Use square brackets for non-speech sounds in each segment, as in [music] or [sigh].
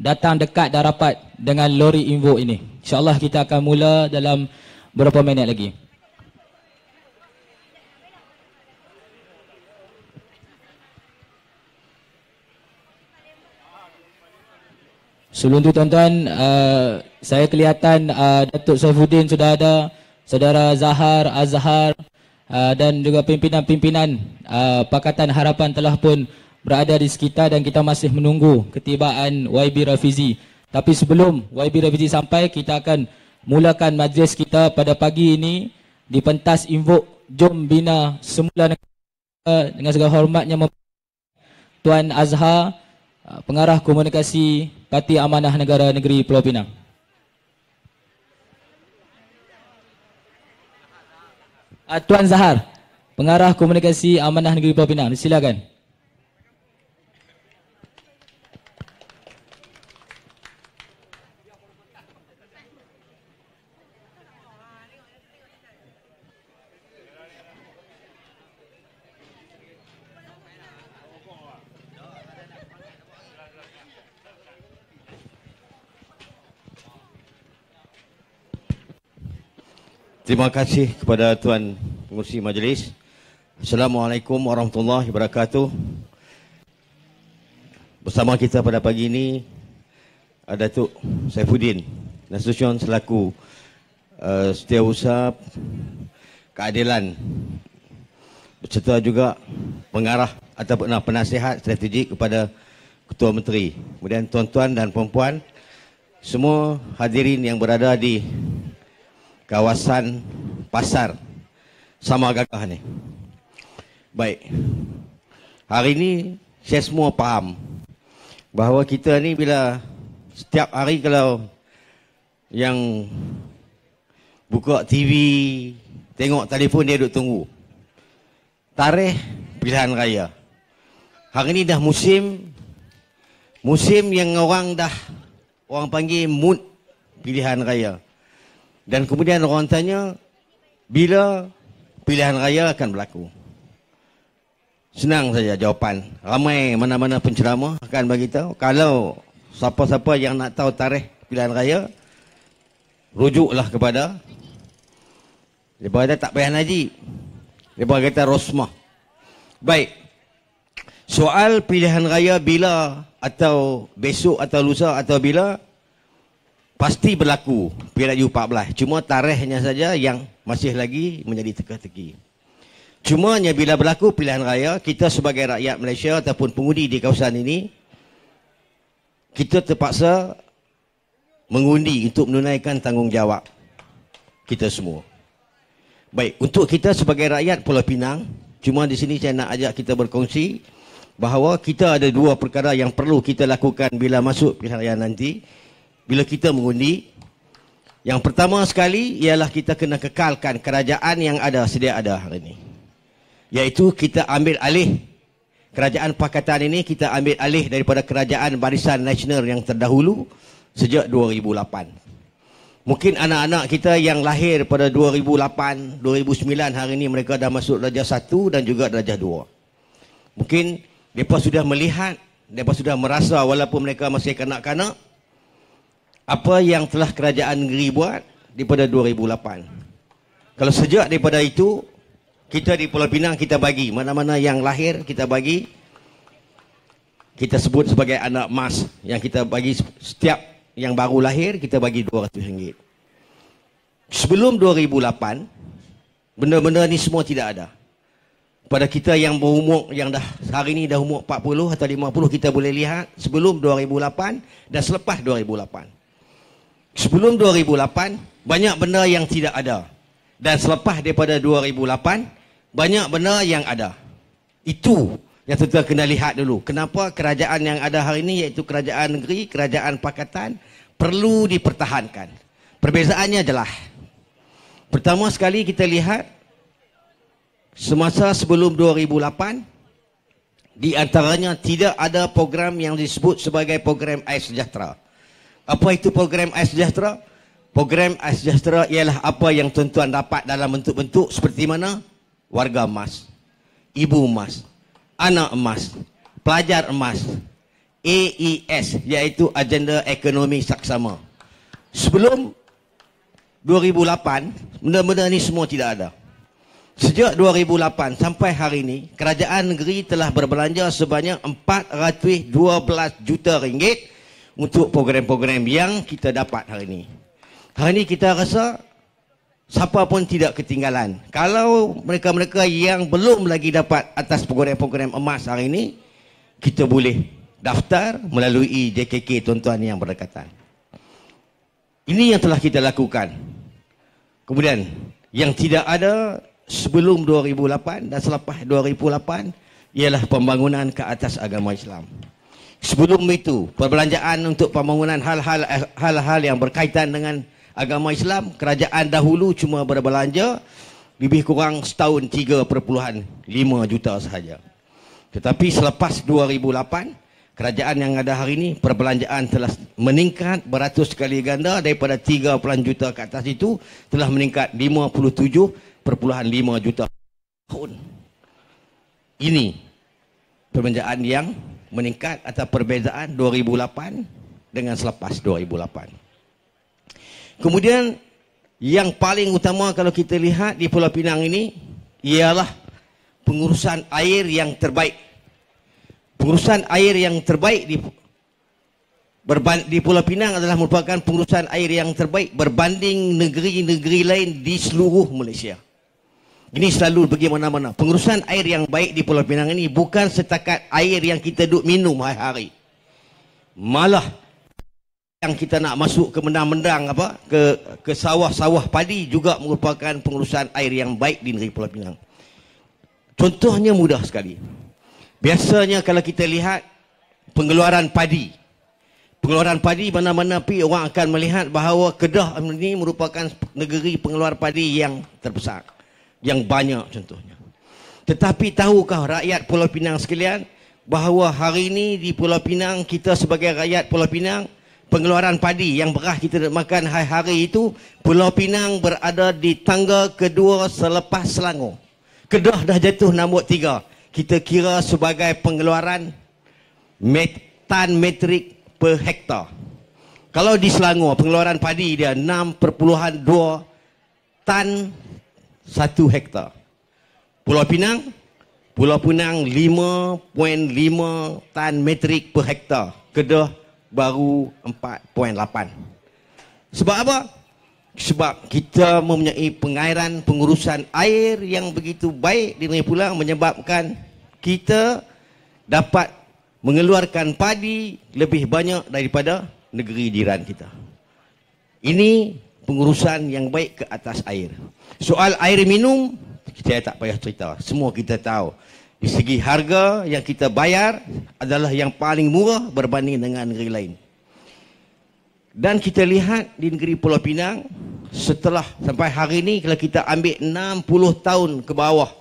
datang dekat dan rapat dengan lori invo ini. Insya Allah kita akan mula dalam beberapa minit lagi. Sebelum itu tuan-tuan, uh, saya kelihatan uh, Datuk Saifuddin sudah ada, Saudara Zahar, Azhar uh, dan juga pimpinan-pimpinan uh, Pakatan Harapan telah pun berada di sekitar dan kita masih menunggu ketibaan YB Rafizi. Tapi sebelum YB Rafizi sampai, kita akan mulakan majlis kita pada pagi ini di pentas invok Jom Bina Semula Negara dengan segala hormatnya Tuan Azhar, uh, Pengarah Komunikasi Parti Amanah Negara Negeri Pulau Pinang. Uh, Tuan Zahar, Pengarah Komunikasi Amanah Negeri Pulau Pinang, silakan. Terima kasih kepada Tuan Pengurusi Majlis. Assalamualaikum warahmatullahi wabarakatuh. Bersama kita pada pagi ini ada Tuk Saifuddin Nasution selaku uh, eh, setiausaha keadilan Berserta juga pengarah ataupun nah, penasihat strategik kepada Ketua Menteri. Kemudian tuan-tuan dan puan-puan semua hadirin yang berada di kawasan pasar sama gagah ni. Baik. Hari ni saya semua faham bahawa kita ni bila setiap hari kalau yang buka TV, tengok telefon dia duk tunggu. Tarikh pilihan raya. Hari ni dah musim musim yang orang dah orang panggil mood pilihan raya. Dan kemudian orang tanya bila pilihan raya akan berlaku. Senang saja jawapan. Ramai mana-mana penceramah akan bagi tahu kalau siapa-siapa yang nak tahu tarikh pilihan raya rujuklah kepada dia kata tak payah naji. Dia kata rosmah. Baik. Soal pilihan raya bila atau besok atau lusa atau bila pasti berlaku PRU 14. Cuma tarikhnya saja yang masih lagi menjadi teka-teki. Cuma bila berlaku pilihan raya, kita sebagai rakyat Malaysia ataupun pengundi di kawasan ini, kita terpaksa mengundi untuk menunaikan tanggungjawab kita semua. Baik, untuk kita sebagai rakyat Pulau Pinang, cuma di sini saya nak ajak kita berkongsi bahawa kita ada dua perkara yang perlu kita lakukan bila masuk pilihan raya nanti bila kita mengundi yang pertama sekali ialah kita kena kekalkan kerajaan yang ada sedia ada hari ini iaitu kita ambil alih kerajaan pakatan ini kita ambil alih daripada kerajaan barisan nasional yang terdahulu sejak 2008 mungkin anak-anak kita yang lahir pada 2008 2009 hari ini mereka dah masuk darjah 1 dan juga darjah 2 mungkin mereka sudah melihat mereka sudah merasa walaupun mereka masih kanak-kanak apa yang telah kerajaan negeri buat daripada 2008. Kalau sejak daripada itu, kita di Pulau Pinang kita bagi. Mana-mana yang lahir kita bagi. Kita sebut sebagai anak emas. Yang kita bagi setiap yang baru lahir, kita bagi RM200. Sebelum 2008, benda-benda ni semua tidak ada. Pada kita yang berumur, yang dah hari ini dah umur 40 atau 50, kita boleh lihat sebelum 2008 dan selepas 2008 sebelum 2008 banyak benda yang tidak ada dan selepas daripada 2008 banyak benda yang ada itu yang tuan kena lihat dulu kenapa kerajaan yang ada hari ini iaitu kerajaan negeri kerajaan pakatan perlu dipertahankan perbezaannya adalah pertama sekali kita lihat semasa sebelum 2008 di antaranya tidak ada program yang disebut sebagai program air sejahtera apa itu program AIS Sejahtera? Program AIS Sejahtera ialah apa yang tuan-tuan dapat dalam bentuk-bentuk seperti mana? Warga emas, ibu emas, anak emas, pelajar emas, AES iaitu Agenda Ekonomi Saksama. Sebelum 2008, benda-benda ini semua tidak ada. Sejak 2008 sampai hari ini, kerajaan negeri telah berbelanja sebanyak 412 juta ringgit untuk program-program yang kita dapat hari ini. Hari ini kita rasa siapa pun tidak ketinggalan. Kalau mereka-mereka yang belum lagi dapat atas program-program emas hari ini, kita boleh daftar melalui JKK tuan-tuan yang berdekatan. Ini yang telah kita lakukan. Kemudian, yang tidak ada sebelum 2008 dan selepas 2008 ialah pembangunan ke atas agama Islam. Sebelum itu, perbelanjaan untuk pembangunan hal-hal eh, hal-hal yang berkaitan dengan agama Islam, kerajaan dahulu cuma berbelanja lebih kurang setahun 3.5 juta sahaja. Tetapi selepas 2008, kerajaan yang ada hari ini, perbelanjaan telah meningkat beratus kali ganda daripada 3 juta ke atas itu telah meningkat 57.5 juta tahun. Ini perbelanjaan yang meningkat atau perbezaan 2008 dengan selepas 2008. Kemudian yang paling utama kalau kita lihat di Pulau Pinang ini ialah pengurusan air yang terbaik. Pengurusan air yang terbaik di di Pulau Pinang adalah merupakan pengurusan air yang terbaik berbanding negeri-negeri lain di seluruh Malaysia. Ini selalu pergi mana-mana. Pengurusan air yang baik di Pulau Pinang ini bukan setakat air yang kita duduk minum hari-hari. Malah yang kita nak masuk ke mendang-mendang apa ke ke sawah-sawah padi juga merupakan pengurusan air yang baik di negeri Pulau Pinang. Contohnya mudah sekali. Biasanya kalau kita lihat pengeluaran padi Pengeluaran padi mana-mana pi orang akan melihat bahawa Kedah ini merupakan negeri pengeluar padi yang terbesar yang banyak contohnya. Tetapi tahukah rakyat Pulau Pinang sekalian bahawa hari ini di Pulau Pinang kita sebagai rakyat Pulau Pinang pengeluaran padi yang beras kita makan hari-hari itu Pulau Pinang berada di tangga kedua selepas Selangor. Kedah dah jatuh nombor tiga. Kita kira sebagai pengeluaran metan tan metrik per hektar. Kalau di Selangor pengeluaran padi dia 6.2 tan satu hektar. Pulau Pinang, Pulau Pinang 5.5 tan metrik per hektar. Kedah baru 4.8. Sebab apa? Sebab kita mempunyai pengairan pengurusan air yang begitu baik di negeri pulang menyebabkan kita dapat mengeluarkan padi lebih banyak daripada negeri jiran kita. Ini pengurusan yang baik ke atas air. Soal air minum, kita tak payah cerita. Semua kita tahu. Di segi harga yang kita bayar adalah yang paling murah berbanding dengan negeri lain. Dan kita lihat di negeri Pulau Pinang, setelah sampai hari ini, kalau kita ambil 60 tahun ke bawah,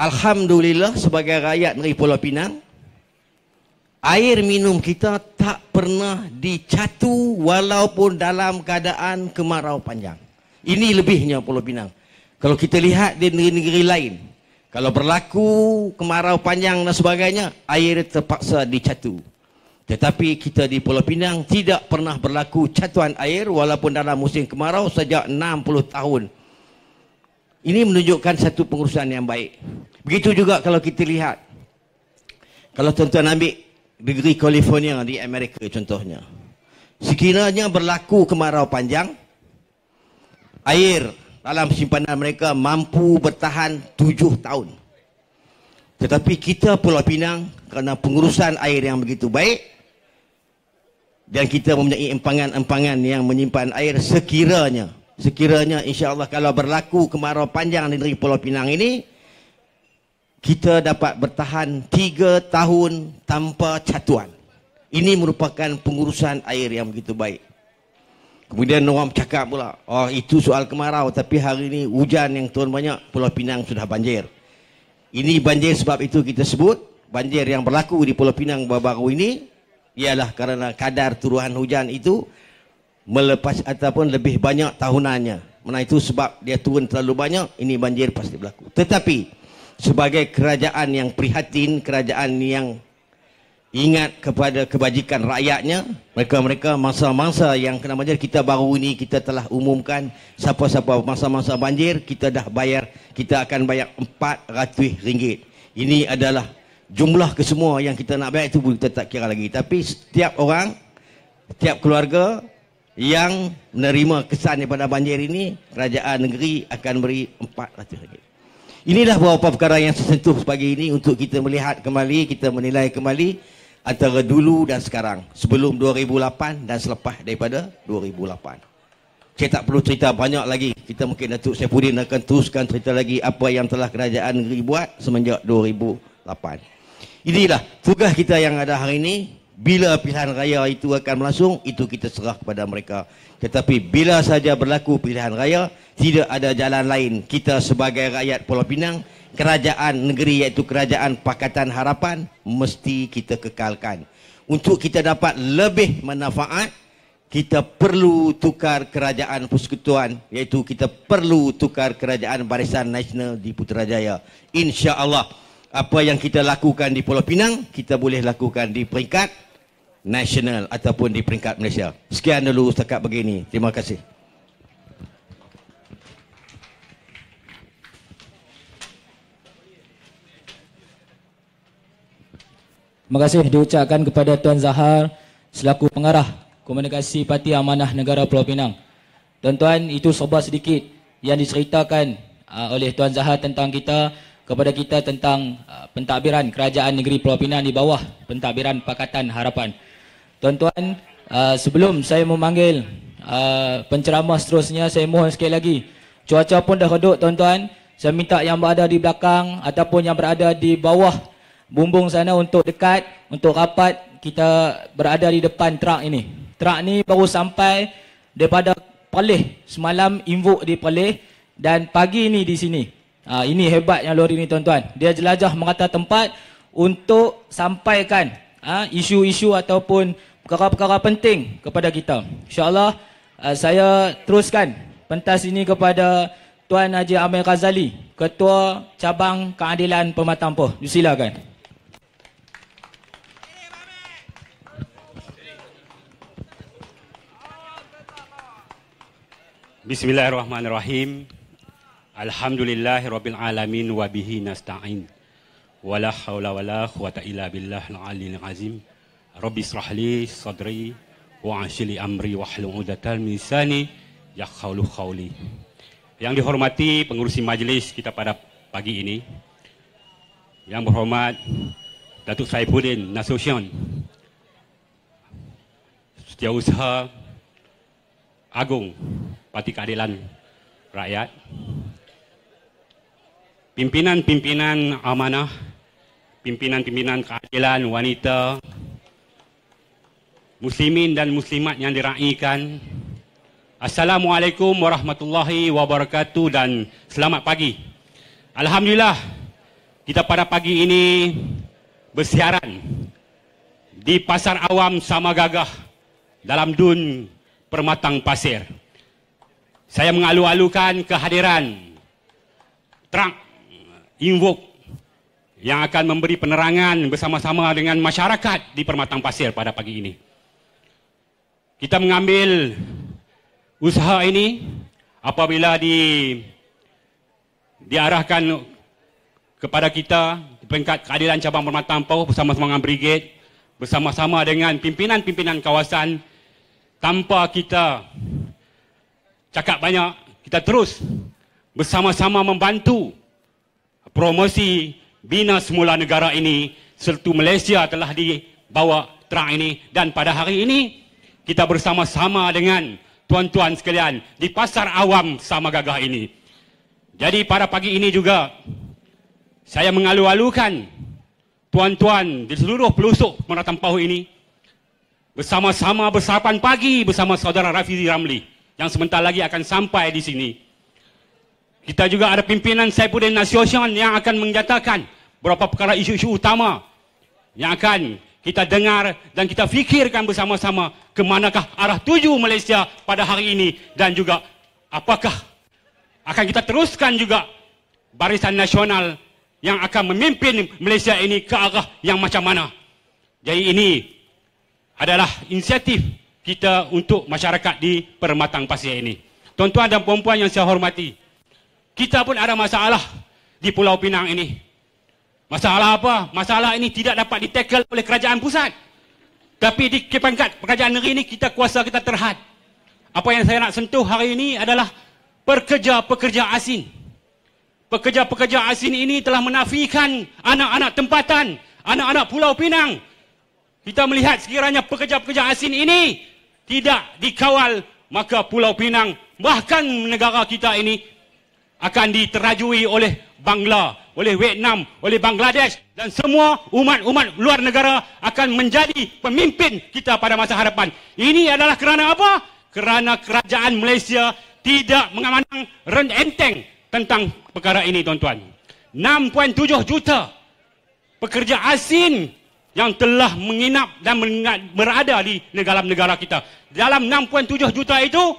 Alhamdulillah sebagai rakyat negeri Pulau Pinang, air minum kita tak pernah dicatu walaupun dalam keadaan kemarau panjang. Ini lebihnya Pulau Pinang. Kalau kita lihat di negeri-negeri lain, kalau berlaku kemarau panjang dan sebagainya, air terpaksa dicatu. Tetapi kita di Pulau Pinang tidak pernah berlaku catuan air walaupun dalam musim kemarau sejak 60 tahun. Ini menunjukkan satu pengurusan yang baik. Begitu juga kalau kita lihat. Kalau tuan-tuan ambil negeri California di Amerika contohnya. Sekiranya berlaku kemarau panjang, air dalam simpanan mereka mampu bertahan tujuh tahun. Tetapi kita Pulau Pinang kerana pengurusan air yang begitu baik dan kita mempunyai empangan-empangan yang menyimpan air sekiranya sekiranya insya Allah kalau berlaku kemarau panjang di negeri Pulau Pinang ini kita dapat bertahan 3 tahun tanpa catuan. Ini merupakan pengurusan air yang begitu baik. Kemudian orang cakap pula, oh itu soal kemarau tapi hari ini hujan yang turun banyak, Pulau Pinang sudah banjir. Ini banjir sebab itu kita sebut, banjir yang berlaku di Pulau Pinang baru-baru ini ialah kerana kadar turuhan hujan itu melepas ataupun lebih banyak tahunannya. Mana itu sebab dia turun terlalu banyak, ini banjir pasti berlaku. Tetapi sebagai kerajaan yang prihatin, kerajaan yang ingat kepada kebajikan rakyatnya. Mereka-mereka masa-masa yang kena banjir, kita baru ini kita telah umumkan siapa-siapa masa-masa banjir, kita dah bayar, kita akan bayar RM400. Ini adalah jumlah kesemua yang kita nak bayar itu kita tak kira lagi. Tapi setiap orang, setiap keluarga yang menerima kesan daripada banjir ini, kerajaan negeri akan beri RM400. Inilah beberapa perkara yang sentuh pagi ini untuk kita melihat kembali, kita menilai kembali antara dulu dan sekarang. Sebelum 2008 dan selepas daripada 2008. Saya tak perlu cerita banyak lagi. Kita mungkin Datuk Saifuddin akan teruskan cerita lagi apa yang telah kerajaan negeri buat semenjak 2008. Inilah tugas kita yang ada hari ini bila pilihan raya itu akan melangsung, itu kita serah kepada mereka tetapi bila saja berlaku pilihan raya tidak ada jalan lain kita sebagai rakyat Pulau Pinang kerajaan negeri iaitu kerajaan Pakatan Harapan mesti kita kekalkan untuk kita dapat lebih manfaat kita perlu tukar kerajaan persekutuan iaitu kita perlu tukar kerajaan barisan nasional di Putrajaya insya-Allah apa yang kita lakukan di Pulau Pinang kita boleh lakukan di peringkat nasional ataupun di peringkat Malaysia. Sekian dulu setakat begini. Terima kasih. Terima kasih diucapkan kepada Tuan Zahar selaku pengarah komunikasi Parti Amanah Negara Pulau Pinang. Tuan-tuan, itu sebuah sedikit yang diceritakan uh, oleh Tuan Zahar tentang kita kepada kita tentang uh, pentadbiran kerajaan negeri Pulau Pinang di bawah pentadbiran Pakatan Harapan. Tuan-tuan, uh, sebelum saya memanggil uh, penceramah seterusnya, saya mohon sekali lagi. Cuaca pun dah redup, tuan-tuan. Saya minta yang berada di belakang ataupun yang berada di bawah bumbung sana untuk dekat, untuk rapat kita berada di depan trak ini. trak ni baru sampai daripada Perlis semalam invok di Perlis dan pagi ini di sini. Ha, ini hebatnya lori ni tuan-tuan. Dia jelajah merata tempat untuk sampaikan Ha, isu-isu ha, ataupun perkara-perkara penting kepada kita. InsyaAllah uh, saya teruskan pentas ini kepada Tuan Haji Amir Ghazali, Ketua Cabang Keadilan Pematang Poh. Silakan. Bismillahirrahmanirrahim. Alhamdulillahirrabbilalamin wabihi nasta'in wala haula wala quwata illa billah al-aliyil azim rabbi israh li sadri wa ashli amri wa hlul 'udatan min lisani yaqulu qawli yang dihormati pengurusi majlis kita pada pagi ini yang berhormat Datuk Saifuddin Nasution Setiausaha Agung Parti Keadilan Rakyat pimpinan-pimpinan amanah, pimpinan-pimpinan keadilan, wanita, muslimin dan muslimat yang diraikan. Assalamualaikum warahmatullahi wabarakatuh dan selamat pagi. Alhamdulillah, kita pada pagi ini bersiaran di Pasar Awam Sama Gagah dalam Dun Permatang Pasir. Saya mengalu-alukan kehadiran trak invoke yang akan memberi penerangan bersama-sama dengan masyarakat di Permatang Pasir pada pagi ini. Kita mengambil usaha ini apabila di diarahkan kepada kita di peringkat keadilan cabang Permatang Pau bersama-sama dengan brigade bersama-sama dengan pimpinan-pimpinan kawasan tanpa kita cakap banyak kita terus bersama-sama membantu promosi bina semula negara ini seluruh Malaysia telah dibawa terang ini dan pada hari ini kita bersama-sama dengan tuan-tuan sekalian di pasar awam sama gagah ini. Jadi pada pagi ini juga saya mengalu-alukan tuan-tuan di seluruh pelosok Pemerintah Pahu ini bersama-sama bersarapan pagi bersama saudara Rafizi Ramli yang sebentar lagi akan sampai di sini. Kita juga ada pimpinan Saipudin Nasution yang akan menyatakan beberapa perkara isu-isu utama yang akan kita dengar dan kita fikirkan bersama-sama ke manakah arah tuju Malaysia pada hari ini dan juga apakah akan kita teruskan juga barisan nasional yang akan memimpin Malaysia ini ke arah yang macam mana. Jadi ini adalah inisiatif kita untuk masyarakat di Permatang Pasir ini. Tuan-tuan dan puan-puan yang saya hormati, kita pun ada masalah di Pulau Pinang ini. Masalah apa? Masalah ini tidak dapat ditackle oleh kerajaan pusat. Tapi di peringkat kerajaan negeri ini kita kuasa kita terhad. Apa yang saya nak sentuh hari ini adalah pekerja-pekerja asing. Pekerja-pekerja asing ini telah menafikan anak-anak tempatan, anak-anak Pulau Pinang. Kita melihat sekiranya pekerja-pekerja asing ini tidak dikawal, maka Pulau Pinang bahkan negara kita ini akan diterajui oleh Bangla, oleh Vietnam, oleh Bangladesh dan semua umat-umat luar negara akan menjadi pemimpin kita pada masa hadapan. Ini adalah kerana apa? Kerana kerajaan Malaysia tidak mengamanang enteng tentang perkara ini tuan-tuan. 6.7 juta pekerja asing yang telah menginap dan berada di negara-negara kita. Dalam 6.7 juta itu,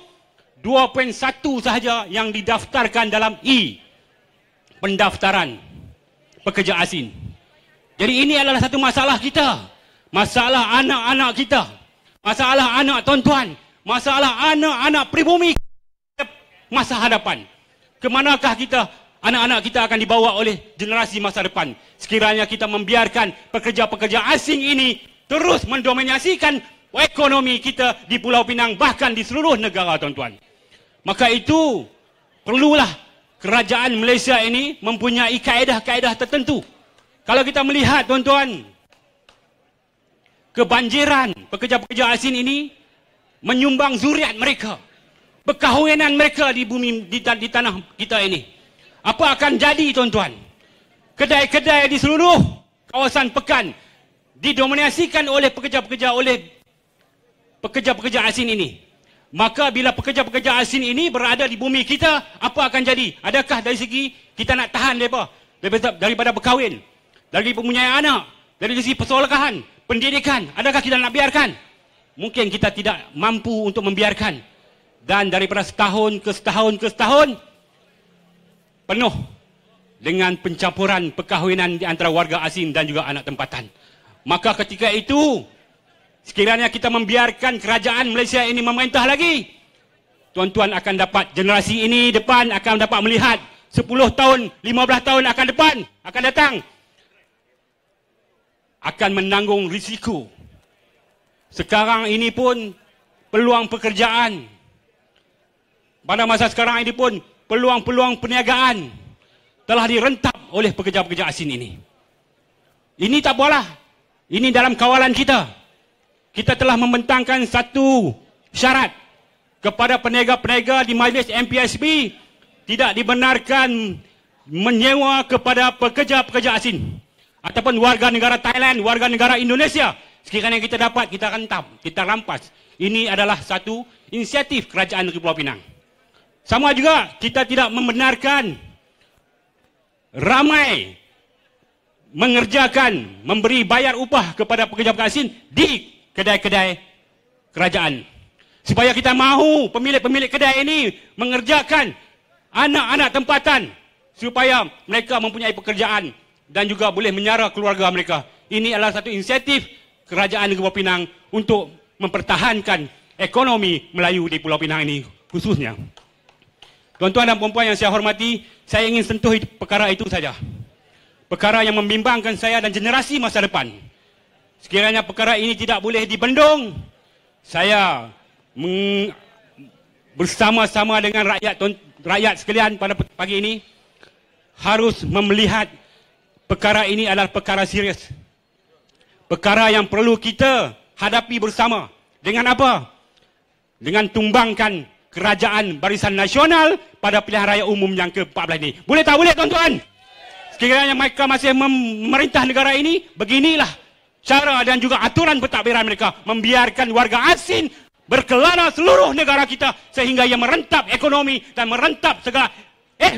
2.1 sahaja yang didaftarkan dalam E pendaftaran pekerja asing. Jadi ini adalah satu masalah kita. Masalah anak-anak kita. Masalah anak tuan-tuan. Masalah anak-anak pribumi masa hadapan. Kemanakah kita anak-anak kita akan dibawa oleh generasi masa depan sekiranya kita membiarkan pekerja-pekerja asing ini terus mendominasikan ekonomi kita di Pulau Pinang bahkan di seluruh negara tuan-tuan. Maka itu perlulah kerajaan Malaysia ini mempunyai kaedah-kaedah tertentu. Kalau kita melihat tuan-tuan, kebanjiran pekerja-pekerja asing ini menyumbang zuriat mereka. Perkahwinan mereka di bumi di, di tanah kita ini. Apa akan jadi tuan-tuan? Kedai-kedai di seluruh kawasan pekan didominasikan oleh pekerja-pekerja oleh pekerja-pekerja asing ini maka bila pekerja-pekerja asing ini berada di bumi kita, apa akan jadi? Adakah dari segi kita nak tahan mereka daripada berkahwin, dari mempunyai anak, dari segi persoalan, pendidikan, adakah kita nak biarkan? Mungkin kita tidak mampu untuk membiarkan. Dan daripada setahun ke setahun ke setahun, penuh dengan pencampuran perkahwinan di antara warga asing dan juga anak tempatan. Maka ketika itu, sekiranya kita membiarkan kerajaan Malaysia ini memerintah lagi, tuan-tuan akan dapat generasi ini depan akan dapat melihat 10 tahun, 15 tahun akan depan, akan datang. Akan menanggung risiko. Sekarang ini pun peluang pekerjaan. Pada masa sekarang ini pun peluang-peluang perniagaan telah direntap oleh pekerja-pekerja asing ini. Ini tak apalah. Ini dalam kawalan kita kita telah membentangkan satu syarat kepada peniaga-peniaga di majlis MPSB tidak dibenarkan menyewa kepada pekerja-pekerja asing ataupun warga negara Thailand, warga negara Indonesia. Sekiranya kita dapat, kita rentam, kita rampas. Ini adalah satu inisiatif kerajaan Negeri Pulau Pinang. Sama juga kita tidak membenarkan ramai mengerjakan memberi bayar upah kepada pekerja-pekerja asing di kedai-kedai kerajaan. Supaya kita mahu pemilik-pemilik kedai ini mengerjakan anak-anak tempatan supaya mereka mempunyai pekerjaan dan juga boleh menyara keluarga mereka. Ini adalah satu insentif kerajaan Negeri Pulau Pinang untuk mempertahankan ekonomi Melayu di Pulau Pinang ini khususnya. Tuan-tuan dan puan-puan yang saya hormati, saya ingin sentuh perkara itu saja. Perkara yang membimbangkan saya dan generasi masa depan sekiranya perkara ini tidak boleh dibendung, saya bersama-sama dengan rakyat rakyat sekalian pada pagi ini harus melihat perkara ini adalah perkara serius. Perkara yang perlu kita hadapi bersama. Dengan apa? Dengan tumbangkan kerajaan barisan nasional pada pilihan raya umum yang ke-14 ini. Boleh tak boleh tuan-tuan? Sekiranya mereka masih memerintah negara ini, beginilah cara dan juga aturan pentadbiran mereka membiarkan warga asing berkelana seluruh negara kita sehingga ia merentap ekonomi dan merentap segala eh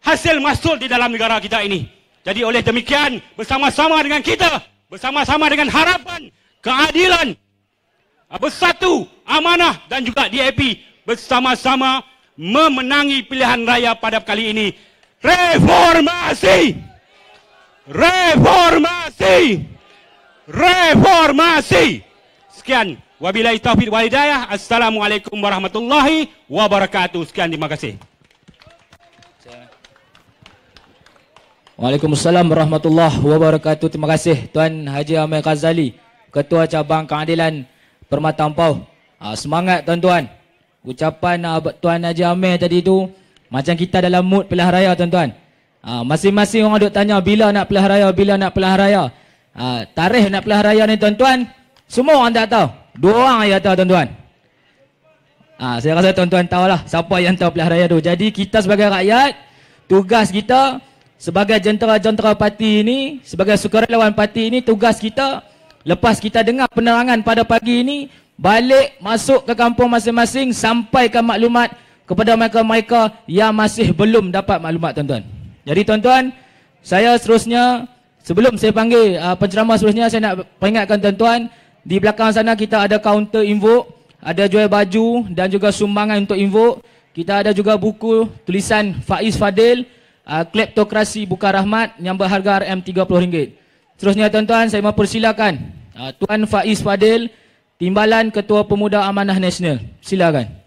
hasil masuk di dalam negara kita ini. Jadi oleh demikian bersama-sama dengan kita, bersama-sama dengan harapan keadilan bersatu amanah dan juga DAP bersama-sama memenangi pilihan raya pada kali ini. Reformasi! Reformasi! reformasi. Sekian. Wabilai taufiq wal hidayah. Assalamualaikum warahmatullahi wabarakatuh. Sekian terima kasih. Waalaikumsalam warahmatullahi wabarakatuh. Terima kasih Tuan Haji Ahmad Ghazali, Ketua Cabang Keadilan Permata Ampau. Ah, semangat tuan-tuan. Ucapan ah, Tuan Haji Ahmad tadi itu macam kita dalam mood pilihan raya tuan-tuan. Ah, masing-masing orang duk tanya bila nak pilihan raya, bila nak pilihan raya. Ha, tarikh nak pilih raya ni tuan-tuan, semua orang tak tahu. Dua orang yang tahu tuan-tuan. Ha, saya rasa tuan-tuan tahulah siapa yang tahu pilih raya tu. Jadi kita sebagai rakyat, tugas kita sebagai jentera-jentera parti ini, sebagai sukarelawan parti ini, tugas kita lepas kita dengar penerangan pada pagi ini, balik masuk ke kampung masing-masing, sampaikan maklumat kepada mereka-mereka yang masih belum dapat maklumat tuan-tuan. Jadi tuan-tuan, saya seterusnya... Sebelum saya panggil uh, penceramah seterusnya, saya nak peringatkan tuan-tuan, di belakang sana kita ada kaunter info, ada jual baju dan juga sumbangan untuk info Kita ada juga buku tulisan Faiz Fadil, uh, Kleptokrasi buka Rahmat yang berharga RM30. Seterusnya tuan-tuan, saya mempersilakan uh, Tuan Faiz Fadil, Timbalan Ketua Pemuda Amanah Nasional. Silakan.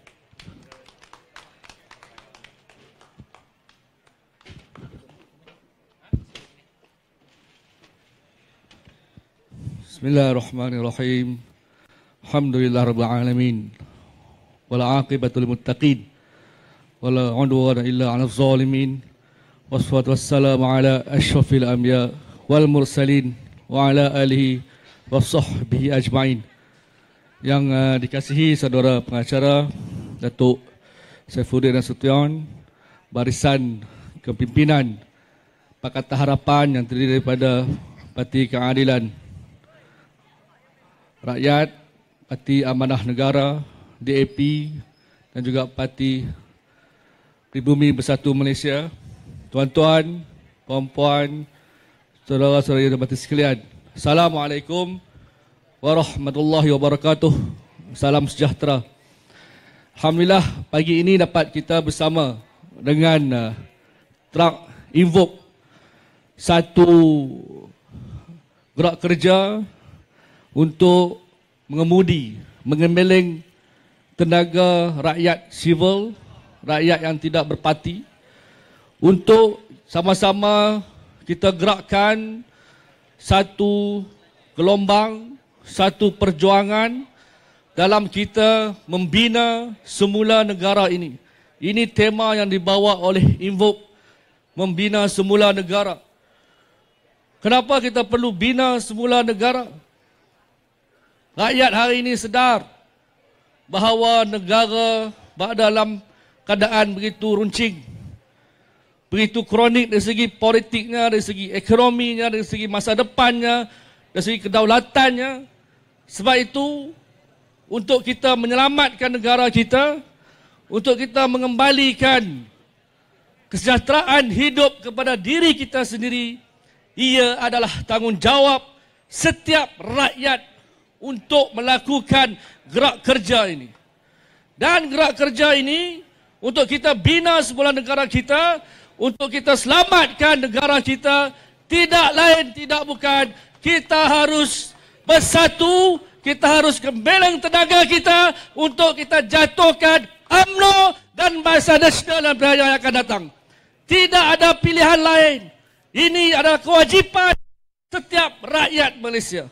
Bismillahirrahmanirrahim. Alhamdulillah rabbil alamin. Wal aqibatu lil muttaqin. Wala udwana illa 'alal zalimin. Wassalatu wassalamu ala asyrafil anbiya wal mursalin wa ala alihi wa ajma'in. Yang uh, dikasihi saudara pengacara Datuk Saifuddin Nasution, barisan kepimpinan Pakatan Harapan yang terdiri daripada Parti Keadilan rakyat, Parti Amanah Negara, DAP dan juga Parti Pribumi Bersatu Malaysia. Tuan-tuan, puan-puan, saudara-saudara yang berhormat sekalian. Assalamualaikum warahmatullahi wabarakatuh. Salam sejahtera. Alhamdulillah pagi ini dapat kita bersama dengan uh, Trak Invoke satu gerak kerja untuk mengemudi, mengembeleng tenaga rakyat civil, rakyat yang tidak berparti untuk sama-sama kita gerakkan satu gelombang, satu perjuangan dalam kita membina semula negara ini. Ini tema yang dibawa oleh Invok membina semula negara. Kenapa kita perlu bina semula negara? Rakyat hari ini sedar bahawa negara berada dalam keadaan begitu runcing, begitu kronik dari segi politiknya, dari segi ekonominya, dari segi masa depannya, dari segi kedaulatannya. Sebab itu, untuk kita menyelamatkan negara kita, untuk kita mengembalikan kesejahteraan hidup kepada diri kita sendiri, ia adalah tanggungjawab setiap rakyat untuk melakukan gerak kerja ini. Dan gerak kerja ini untuk kita bina sebuah negara kita, untuk kita selamatkan negara kita, tidak lain tidak bukan kita harus bersatu, kita harus gembeleng tenaga kita untuk kita jatuhkan UMNO dan bahasa nasional dan perayaan yang akan datang. Tidak ada pilihan lain. Ini adalah kewajipan setiap rakyat Malaysia.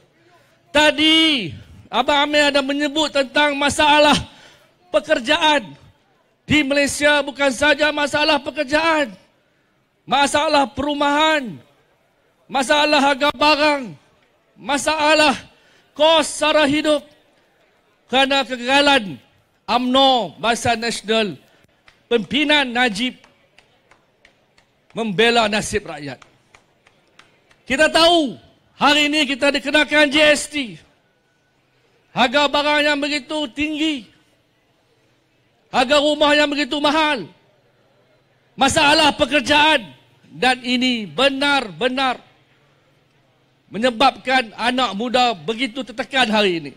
Tadi Abang Amir ada menyebut tentang masalah pekerjaan di Malaysia bukan saja masalah pekerjaan. Masalah perumahan, masalah harga barang, masalah kos sara hidup kerana kegagalan UMNO Bahasa Nasional pimpinan Najib membela nasib rakyat. Kita tahu Hari ini kita dikenakan GST. Harga barang yang begitu tinggi. Harga rumah yang begitu mahal. Masalah pekerjaan. Dan ini benar-benar menyebabkan anak muda begitu tertekan hari ini.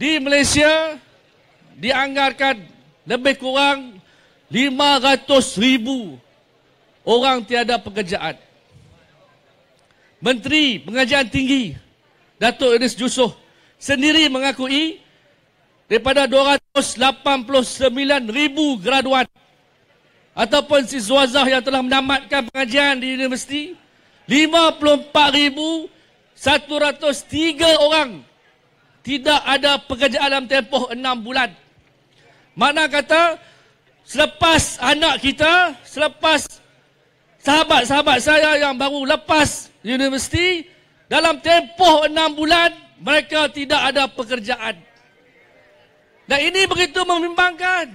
Di Malaysia, dianggarkan lebih kurang 500 ribu orang tiada pekerjaan. Menteri Pengajian Tinggi Datuk Idris Jusoh sendiri mengakui daripada 289 ribu graduan ataupun siswazah yang telah menamatkan pengajian di universiti 54,103 orang tidak ada pekerjaan dalam tempoh 6 bulan. Mana kata selepas anak kita, selepas sahabat-sahabat saya yang baru lepas universiti dalam tempoh enam bulan mereka tidak ada pekerjaan. Dan ini begitu membimbangkan.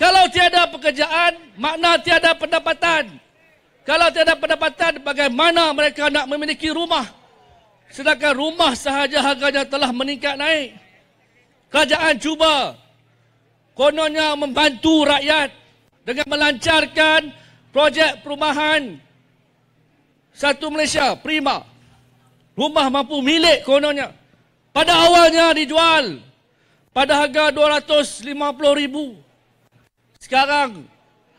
Kalau tiada pekerjaan, makna tiada pendapatan. Kalau tiada pendapatan, bagaimana mereka nak memiliki rumah? Sedangkan rumah sahaja harganya telah meningkat naik. Kerajaan cuba kononnya membantu rakyat dengan melancarkan projek perumahan satu Malaysia, prima. Rumah mampu milik kononnya. Pada awalnya dijual pada harga RM250,000. Sekarang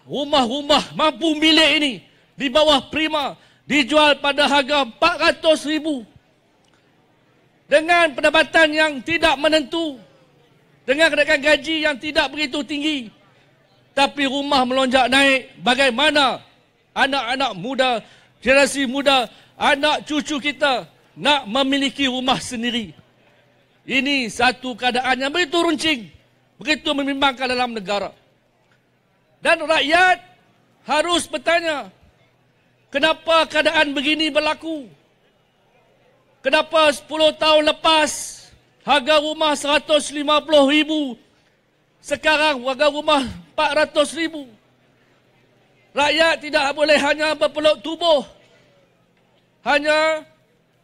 rumah-rumah mampu milik ini di bawah prima dijual pada harga RM400,000. Dengan pendapatan yang tidak menentu, dengan kenaikan gaji yang tidak begitu tinggi, tapi rumah melonjak naik, bagaimana anak-anak muda generasi muda, anak cucu kita nak memiliki rumah sendiri. Ini satu keadaan yang begitu runcing, begitu membimbangkan dalam negara. Dan rakyat harus bertanya, kenapa keadaan begini berlaku? Kenapa 10 tahun lepas harga rumah 150 ribu, sekarang harga rumah 400 ribu? Rakyat tidak boleh hanya berpeluk tubuh. Hanya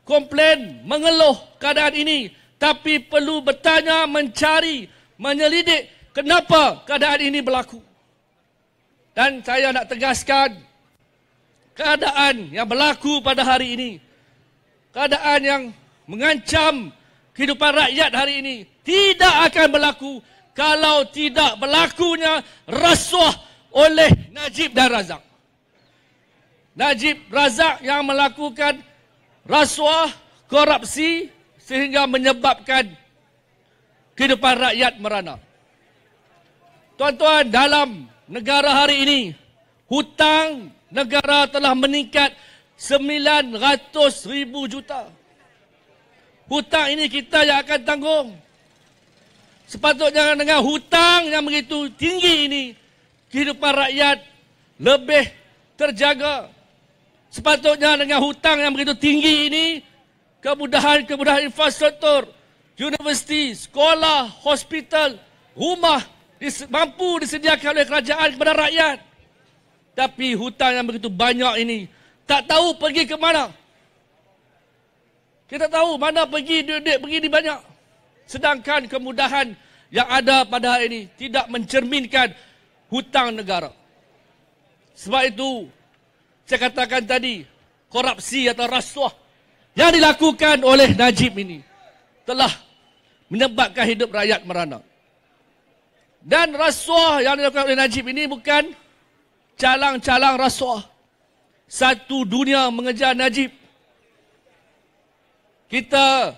komplain, mengeluh keadaan ini. Tapi perlu bertanya, mencari, menyelidik kenapa keadaan ini berlaku. Dan saya nak tegaskan keadaan yang berlaku pada hari ini. Keadaan yang mengancam kehidupan rakyat hari ini. Tidak akan berlaku kalau tidak berlakunya rasuah oleh Najib dan Razak. Najib Razak yang melakukan rasuah korupsi sehingga menyebabkan kehidupan rakyat merana. Tuan-tuan, dalam negara hari ini, hutang negara telah meningkat 900 ribu juta. Hutang ini kita yang akan tanggung. Sepatutnya dengan hutang yang begitu tinggi ini, kehidupan rakyat lebih terjaga. Sepatutnya dengan hutang yang begitu tinggi ini, kemudahan-kemudahan infrastruktur, universiti, sekolah, hospital, rumah mampu disediakan oleh kerajaan kepada rakyat. Tapi hutang yang begitu banyak ini, tak tahu pergi ke mana. Kita tahu mana pergi duit-duit di banyak. Sedangkan kemudahan yang ada pada hari ini tidak mencerminkan hutang negara. Sebab itu, saya katakan tadi, korupsi atau rasuah yang dilakukan oleh Najib ini telah menyebabkan hidup rakyat merana. Dan rasuah yang dilakukan oleh Najib ini bukan calang-calang rasuah. Satu dunia mengejar Najib. Kita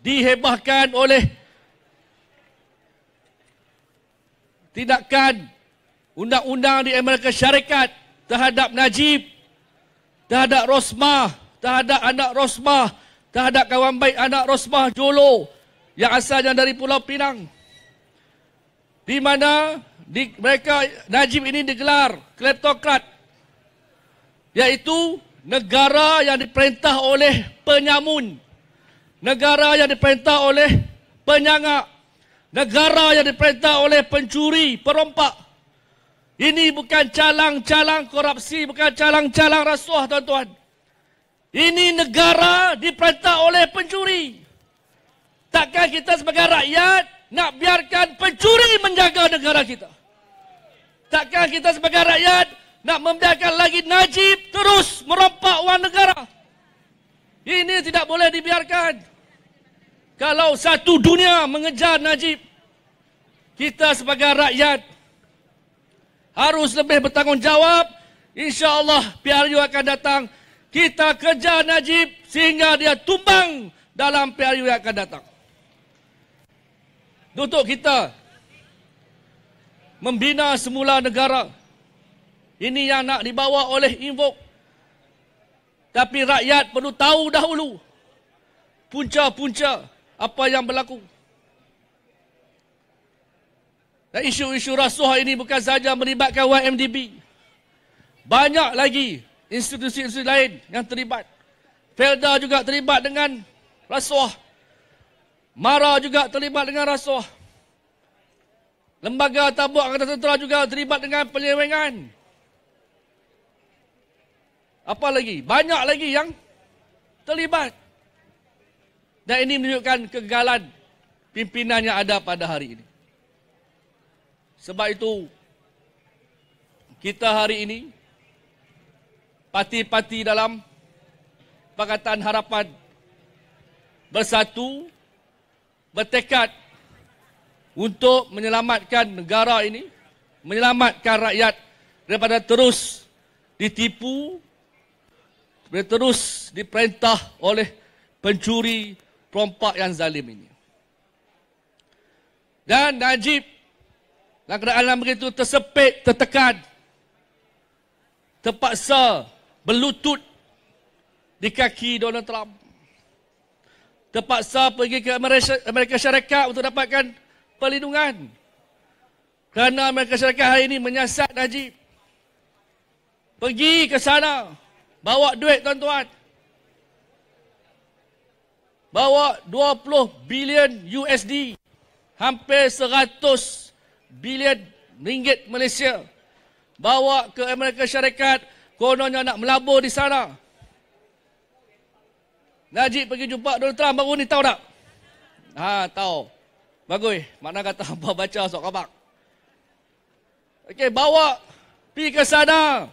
dihebahkan oleh tindakan undang-undang di Amerika Syarikat terhadap Najib, terhadap Rosmah, terhadap anak Rosmah, terhadap kawan baik anak Rosmah Jolo yang asalnya dari Pulau Pinang. Di mana di mereka Najib ini digelar kleptokrat iaitu negara yang diperintah oleh penyamun, negara yang diperintah oleh penyangak, negara yang diperintah oleh pencuri, perompak. Ini bukan calang-calang korupsi, bukan calang-calang rasuah tuan-tuan. Ini negara diperintah oleh pencuri. Takkan kita sebagai rakyat nak biarkan pencuri menjaga negara kita? Takkan kita sebagai rakyat nak membiarkan lagi Najib terus merompak wang negara? Ini tidak boleh dibiarkan. Kalau satu dunia mengejar Najib, kita sebagai rakyat harus lebih bertanggungjawab. InsyaAllah PRU akan datang. Kita kerja Najib sehingga dia tumbang dalam PRU yang akan datang. Untuk kita membina semula negara. Ini yang nak dibawa oleh Invok. Tapi rakyat perlu tahu dahulu punca-punca apa yang berlaku. Dan isu-isu rasuah ini bukan sahaja melibatkan YMDB. Banyak lagi institusi-institusi lain yang terlibat. Felda juga terlibat dengan rasuah. Mara juga terlibat dengan rasuah. Lembaga tabuk Angkatan Tentera juga terlibat dengan penyewengan, Apa lagi? Banyak lagi yang terlibat. Dan ini menunjukkan kegagalan pimpinan yang ada pada hari ini. Sebab itu kita hari ini parti-parti dalam Pakatan Harapan bersatu bertekad untuk menyelamatkan negara ini, menyelamatkan rakyat daripada terus ditipu, daripada terus diperintah oleh pencuri perompak yang zalim ini. Dan Najib dan keadaan begitu tersepit, tertekan. Terpaksa berlutut di kaki Donald Trump. Terpaksa pergi ke Amerika Syarikat untuk dapatkan perlindungan. Kerana Amerika Syarikat hari ini menyiasat Najib. Pergi ke sana. Bawa duit tuan-tuan. Bawa 20 bilion USD. Hampir 100 bilion ringgit Malaysia bawa ke Amerika Syarikat kononnya nak melabur di sana Najib pergi jumpa Donald Trump baru ni tahu tak? Ha tahu. Bagus. Mana kata hamba [laughs] baca sok kabak. Okey, bawa pi ke sana.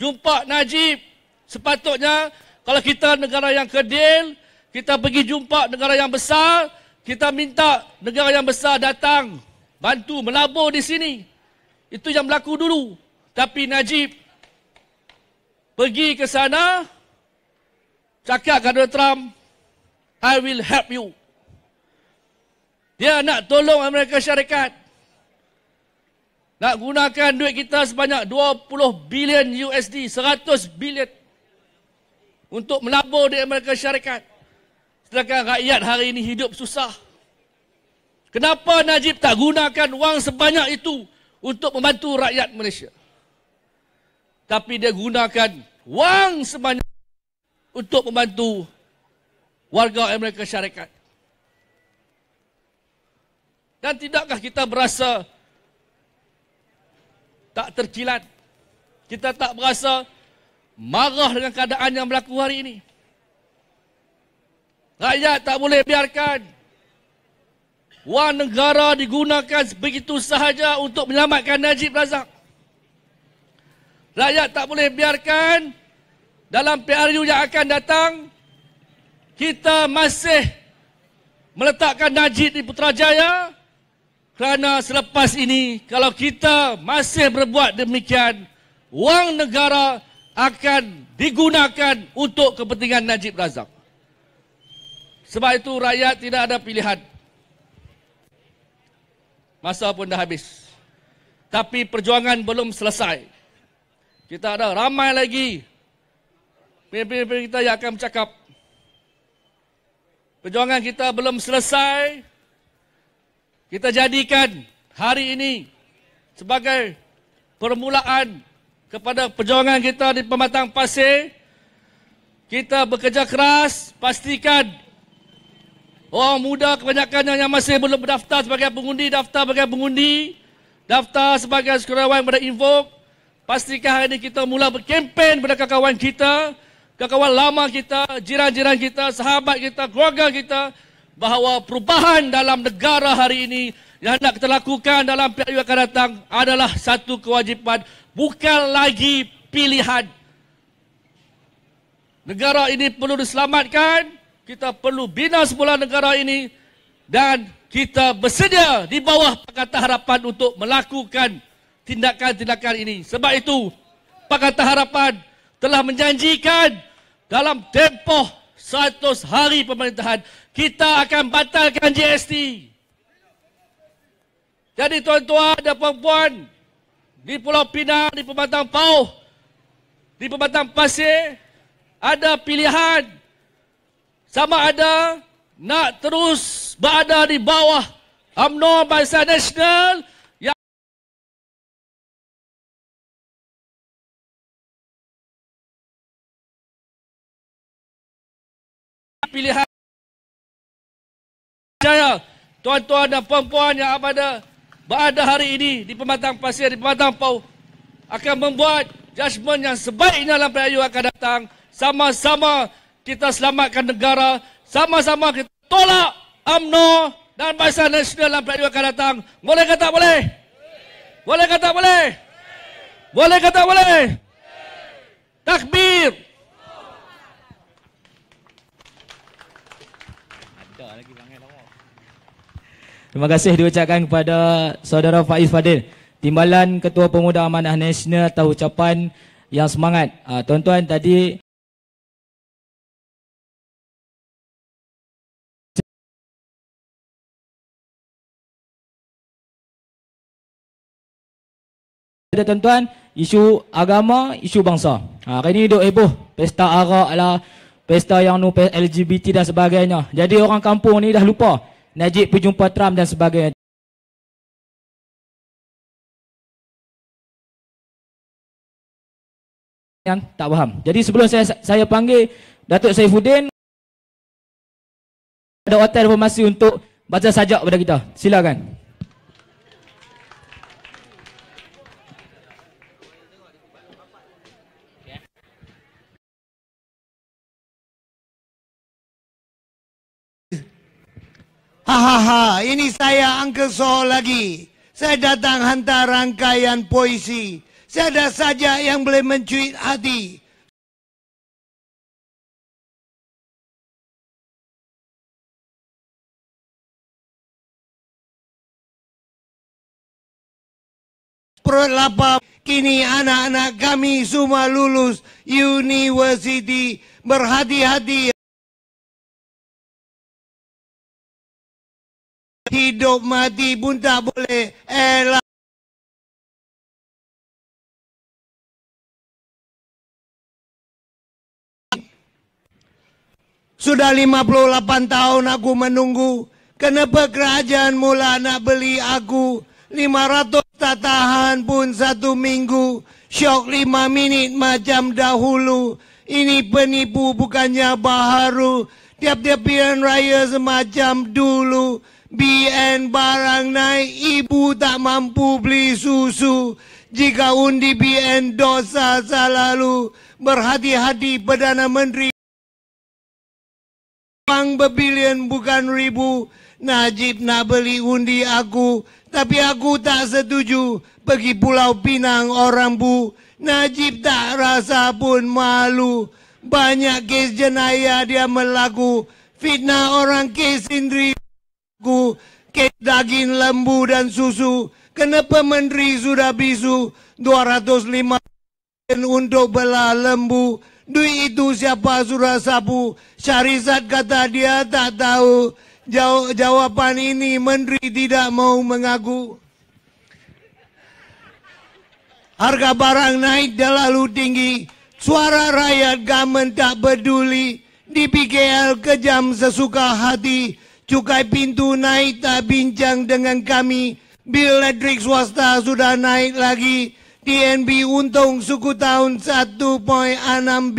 Jumpa Najib. Sepatutnya kalau kita negara yang kedil, kita pergi jumpa negara yang besar, kita minta negara yang besar datang bantu melabur di sini. Itu yang berlaku dulu. Tapi Najib pergi ke sana, cakap kepada Trump, I will help you. Dia nak tolong Amerika Syarikat. Nak gunakan duit kita sebanyak 20 bilion USD, 100 bilion untuk melabur di Amerika Syarikat. Sedangkan rakyat hari ini hidup susah. Kenapa Najib tak gunakan wang sebanyak itu untuk membantu rakyat Malaysia? Tapi dia gunakan wang sebanyak untuk membantu warga Amerika Syarikat. Dan tidakkah kita berasa tak terkilat? Kita tak berasa marah dengan keadaan yang berlaku hari ini? Rakyat tak boleh biarkan wang negara digunakan begitu sahaja untuk menyelamatkan Najib Razak. Rakyat tak boleh biarkan dalam PRU yang akan datang kita masih meletakkan Najib di Putrajaya kerana selepas ini kalau kita masih berbuat demikian wang negara akan digunakan untuk kepentingan Najib Razak. Sebab itu rakyat tidak ada pilihan. Masa pun dah habis. Tapi perjuangan belum selesai. Kita ada ramai lagi pemimpin-pemimpin kita yang akan bercakap. Perjuangan kita belum selesai. Kita jadikan hari ini sebagai permulaan kepada perjuangan kita di Pematang Pasir. Kita bekerja keras pastikan Orang muda kebanyakannya yang masih belum berdaftar sebagai pengundi, daftar sebagai pengundi, daftar sebagai sukarelawan pada Invoke. Pastikan hari ini kita mula berkempen pada kawan kita, kawan lama kita, jiran-jiran kita, sahabat kita, keluarga kita bahawa perubahan dalam negara hari ini yang hendak kita lakukan dalam pihak yang akan datang adalah satu kewajipan, bukan lagi pilihan. Negara ini perlu diselamatkan, kita perlu bina semula negara ini dan kita bersedia di bawah Pakatan Harapan untuk melakukan tindakan-tindakan ini. Sebab itu, Pakatan Harapan telah menjanjikan dalam tempoh 100 hari pemerintahan, kita akan batalkan GST. Jadi tuan-tuan dan puan-puan, di Pulau Pinang, di Pematang Pau, di Pematang Pasir, ada pilihan sama ada nak terus berada di bawah UMNO Malaysia National pilihan saya tuan-tuan dan puan-puan yang ada berada hari ini di pematang pasir di pematang pau akan membuat judgement yang sebaiknya dalam PRU akan datang sama-sama kita selamatkan negara sama-sama kita tolak amno dan bahasa nasional dalam peradilan akan datang boleh kata boleh boleh kata boleh boleh kata boleh takbir Terima kasih diucapkan kepada saudara Faiz Fadil Timbalan Ketua Pemuda Amanah Nasional atau ucapan yang semangat. Ah, tuan-tuan tadi ada tuan-tuan isu agama, isu bangsa. Ha, hari ini duk heboh pesta arak lah, pesta yang nu LGBT dan sebagainya. Jadi orang kampung ni dah lupa Najib pergi jumpa Trump dan sebagainya. Yang tak faham. Jadi sebelum saya saya panggil Datuk Saifuddin ada hotel informasi untuk baca sajak kepada kita. Silakan. Hahaha, ha, ha. ini saya Uncle Soho lagi. Saya datang hantar rangkaian puisi. Saya ada saja yang boleh mencuit hati. Perut lapar, kini anak-anak kami semua lulus universiti. Berhati-hati. hidup mati pun tak boleh elak. Sudah 58 tahun aku menunggu Kenapa kerajaan mula nak beli aku 500 tak tahan pun satu minggu Syok 5 minit macam dahulu Ini penipu bukannya baharu Tiap-tiap pilihan raya semacam dulu BN barang naik ibu tak mampu beli susu jika undi BN dosa selalu berhati-hati Perdana Menteri Bang berbilion bukan ribu Najib nak beli undi aku Tapi aku tak setuju Pergi pulau Pinang orang bu Najib tak rasa pun malu Banyak kes jenayah dia melaku Fitnah orang kes sendiri aku ke daging lembu dan susu. Kenapa menteri sudah bisu 205 untuk bela lembu? Duit itu siapa sudah sapu? Syarizat kata dia tak tahu. Jaw jawapan ini menteri tidak mau mengaku. Harga barang naik terlalu tinggi. Suara rakyat gamen tak peduli. Di PKL kejam sesuka hati cukai pintu naik tak bincang dengan kami. Bill elektrik swasta sudah naik lagi. DNB untung suku tahun 1.6B.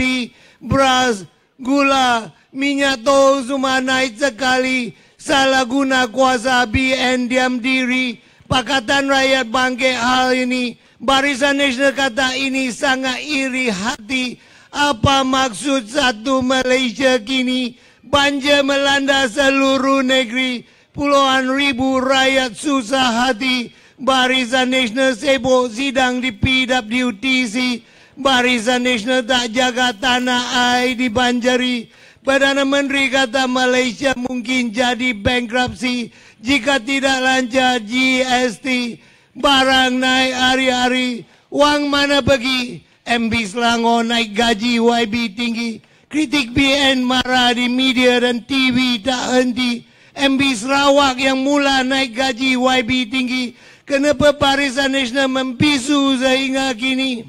Beras, gula, minyak tol semua naik sekali. Salah guna kuasa BN diam diri. Pakatan Rakyat bangke hal ini. Barisan Nasional kata ini sangat iri hati. Apa maksud satu Malaysia kini? Banjir melanda seluruh negeri. Puluhan ribu rakyat susah hati. Barisan Nasional sibuk sidang di PWTC. Barisan Nasional tak jaga tanah air di Banjari. Perdana Menteri kata Malaysia mungkin jadi bankrupsi jika tidak lancar GST. Barang naik hari-hari, wang mana pergi? MB Selangor naik gaji YB tinggi. Kritik BN marah di media dan TV tak henti. MB Sarawak yang mula naik gaji YB tinggi. Kenapa Parisan Nasional membisu sehingga kini?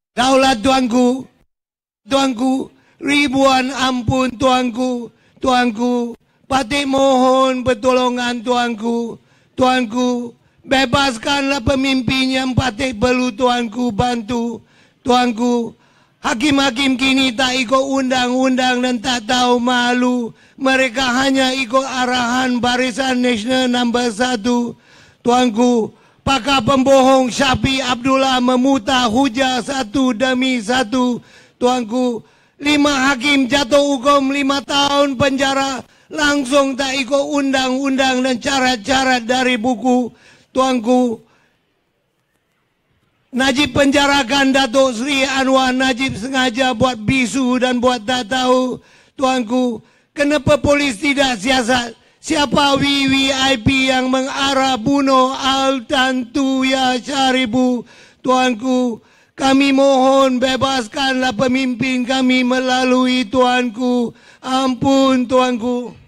[laughs] Daulat tuanku, tuanku, ribuan ampun tuanku, tuanku. Pati mohon pertolongan tuanku. Tuanku, bebaskanlah pemimpinnya. Pati patik perlu tuanku bantu. Tuanku, hakim-hakim kini tak ikut undang-undang dan tak tahu malu. Mereka hanya ikut arahan barisan nasional nombor satu. Tuanku, pakar pembohong Syafi Abdullah memutar hujah satu demi satu. Tuanku, lima hakim jatuh hukum lima tahun penjara langsung tak ikut undang-undang dan cara-cara dari buku tuanku Najib penjarakan Datuk Sri Anwar Najib sengaja buat bisu dan buat tak tahu tuanku kenapa polis tidak siasat siapa VIP yang mengarah bunuh Al Tantu Ya Syaribu tuanku kami mohon bebaskanlah pemimpin kami melalui tuanku ampun tuanku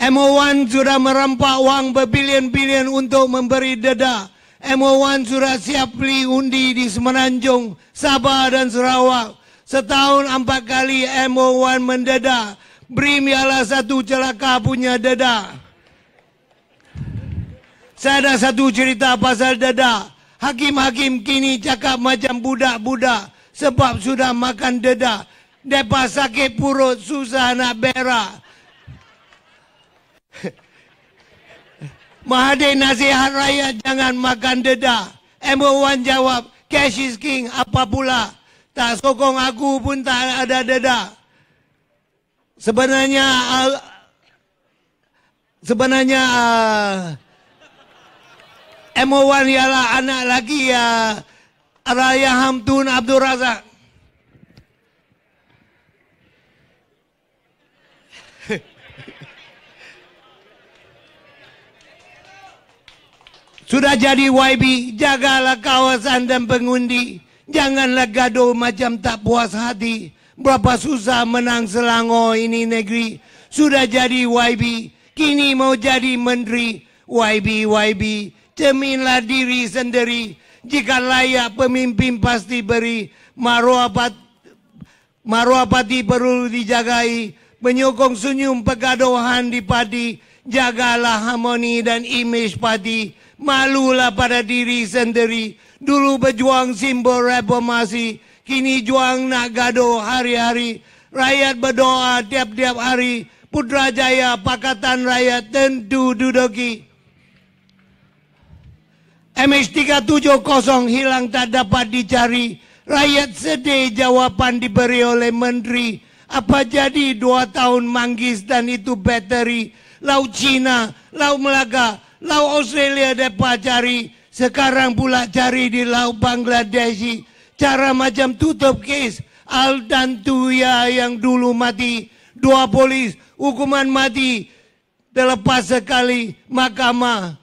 MO1 sudah merampak wang berbilion-bilion untuk memberi deda. MO1 sudah siap beli undi di Semenanjung, Sabah dan Sarawak. Setahun empat kali MO1 mendeda. BRIM ialah satu celaka punya deda. Saya ada satu cerita pasal deda. Hakim-hakim kini cakap macam budak-budak sebab sudah makan deda. Depa sakit purut susah nak berak. [laughs] Mahathir nasihat rakyat jangan makan dedah. Emerwan jawab, cash is king, apa pula? Tak sokong aku pun tak ada dedah. Sebenarnya... Al sebenarnya... Uh, MO1 ialah anak lagi ya uh, Raya Hamdun Abdul Razak. Sudah jadi YB, jagalah kawasan dan pengundi. Janganlah gaduh macam tak puas hati. Berapa susah menang Selangor ini negeri. Sudah jadi YB, kini mau jadi menteri. YB, YB, ceminlah diri sendiri. Jika layak pemimpin pasti beri. maruah pati perlu dijagai. Menyokong senyum pegadohan di padi. Jagalah harmoni dan imej padi. Malulah pada diri sendiri Dulu berjuang simbol reformasi Kini juang nak gaduh hari-hari Rakyat berdoa tiap-tiap hari jaya, Pakatan Rakyat tentu duduki MH370 hilang tak dapat dicari Rakyat sedih jawapan diberi oleh menteri Apa jadi dua tahun manggis dan itu bateri Laut Cina, Laut Melaka, Laut Australia dapat cari Sekarang pula cari di Laut Bangladesh Cara macam tutup kes Al dan Tuya yang dulu mati Dua polis hukuman mati Terlepas sekali mahkamah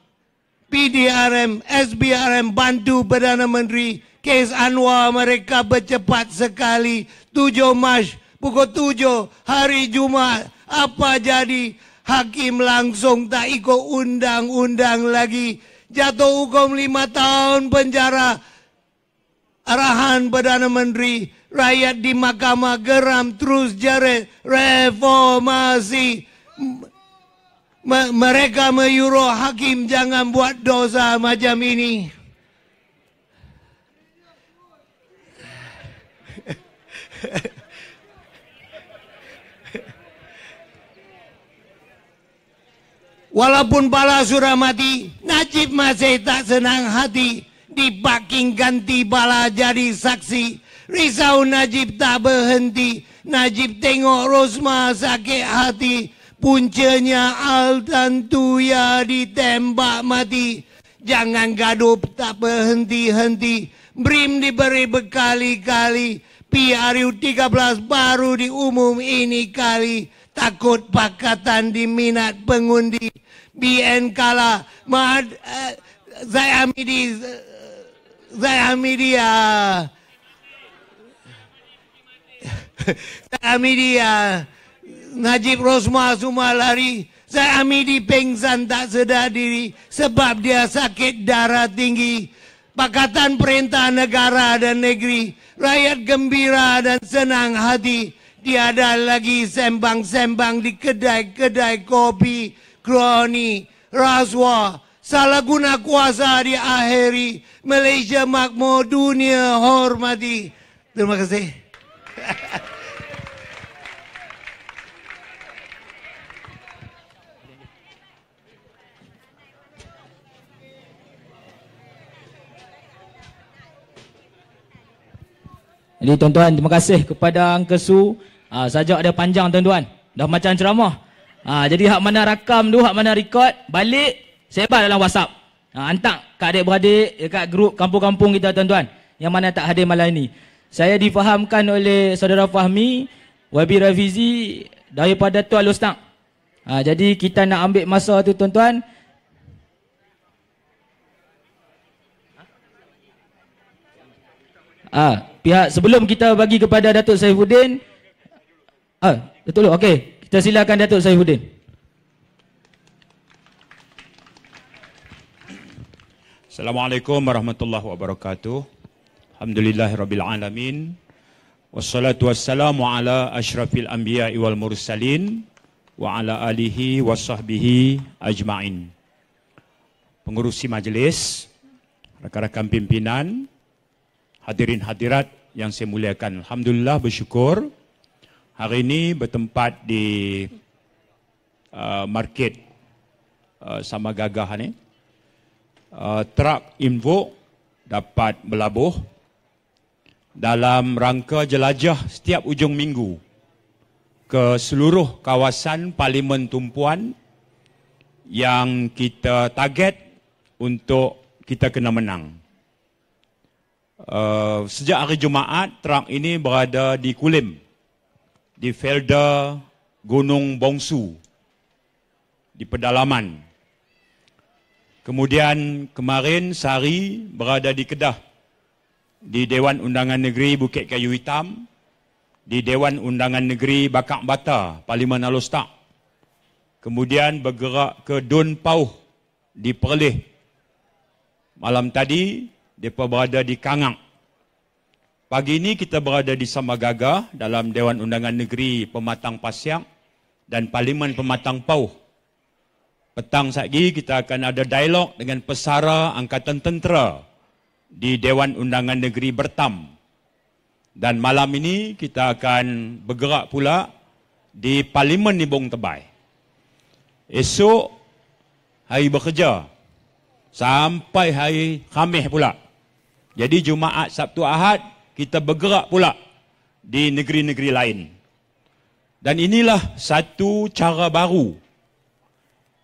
PDRM, SBRM bantu Perdana Menteri Kes Anwar mereka bercepat sekali 7 Mac pukul 7 hari Jumaat apa jadi Hakim langsung tak ikut undang-undang lagi Jatuh hukum lima tahun penjara Arahan Perdana Menteri Rakyat di mahkamah geram terus jerit Reformasi M Mereka menyuruh hakim jangan buat dosa macam ini Hehehe [laughs] Walaupun bala sudah mati, Najib masih tak senang hati. Dibaking ganti bala jadi saksi. Risau Najib tak berhenti. Najib tengok Rosma sakit hati. Puncanya Al dan Tuya ditembak mati. Jangan gaduh tak berhenti-henti. Brim diberi berkali-kali. PRU 13 baru diumum ini kali. Takut pakatan diminat pengundi. BN kala mad eh, Zayamidi Zayamidi ah. Zayamidi ah. Najib Rosma semua lari Zayamidi pingsan tak sedar diri Sebab dia sakit darah tinggi Pakatan perintah negara dan negeri Rakyat gembira dan senang hati Tiada lagi sembang-sembang di kedai-kedai kopi Krani, Razwa, salah guna kuasa diakhiri, Malaysia makmur dunia hormati. Terima kasih. Jadi tuan-tuan, terima kasih kepada angkesu Su. Uh, ah, sajak dia panjang tuan-tuan. Dah macam ceramah. Ha, jadi hak mana rakam tu, hak mana record, balik, sebar dalam WhatsApp. Ha, hantar kat adik-beradik, dekat grup kampung-kampung kita tuan-tuan. Yang mana tak hadir malam ini. Saya difahamkan oleh saudara Fahmi, Wabi Ravizi, daripada Tuan Lustak. Ha, jadi kita nak ambil masa tu tuan-tuan. Ah, ha, pihak sebelum kita bagi kepada Datuk Saifuddin. Ah, ha, betul okey. Kita silakan Datuk Saifuddin. Assalamualaikum warahmatullahi wabarakatuh. Alhamdulillahirabbil alamin. Wassalatu wassalamu ala asyrafil anbiya wal mursalin wa ala alihi washabbihi ajmain. Pengurusi majlis, rakan-rakan pimpinan, hadirin hadirat yang saya muliakan. Alhamdulillah bersyukur hari ini bertempat di uh, market uh, sama gagah ini Uh, truck Invo dapat melabuh dalam rangka jelajah setiap ujung minggu ke seluruh kawasan Parlimen Tumpuan yang kita target untuk kita kena menang. Uh, sejak hari Jumaat, truk ini berada di Kulim, di Felda Gunung Bongsu di pedalaman. Kemudian kemarin Sari berada di Kedah di Dewan Undangan Negeri Bukit Kayu Hitam di Dewan Undangan Negeri Bakak Bata, Parlimen Alustak. Kemudian bergerak ke Dun Pauh di Perlis. Malam tadi, mereka berada di Kangang. Pagi ini kita berada di Samagaga dalam Dewan Undangan Negeri Pematang Pasiak dan Parlimen Pematang Pauh. Petang lagi kita akan ada dialog dengan pesara Angkatan Tentera di Dewan Undangan Negeri Bertam. Dan malam ini kita akan bergerak pula di Parlimen Nibong Tebai. Esok hari bekerja sampai hari Khamis pula. Jadi Jumaat, Sabtu, Ahad kita bergerak pula di negeri-negeri lain. Dan inilah satu cara baru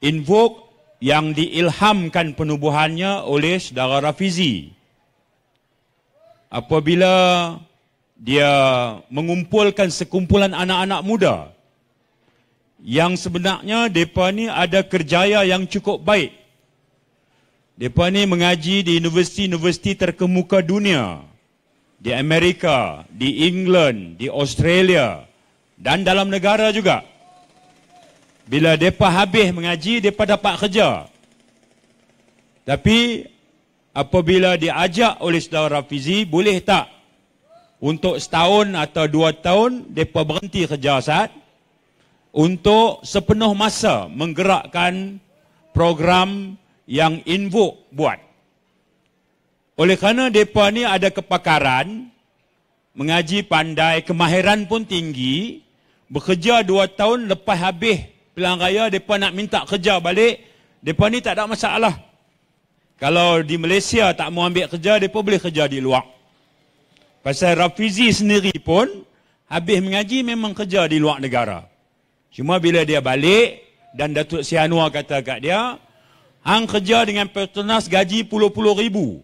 invoke yang diilhamkan penubuhannya oleh saudara Rafizi. Apabila dia mengumpulkan sekumpulan anak-anak muda yang sebenarnya mereka ni ada kerjaya yang cukup baik. Mereka ni mengaji di universiti-universiti terkemuka dunia di Amerika, di England, di Australia dan dalam negara juga. Bila depa habis mengaji depa dapat kerja. Tapi apabila diajak oleh saudara Rafizi boleh tak untuk setahun atau dua tahun depa berhenti kerja saat untuk sepenuh masa menggerakkan program yang Invok buat. Oleh kerana mereka ni ada kepakaran, mengaji pandai, kemahiran pun tinggi, bekerja dua tahun lepas habis pilihan raya, mereka nak minta kerja balik, mereka ni tak ada masalah. Kalau di Malaysia tak mau ambil kerja, mereka boleh kerja di luar. Pasal Rafizi sendiri pun, habis mengaji memang kerja di luar negara. Cuma bila dia balik, dan Datuk Sianua kata kat dia, Hang kerja dengan Petronas gaji puluh-puluh ribu.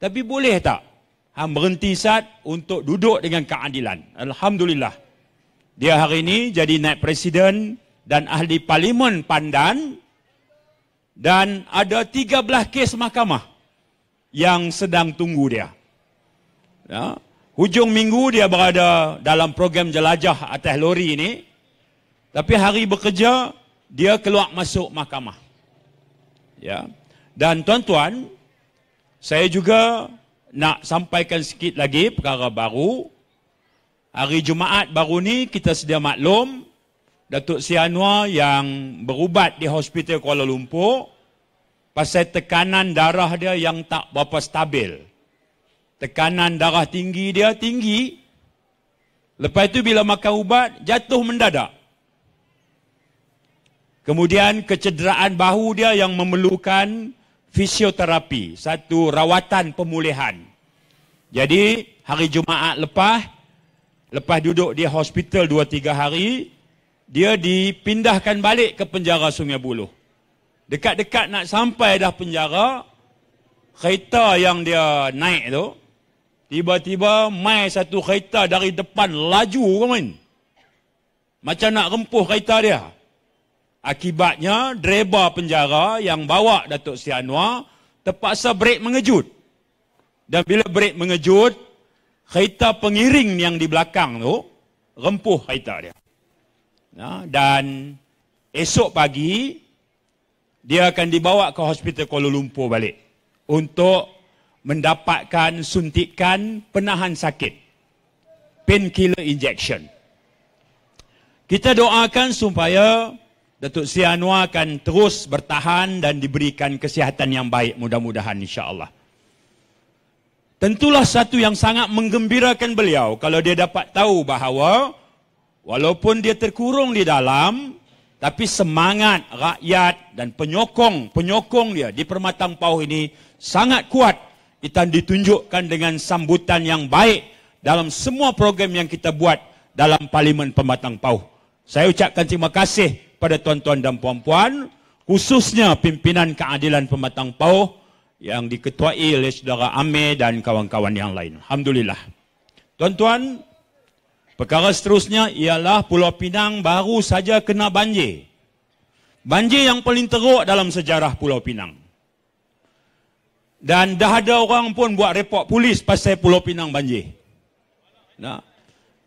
Tapi boleh tak? Ha, berhenti saat untuk duduk dengan keadilan. Alhamdulillah. Dia hari ini jadi naik presiden dan ahli parlimen pandan dan ada 13 kes mahkamah yang sedang tunggu dia. Ya. Hujung minggu dia berada dalam program jelajah atas lori ini. Tapi hari bekerja, dia keluar masuk mahkamah. Ya. Dan tuan-tuan, saya juga nak sampaikan sikit lagi perkara baru. Hari Jumaat baru ni kita sedia maklum Datuk Sianwa yang berubat di Hospital Kuala Lumpur pasal tekanan darah dia yang tak berapa stabil. Tekanan darah tinggi dia tinggi. Lepas itu bila makan ubat, jatuh mendadak. Kemudian kecederaan bahu dia yang memerlukan fisioterapi, satu rawatan pemulihan. Jadi hari Jumaat lepas, lepas duduk di hospital 2-3 hari, dia dipindahkan balik ke penjara Sungai Buloh. Dekat-dekat nak sampai dah penjara, kereta yang dia naik tu, tiba-tiba mai satu kereta dari depan laju kan? Macam nak rempuh kereta dia. Akibatnya, dreba penjara yang bawa Datuk Seri Anwar terpaksa brek mengejut. Dan bila break mengejut, kereta pengiring yang di belakang tu rempuh kereta dia. Ya, dan esok pagi, dia akan dibawa ke hospital Kuala Lumpur balik untuk mendapatkan suntikan penahan sakit. Painkiller injection. Kita doakan supaya... Datuk Sri Anwar akan terus bertahan dan diberikan kesihatan yang baik mudah-mudahan insya-Allah. Tentulah satu yang sangat menggembirakan beliau kalau dia dapat tahu bahawa walaupun dia terkurung di dalam tapi semangat rakyat dan penyokong-penyokong dia di Permatang Pauh ini sangat kuat kita ditunjukkan dengan sambutan yang baik dalam semua program yang kita buat dalam Parlimen Permatang Pauh. Saya ucapkan terima kasih pada tuan-tuan dan puan-puan, khususnya pimpinan keadilan pematang Pauh yang diketuai oleh saudara Amir dan kawan-kawan yang lain. Alhamdulillah. Tuan-tuan, perkara seterusnya ialah Pulau Pinang baru saja kena banjir. Banjir yang paling teruk dalam sejarah Pulau Pinang. Dan dah ada orang pun buat repot polis pasal Pulau Pinang banjir. Nah.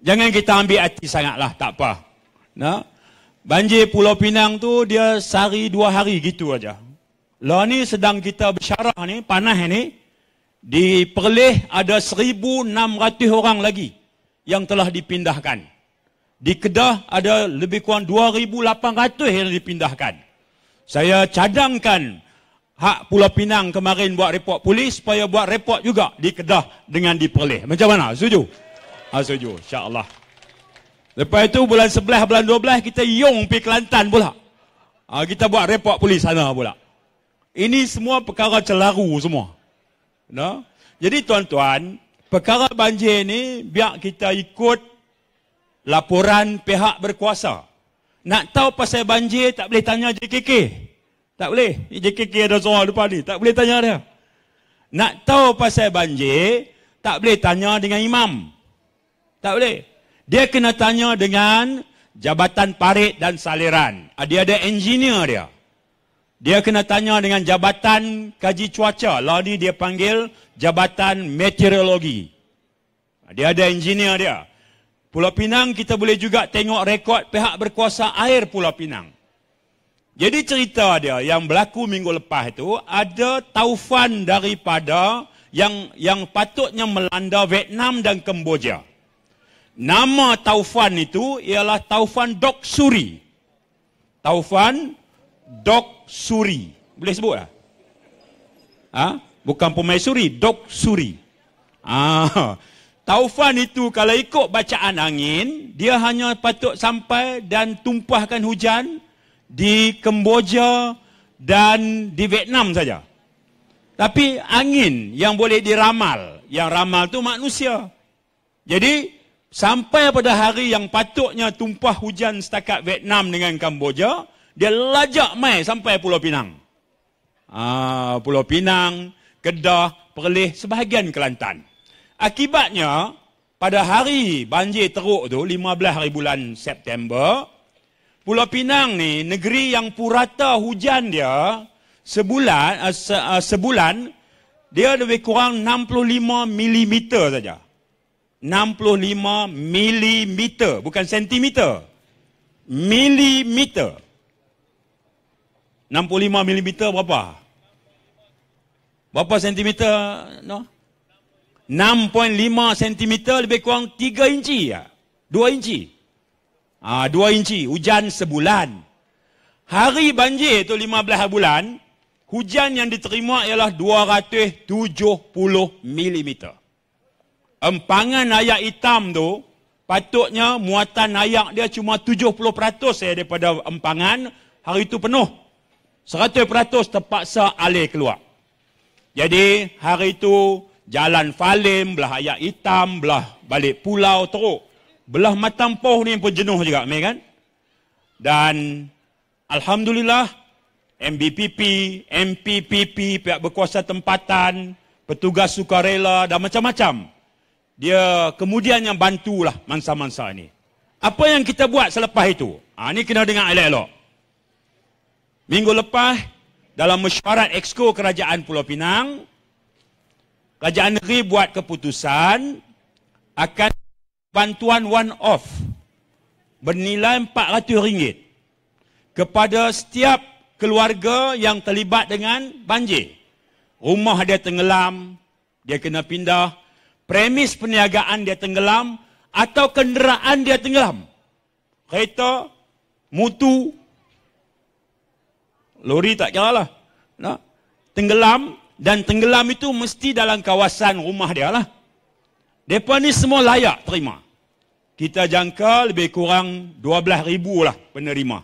Jangan kita ambil hati sangatlah, tak apa. Nah. Banjir Pulau Pinang tu dia sehari dua hari gitu aja. Lo lah ni sedang kita bersyarah ni, panah ni. Di Perlis ada 1,600 orang lagi yang telah dipindahkan. Di Kedah ada lebih kurang 2,800 yang dipindahkan. Saya cadangkan hak Pulau Pinang kemarin buat report polis supaya buat report juga di Kedah dengan di Perlis. Macam mana? Setuju? Ha, setuju. Allah. Lepas itu bulan 11, bulan 12 kita yong pergi Kelantan pula. Ha, kita buat report polis sana pula. Ini semua perkara celaru semua. No? Jadi tuan-tuan, perkara banjir ini biar kita ikut laporan pihak berkuasa. Nak tahu pasal banjir tak boleh tanya JKK. Tak boleh. JKK ada soal depan ni. Tak boleh tanya dia. Nak tahu pasal banjir, tak boleh tanya dengan imam. Tak boleh dia kena tanya dengan Jabatan Parit dan Saliran. Ah, dia ada engineer dia. Dia kena tanya dengan Jabatan Kaji Cuaca. Lalu ni dia panggil Jabatan Meteorologi. Ah, dia ada engineer dia. Pulau Pinang kita boleh juga tengok rekod pihak berkuasa air Pulau Pinang. Jadi cerita dia yang berlaku minggu lepas itu ada taufan daripada yang yang patutnya melanda Vietnam dan Kemboja. Nama Taufan itu ialah Taufan Dok Suri. Taufan Dok Suri. Boleh sebut tak? Ha? Bukan suri, Dok Suri. Ah. [laughs] Taufan itu kalau ikut bacaan angin, dia hanya patut sampai dan tumpahkan hujan di Kemboja dan di Vietnam saja. Tapi angin yang boleh diramal, yang ramal tu manusia. Jadi Sampai pada hari yang patutnya tumpah hujan setakat Vietnam dengan Kamboja, dia lajak mai sampai Pulau Pinang. Ah, Pulau Pinang, Kedah, Perlis, sebahagian Kelantan. Akibatnya, pada hari banjir teruk tu, 15 hari bulan September, Pulau Pinang ni negeri yang purata hujan dia sebulan uh, se, uh, sebulan dia lebih kurang 65 mm saja. 65 milimeter, bukan sentimeter. Milimeter. 65 milimeter berapa? Berapa sentimeter? No? 6.5 sentimeter lebih kurang 3 inci. Ya? 2 inci. Ha, 2 inci. Hujan sebulan. Hari banjir itu 15 bulan, hujan yang diterima ialah 270 milimeter empangan ayak hitam tu patutnya muatan ayak dia cuma 70% saya daripada empangan hari itu penuh 100% terpaksa alih keluar jadi hari itu jalan falim belah ayak hitam belah balik pulau teruk belah matang poh ni pun jenuh juga mai kan dan alhamdulillah MBPP, MPPP, pihak berkuasa tempatan, petugas sukarela dan macam-macam dia kemudian yang bantulah mansa mansa ini. Apa yang kita buat selepas itu? Ha, ini kena dengar elok-elok. Minggu lepas, dalam mesyuarat Exco Kerajaan Pulau Pinang, Kerajaan Negeri buat keputusan akan bantuan one-off bernilai RM400 kepada setiap keluarga yang terlibat dengan banjir. Rumah dia tenggelam, dia kena pindah, premis perniagaan dia tenggelam atau kenderaan dia tenggelam. Kereta, mutu, lori tak kira lah. Nah, tenggelam dan tenggelam itu mesti dalam kawasan rumah dia lah. Mereka ni semua layak terima. Kita jangka lebih kurang ribu lah penerima.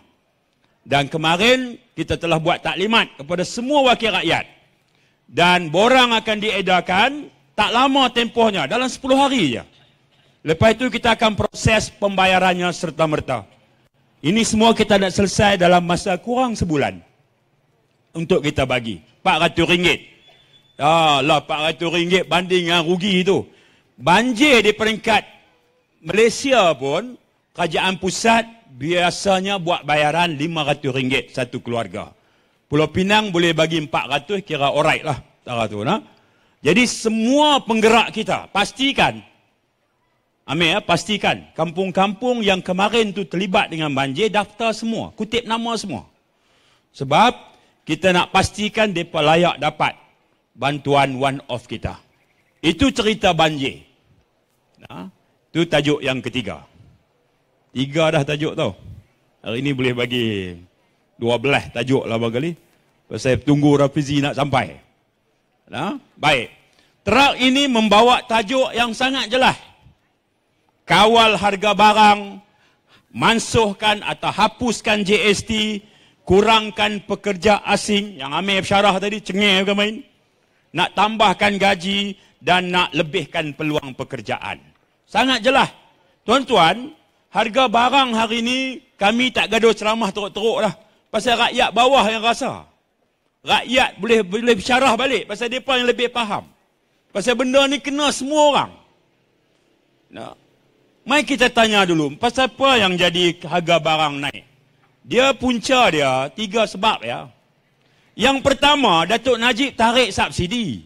Dan kemarin kita telah buat taklimat kepada semua wakil rakyat. Dan borang akan diedarkan tak lama tempohnya, dalam 10 hari saja. Lepas itu kita akan proses pembayarannya serta-merta. Ini semua kita nak selesai dalam masa kurang sebulan. Untuk kita bagi. RM400. Alah RM400 banding dengan rugi itu. Banjir di peringkat Malaysia pun, kerajaan pusat biasanya buat bayaran RM500 satu keluarga. Pulau Pinang boleh bagi 400 kira alright lah. Tak tahu nak. Jadi semua penggerak kita, pastikan. Amir ya, pastikan. Kampung-kampung yang kemarin tu terlibat dengan banjir, daftar semua. Kutip nama semua. Sebab kita nak pastikan depa layak dapat bantuan one off kita. Itu cerita banjir. Nah, ha? tu tajuk yang ketiga. Tiga dah tajuk tau. Hari ini boleh bagi dua belah tajuk lah bagali. Saya tunggu Rafizi nak Sampai. Ha? Baik. Truk ini membawa tajuk yang sangat jelas. Kawal harga barang, mansuhkan atau hapuskan GST, kurangkan pekerja asing yang Amir Syarah tadi cengeng ke main? Nak tambahkan gaji dan nak lebihkan peluang pekerjaan. Sangat jelas. Tuan-tuan, harga barang hari ini kami tak gaduh ceramah teruk-teruk lah. Pasal rakyat bawah yang rasa rakyat boleh boleh syarah balik pasal depa yang lebih faham. Pasal benda ni kena semua orang. Nah. Mai kita tanya dulu pasal apa yang jadi harga barang naik. Dia punca dia tiga sebab ya. Yang pertama Datuk Najib tarik subsidi.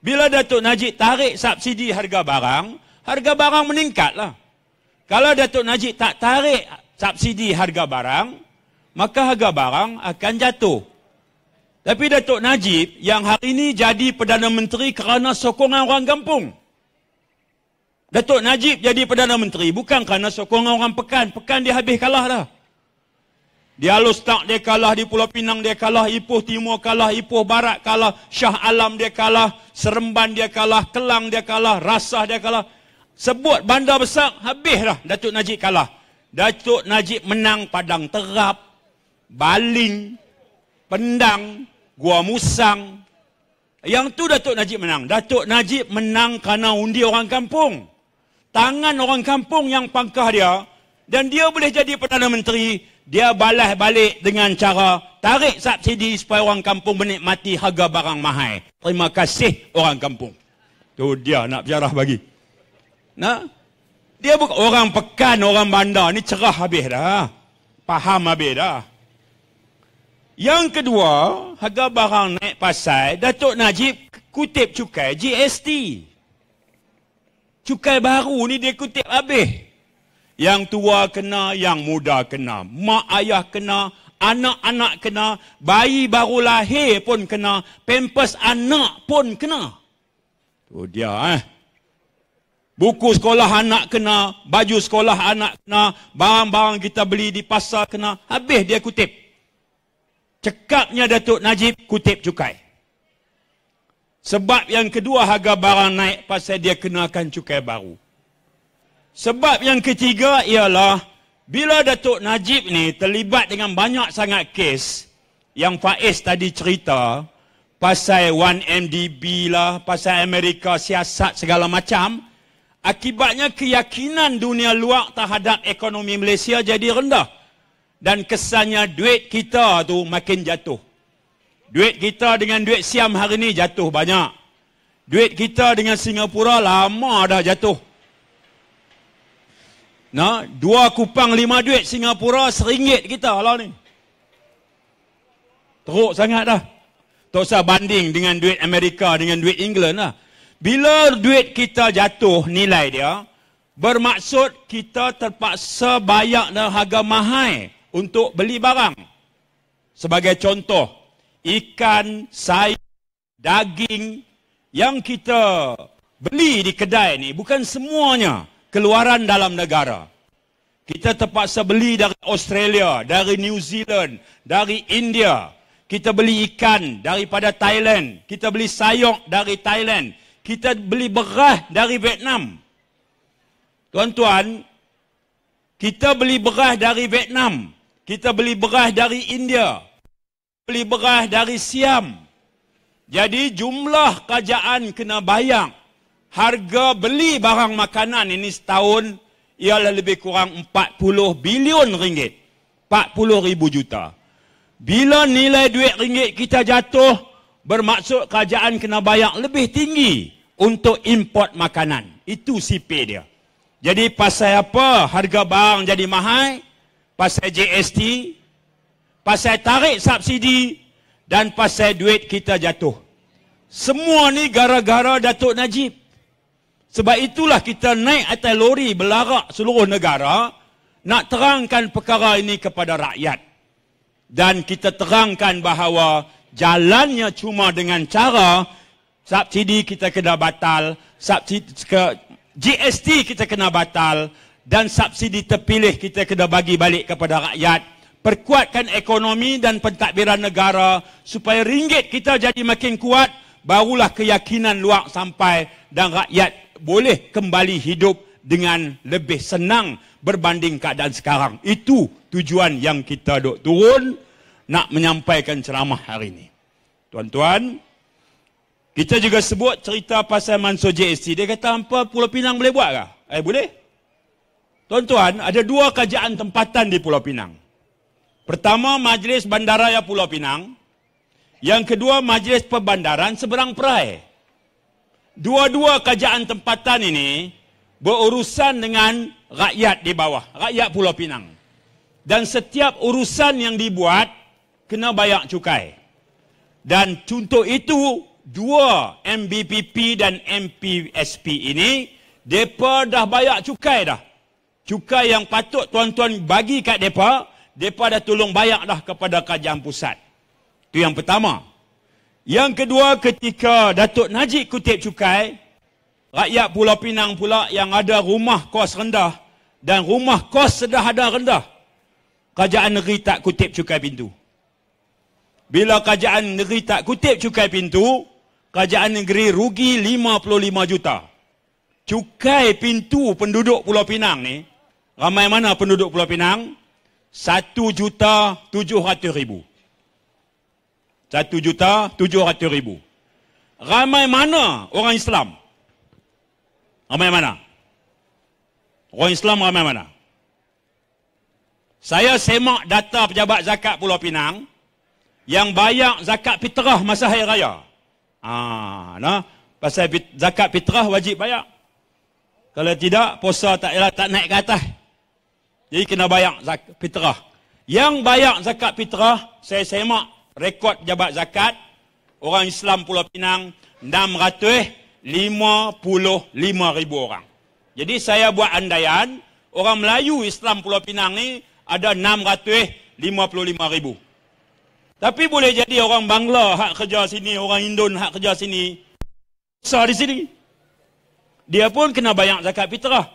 Bila Datuk Najib tarik subsidi harga barang, harga barang meningkat lah. Kalau Datuk Najib tak tarik subsidi harga barang, maka harga barang akan jatuh. Tapi Datuk Najib yang hari ini jadi Perdana Menteri kerana sokongan orang kampung. Datuk Najib jadi Perdana Menteri bukan kerana sokongan orang pekan. Pekan dia habis kalah dah. Di Alus Tak dia kalah, di Pulau Pinang dia kalah, Ipoh Timur kalah, Ipoh Barat kalah, Shah Alam dia kalah, Seremban dia kalah, Kelang dia kalah, Rasah dia kalah. Sebut bandar besar, habis dah Datuk Najib kalah. Datuk Najib menang Padang Terap, Baling, Pendang, Gua Musang. Yang tu Datuk Najib menang. Datuk Najib menang kerana undi orang kampung. Tangan orang kampung yang pangkah dia dan dia boleh jadi Perdana Menteri, dia balas balik dengan cara tarik subsidi supaya orang kampung menikmati harga barang mahal. Terima kasih orang kampung. Tu dia nak jarah bagi. Nah. Dia bukan orang pekan, orang bandar ni cerah habis dah. Faham habis dah. Yang kedua, harga barang naik pasal, Datuk Najib kutip cukai GST. Cukai baru ni dia kutip habis. Yang tua kena, yang muda kena. Mak ayah kena, anak-anak kena, bayi baru lahir pun kena, pempas anak pun kena. Tu dia eh. Buku sekolah anak kena, baju sekolah anak kena, barang-barang kita beli di pasar kena, habis dia kutip. Cekapnya Datuk Najib kutip cukai. Sebab yang kedua harga barang naik pasal dia kenakan cukai baru. Sebab yang ketiga ialah bila Datuk Najib ni terlibat dengan banyak sangat kes yang Faiz tadi cerita pasal 1MDB lah, pasal Amerika siasat segala macam, akibatnya keyakinan dunia luar terhadap ekonomi Malaysia jadi rendah dan kesannya duit kita tu makin jatuh. Duit kita dengan duit Siam hari ni jatuh banyak. Duit kita dengan Singapura lama dah jatuh. Nah, dua kupang lima duit Singapura seringgit kita lah ni. Teruk sangat dah. Tak usah banding dengan duit Amerika, dengan duit England lah. Bila duit kita jatuh nilai dia, bermaksud kita terpaksa bayar dengan harga mahal untuk beli barang. Sebagai contoh, ikan, sayur, daging yang kita beli di kedai ini bukan semuanya keluaran dalam negara. Kita terpaksa beli dari Australia, dari New Zealand, dari India. Kita beli ikan daripada Thailand. Kita beli sayur dari Thailand. Kita beli beras dari Vietnam. Tuan-tuan, kita beli beras dari Vietnam. Kita beli beras dari India. Beli beras dari Siam. Jadi jumlah kajian kena bayang Harga beli barang makanan ini setahun ialah lebih kurang 40 bilion ringgit. 40 ribu juta. Bila nilai duit ringgit kita jatuh, bermaksud kajian kena bayang lebih tinggi untuk import makanan. Itu CP dia. Jadi pasal apa harga barang jadi mahal? pasal GST, pasal tarik subsidi dan pasal duit kita jatuh. Semua ni gara-gara Datuk Najib. Sebab itulah kita naik atas lori belarak seluruh negara nak terangkan perkara ini kepada rakyat. Dan kita terangkan bahawa jalannya cuma dengan cara subsidi kita kena batal, subsidi ke GST kita kena batal, dan subsidi terpilih kita kena bagi balik kepada rakyat. Perkuatkan ekonomi dan pentadbiran negara supaya ringgit kita jadi makin kuat barulah keyakinan luar sampai dan rakyat boleh kembali hidup dengan lebih senang berbanding keadaan sekarang. Itu tujuan yang kita dok turun nak menyampaikan ceramah hari ini. Tuan-tuan, kita juga sebut cerita pasal Mansur JST. Dia kata hampa Pulau Pinang boleh buat kah? Eh boleh. Tuan-tuan, ada dua kerajaan tempatan di Pulau Pinang. Pertama, Majlis Bandaraya Pulau Pinang. Yang kedua, Majlis Perbandaran Seberang Perai. Dua-dua kerajaan tempatan ini berurusan dengan rakyat di bawah, rakyat Pulau Pinang. Dan setiap urusan yang dibuat, kena bayar cukai. Dan contoh itu, dua MBPP dan MPSP ini, mereka dah bayar cukai dah cukai yang patut tuan-tuan bagi kat mereka, mereka dah tolong bayar dah kepada kajian pusat. Itu yang pertama. Yang kedua, ketika Datuk Najib kutip cukai, rakyat Pulau Pinang pula yang ada rumah kos rendah dan rumah kos sedah ada rendah, kajian negeri tak kutip cukai pintu. Bila kajian negeri tak kutip cukai pintu, kajian negeri rugi 55 juta. Cukai pintu penduduk Pulau Pinang ni, Ramai mana penduduk Pulau Pinang? 1 juta 700 ribu. 1 juta 700 ribu. Ramai mana orang Islam? Ramai mana? Orang Islam ramai mana? Saya semak data pejabat zakat Pulau Pinang yang bayar zakat fitrah masa hari raya. Ah, nah, pasal zakat fitrah wajib bayar. Kalau tidak, puasa tak elak tak naik ke atas. Jadi kena bayar zakat fitrah. Yang bayar zakat fitrah, saya semak rekod jabat zakat orang Islam Pulau Pinang 655 ribu orang. Jadi saya buat andaian, orang Melayu Islam Pulau Pinang ni ada 655 ribu. Tapi boleh jadi orang Bangla hak kerja sini, orang Indon hak kerja sini, besar di sini. Dia pun kena bayar zakat fitrah.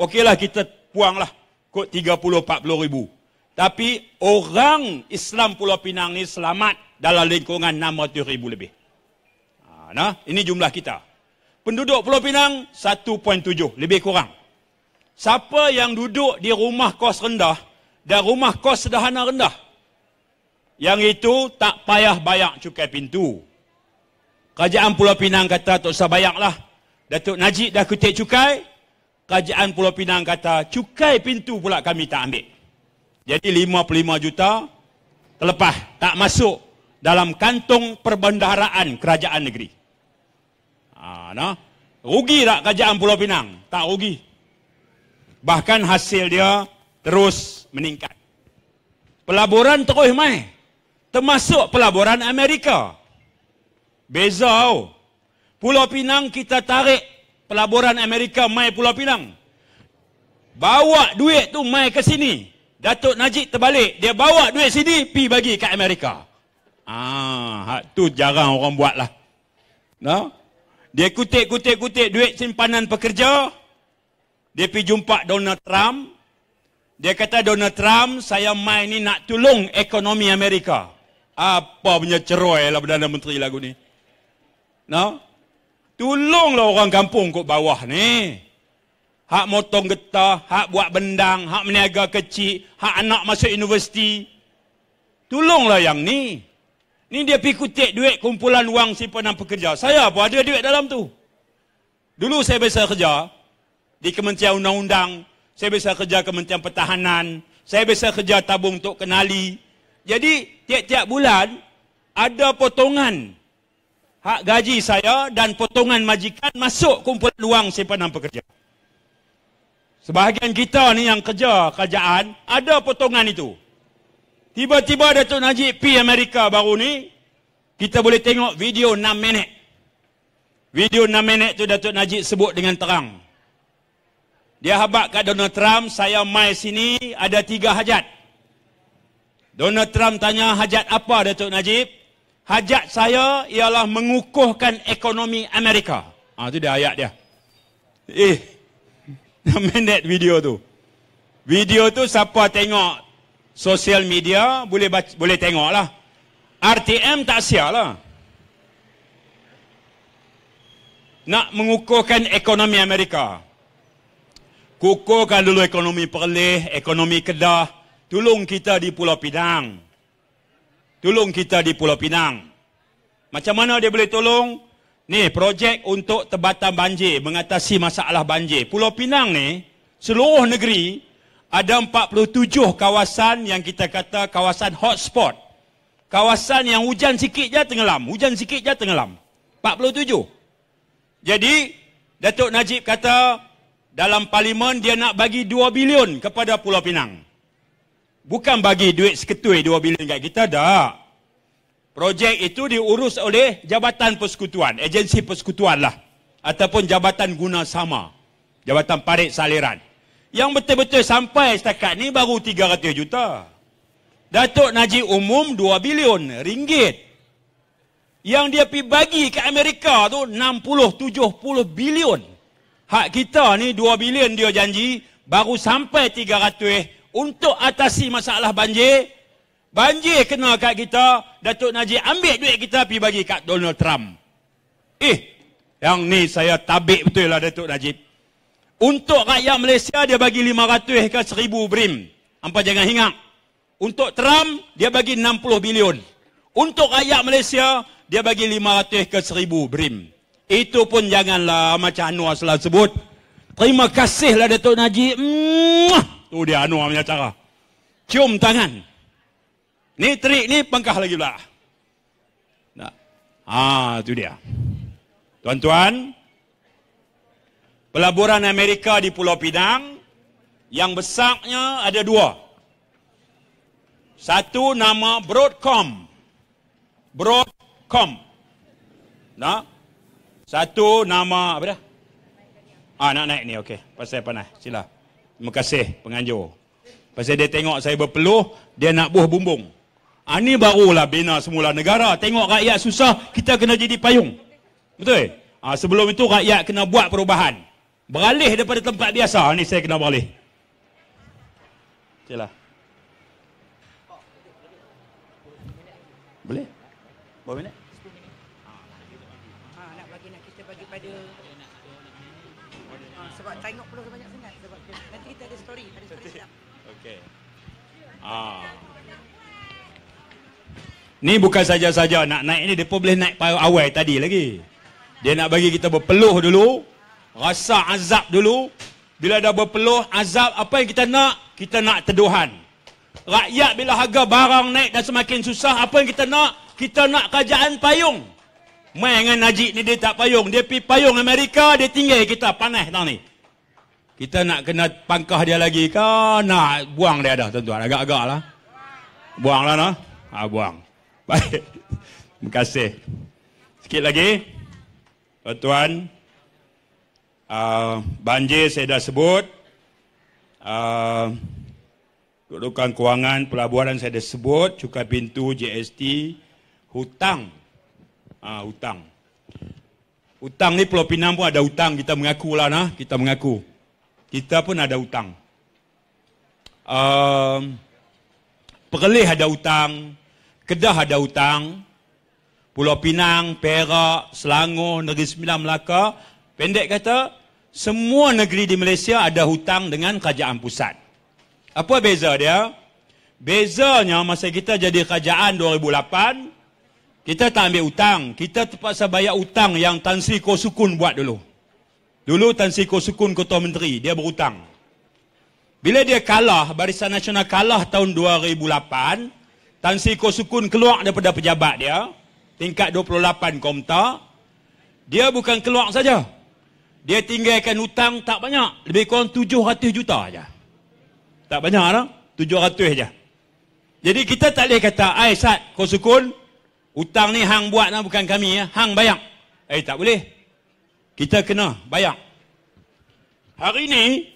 Okeylah kita puanglah kot 30-40 ribu. Tapi orang Islam Pulau Pinang ni selamat dalam lingkungan 600 ribu lebih. Ha, nah, ini jumlah kita. Penduduk Pulau Pinang 1.7 lebih kurang. Siapa yang duduk di rumah kos rendah dan rumah kos sederhana rendah? Yang itu tak payah bayar cukai pintu. Kerajaan Pulau Pinang kata tak usah bayarlah. Datuk Najib dah kutip cukai, kerajaan Pulau Pinang kata cukai pintu pula kami tak ambil. Jadi 55 juta terlepas, tak masuk dalam kantong perbendaharaan kerajaan negeri. Ah, ha, nah. Rugi tak kerajaan Pulau Pinang? Tak rugi. Bahkan hasil dia terus meningkat. Pelaburan terus mai. Termasuk pelaburan Amerika. Beza tau. Oh. Pulau Pinang kita tarik pelaburan Amerika mai Pulau Pinang. Bawa duit tu mai ke sini. Datuk Najib terbalik. Dia bawa duit sini, pi bagi kat Amerika. Ah, ha, tu jarang orang buat lah. No? Dia kutip-kutip-kutip duit simpanan pekerja. Dia pi jumpa Donald Trump. Dia kata Donald Trump, saya mai ni nak tolong ekonomi Amerika. Apa punya ceroy lah Perdana Menteri lagu ni. No? Tolonglah orang kampung kot bawah ni. Hak motong getah, hak buat bendang, hak meniaga kecil, hak anak masuk universiti. Tolonglah yang ni. Ni dia pergi kutip duit kumpulan wang simpanan pekerja. Saya pun ada duit dalam tu. Dulu saya biasa kerja di Kementerian Undang-Undang. Saya biasa kerja Kementerian Pertahanan. Saya biasa kerja tabung untuk kenali. Jadi tiap-tiap bulan ada potongan hak gaji saya dan potongan majikan masuk kumpulan wang simpanan pekerja. Sebahagian kita ni yang kerja kerajaan, ada potongan itu. Tiba-tiba Datuk Najib pergi Amerika baru ni, kita boleh tengok video 6 minit. Video 6 minit tu Datuk Najib sebut dengan terang. Dia habak kat Donald Trump, saya mai sini ada tiga hajat. Donald Trump tanya hajat apa Datuk Najib? hajat saya ialah mengukuhkan ekonomi Amerika. Ah ha, tu dia ayat dia. Eh. [laughs] Nak video tu. Video tu siapa tengok sosial media boleh baca, boleh tengoklah. RTM tak sialah. Nak mengukuhkan ekonomi Amerika. Kukuhkan dulu ekonomi Perlis, ekonomi Kedah. Tolong kita di Pulau Pinang tolong kita di Pulau Pinang. Macam mana dia boleh tolong? Ni projek untuk tebatan banjir, mengatasi masalah banjir. Pulau Pinang ni, seluruh negeri ada 47 kawasan yang kita kata kawasan hotspot. Kawasan yang hujan sikit je tenggelam, hujan sikit je tenggelam. 47. Jadi, Datuk Najib kata dalam parlimen dia nak bagi 2 bilion kepada Pulau Pinang. Bukan bagi duit seketui dua bilion kat kita, dah. Projek itu diurus oleh Jabatan Persekutuan, Agensi Persekutuan lah. Ataupun Jabatan Guna Sama, Jabatan Parit Saliran. Yang betul-betul sampai setakat ni baru 300 juta. Datuk Najib Umum 2 bilion ringgit. Yang dia pergi bagi ke Amerika tu 60-70 bilion. Hak kita ni 2 bilion dia janji baru sampai 300 juta untuk atasi masalah banjir banjir kena kat kita Datuk Najib ambil duit kita pergi bagi kat Donald Trump eh yang ni saya tabik betul lah Datuk Najib untuk rakyat Malaysia dia bagi 500 ke 1000 brim apa jangan hingap untuk Trump dia bagi 60 bilion untuk rakyat Malaysia dia bagi 500 ke 1000 brim itu pun janganlah macam Anwar selalu sebut Terima kasihlah Datuk Najib. Muah. Tu dia anu punya cara. Cium tangan. Ni trik ni pengkah lagi pula. Nah. Ha, tu dia. Tuan-tuan, pelaburan Amerika di Pulau Pinang yang besarnya ada dua. Satu nama Broadcom. Broadcom. Nah. Satu nama apa dah? Ah nak naik ni okey. Pasal panas. Sila. Terima kasih penganjur. Pasal dia tengok saya berpeluh, dia nak buah bumbung. Ah ni barulah bina semula negara. Tengok rakyat susah, kita kena jadi payung. Betul? Eh? Ah sebelum itu rakyat kena buat perubahan. Beralih daripada tempat biasa. Ah, ni saya kena beralih. Sila. Boleh? Berapa minit? Ah, nak bagi nak kita bagi pada Ah, sebab tengok peluang banyak sangat sebab nanti kita ada story ada story okey ah Ni bukan saja-saja nak naik ni depa boleh naik pada awal tadi lagi. Dia nak bagi kita berpeluh dulu, rasa azab dulu. Bila dah berpeluh azab apa yang kita nak? Kita nak teduhan. Rakyat bila harga barang naik dan semakin susah, apa yang kita nak? Kita nak kerajaan payung. Main dengan Najib ni dia tak payung. Dia pergi payung Amerika, dia tinggal kita panas tau ni. Kita nak kena pangkah dia lagi ke? Nak buang dia dah tuan-tuan. Agak-agak lah. Buang lah nah. Ha, buang. [laughs] Baik. Terima kasih. Sikit lagi. Tuan-tuan. Uh, banjir saya dah sebut. Uh, ah, Kedudukan kewangan, pelabuhan saya dah sebut. Cukai pintu, GST, hutang ha, hutang. Hutang ni Pulau Pinang pun ada hutang, kita mengaku lah nah, kita mengaku. Kita pun ada hutang. Um, Perlis ada hutang, Kedah ada hutang, Pulau Pinang, Perak, Selangor, Negeri Sembilan Melaka, pendek kata, semua negeri di Malaysia ada hutang dengan kerajaan pusat. Apa beza dia? Bezanya masa kita jadi kerajaan 2008, kita tak ambil hutang. Kita terpaksa bayar hutang yang Tan Sri Kosukun buat dulu. Dulu Tan Sri Kosukun Ketua Menteri. Dia berhutang. Bila dia kalah, Barisan Nasional kalah tahun 2008, Tan Sri Kosukun keluar daripada pejabat dia, tingkat 28 komta, dia bukan keluar saja. Dia tinggalkan hutang tak banyak. Lebih kurang 700 juta saja. Tak banyak lah. 700 saja. Jadi kita tak boleh kata, Aisat Kosukun, Hutang ni hang buat lah bukan kami ya. Hang bayar. Eh tak boleh. Kita kena bayar. Hari ni,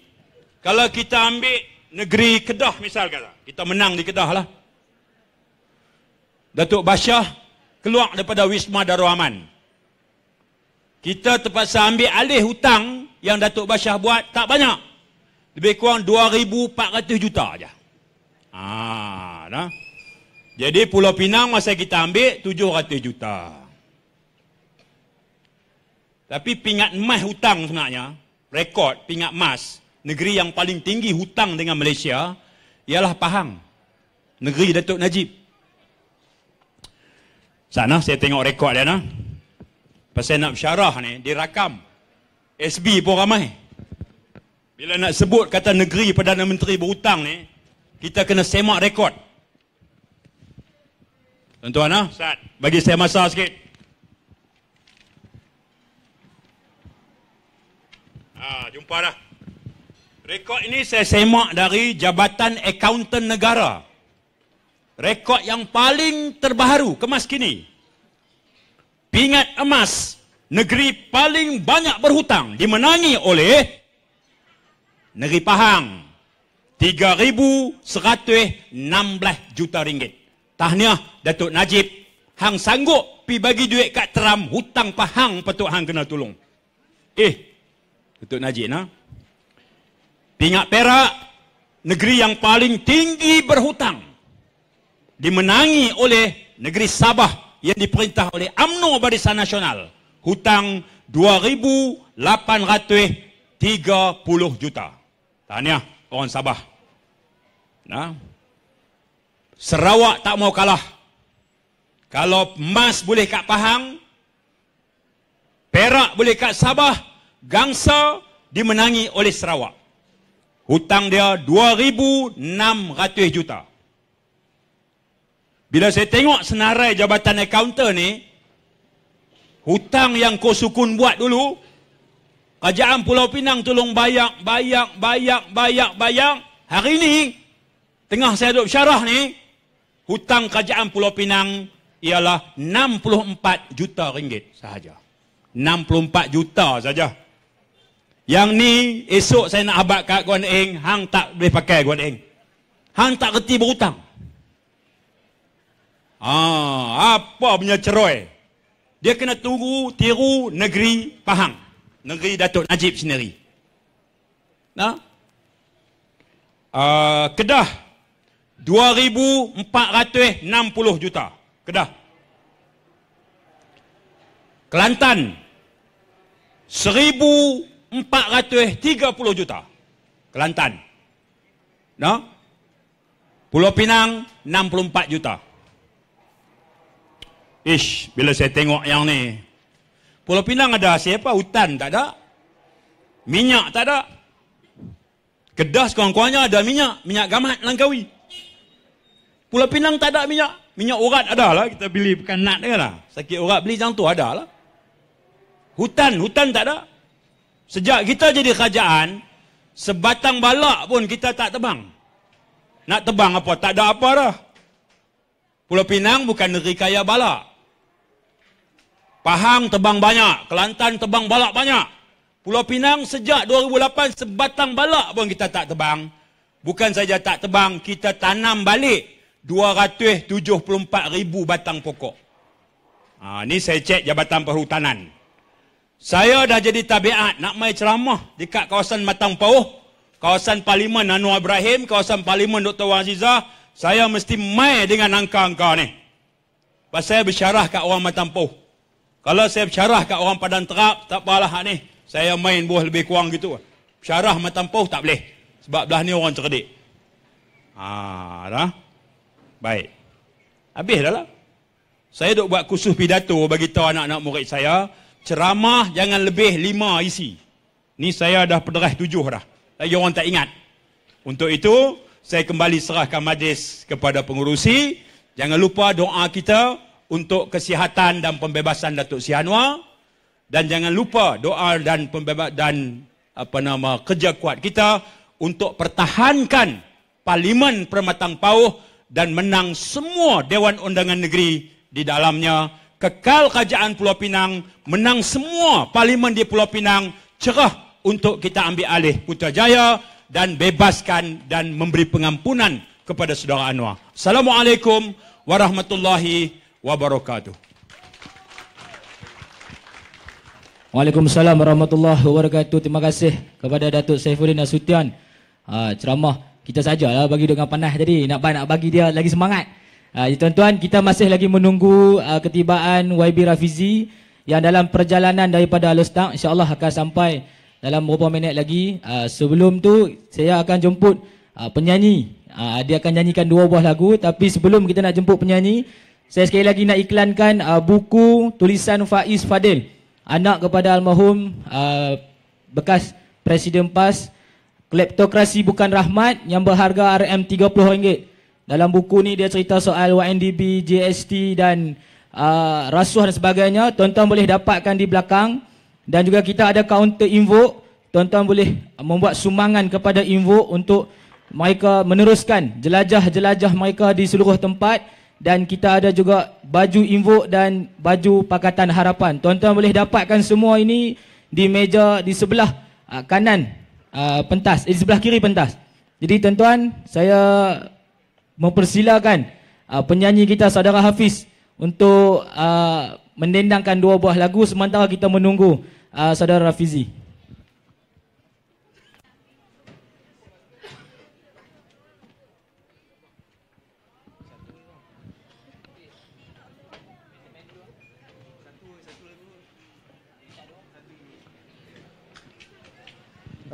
kalau kita ambil negeri Kedah misal kata. Kita menang di Kedah lah. Datuk Basyah keluar daripada Wisma Darul Aman. Kita terpaksa ambil alih hutang yang Datuk Basyah buat tak banyak. Lebih kurang 2,400 juta aja. Ah, nah. Jadi Pulau Pinang masa kita ambil 700 juta. Tapi pingat emas hutang sebenarnya, rekod pingat emas, negeri yang paling tinggi hutang dengan Malaysia, ialah Pahang. Negeri Datuk Najib. Sana saya tengok rekod dia. Nah. Pasal nak syarah ni, dirakam. SB pun ramai. Bila nak sebut kata negeri Perdana Menteri berhutang ni, kita kena semak rekod. Tuan-tuan, ha? bagi saya masa sikit. Ha, jumpa dah. Rekod ini saya semak dari Jabatan Akaunten Negara. Rekod yang paling terbaru kemas kini. Pingat emas negeri paling banyak berhutang dimenangi oleh negeri Pahang. 3,116 juta ringgit. Tahniah Datuk Najib. Hang sanggup pi bagi duit kat Teram hutang pahang patut hang kena tolong. Eh, Datuk Najib nah. Pingat Perak negeri yang paling tinggi berhutang dimenangi oleh negeri Sabah yang diperintah oleh UMNO Barisan Nasional hutang 2830 juta. Tahniah orang Sabah. Nah. Sarawak tak mau kalah. Kalau emas boleh kat Pahang, perak boleh kat Sabah, gangsa dimenangi oleh Sarawak. Hutang dia 2,600 juta. Bila saya tengok senarai jabatan akaunter ni, hutang yang Kosukun buat dulu, kajian Pulau Pinang tolong bayar, bayar, bayar, bayar, bayar. Hari ini tengah saya duduk syarah ni, hutang kerajaan Pulau Pinang ialah 64 juta ringgit sahaja. 64 juta sahaja. Yang ni esok saya nak habaq kat Guan Eng, hang tak boleh pakai Guan Eng. Hang tak reti berhutang. Ah, apa punya ceroy? Dia kena tunggu tiru negeri Pahang. Negeri Datuk Najib sendiri. Nah. Uh, Kedah 2460 juta Kedah Kelantan 1430 juta Kelantan no? Pulau Pinang 64 juta Ish, bila saya tengok yang ni Pulau Pinang ada siapa? Hutan tak ada Minyak tak ada Kedah sekurang-kurangnya ada minyak Minyak gamat Langkawi Pulau Pinang tak ada minyak. Minyak urat ada lah. Kita beli bukan nak dia lah. Sakit urat beli jantung ada lah. Hutan, hutan tak ada. Sejak kita jadi kerajaan, sebatang balak pun kita tak tebang. Nak tebang apa? Tak ada apa dah. Pulau Pinang bukan negeri kaya balak. Pahang tebang banyak. Kelantan tebang balak banyak. Pulau Pinang sejak 2008 sebatang balak pun kita tak tebang. Bukan saja tak tebang, kita tanam balik. 274 ribu batang pokok. Ha, ni saya cek Jabatan Perhutanan. Saya dah jadi tabiat nak main ceramah dekat kawasan Matang Pauh, kawasan Parlimen Anwar Ibrahim, kawasan Parlimen Dr. Wan Aziza, saya mesti main dengan angka-angka ni. Sebab saya bersyarah kat orang Matang Pauh. Kalau saya bersyarah kat orang Padang Terap, tak apalah ni. Saya main buah lebih kurang gitu. Bersyarah Matang Pauh tak boleh. Sebab belah ni orang cerdik. Ah, ha, dah. Baik. Habis dah lah. Saya duk buat kursus pidato bagi tahu anak-anak murid saya, ceramah jangan lebih lima isi. Ni saya dah pederah tujuh dah. Lagi orang tak ingat. Untuk itu, saya kembali serahkan majlis kepada pengurusi. Jangan lupa doa kita untuk kesihatan dan pembebasan Datuk Si Anwar. Dan jangan lupa doa dan pembebas dan apa nama kerja kuat kita untuk pertahankan Parlimen Permatang Pauh dan menang semua Dewan Undangan Negeri di dalamnya. Kekal kerajaan Pulau Pinang, menang semua parlimen di Pulau Pinang, cerah untuk kita ambil alih Putrajaya dan bebaskan dan memberi pengampunan kepada saudara Anwar. Assalamualaikum warahmatullahi wabarakatuh. Waalaikumsalam warahmatullahi wabarakatuh. Terima kasih kepada Datuk Saifuddin Nasution. Uh, ceramah kita sajalah bagi dengan panah, tadi nak nak bagi dia lagi semangat. Ah tuan-tuan kita masih lagi menunggu ah, ketibaan YB Rafizi yang dalam perjalanan daripada Alostang insya-Allah akan sampai dalam beberapa minit lagi. Ah, sebelum tu saya akan jemput ah, penyanyi. dia akan nyanyikan dua buah lagu tapi sebelum kita nak jemput penyanyi saya sekali lagi nak iklankan buku tulisan Faiz Fadil anak kepada almarhum bekas Presiden PAS uh, Kleptokrasi bukan rahmat yang berharga RM30. Dalam buku ni dia cerita soal YNDB, GST dan uh, rasuah dan sebagainya. Tuan-tuan boleh dapatkan di belakang. Dan juga kita ada counter invoke. Tuan-tuan boleh membuat sumangan kepada info untuk mereka meneruskan jelajah-jelajah mereka di seluruh tempat. Dan kita ada juga baju info dan baju pakatan harapan. Tuan-tuan boleh dapatkan semua ini di meja di sebelah uh, kanan. Ah, pentas eh, di sebelah kiri pentas. Jadi tuan-tuan, saya mempersilakan uh, penyanyi kita saudara Hafiz untuk uh, mendendangkan dua buah lagu sementara kita menunggu uh, saudara Rafizi.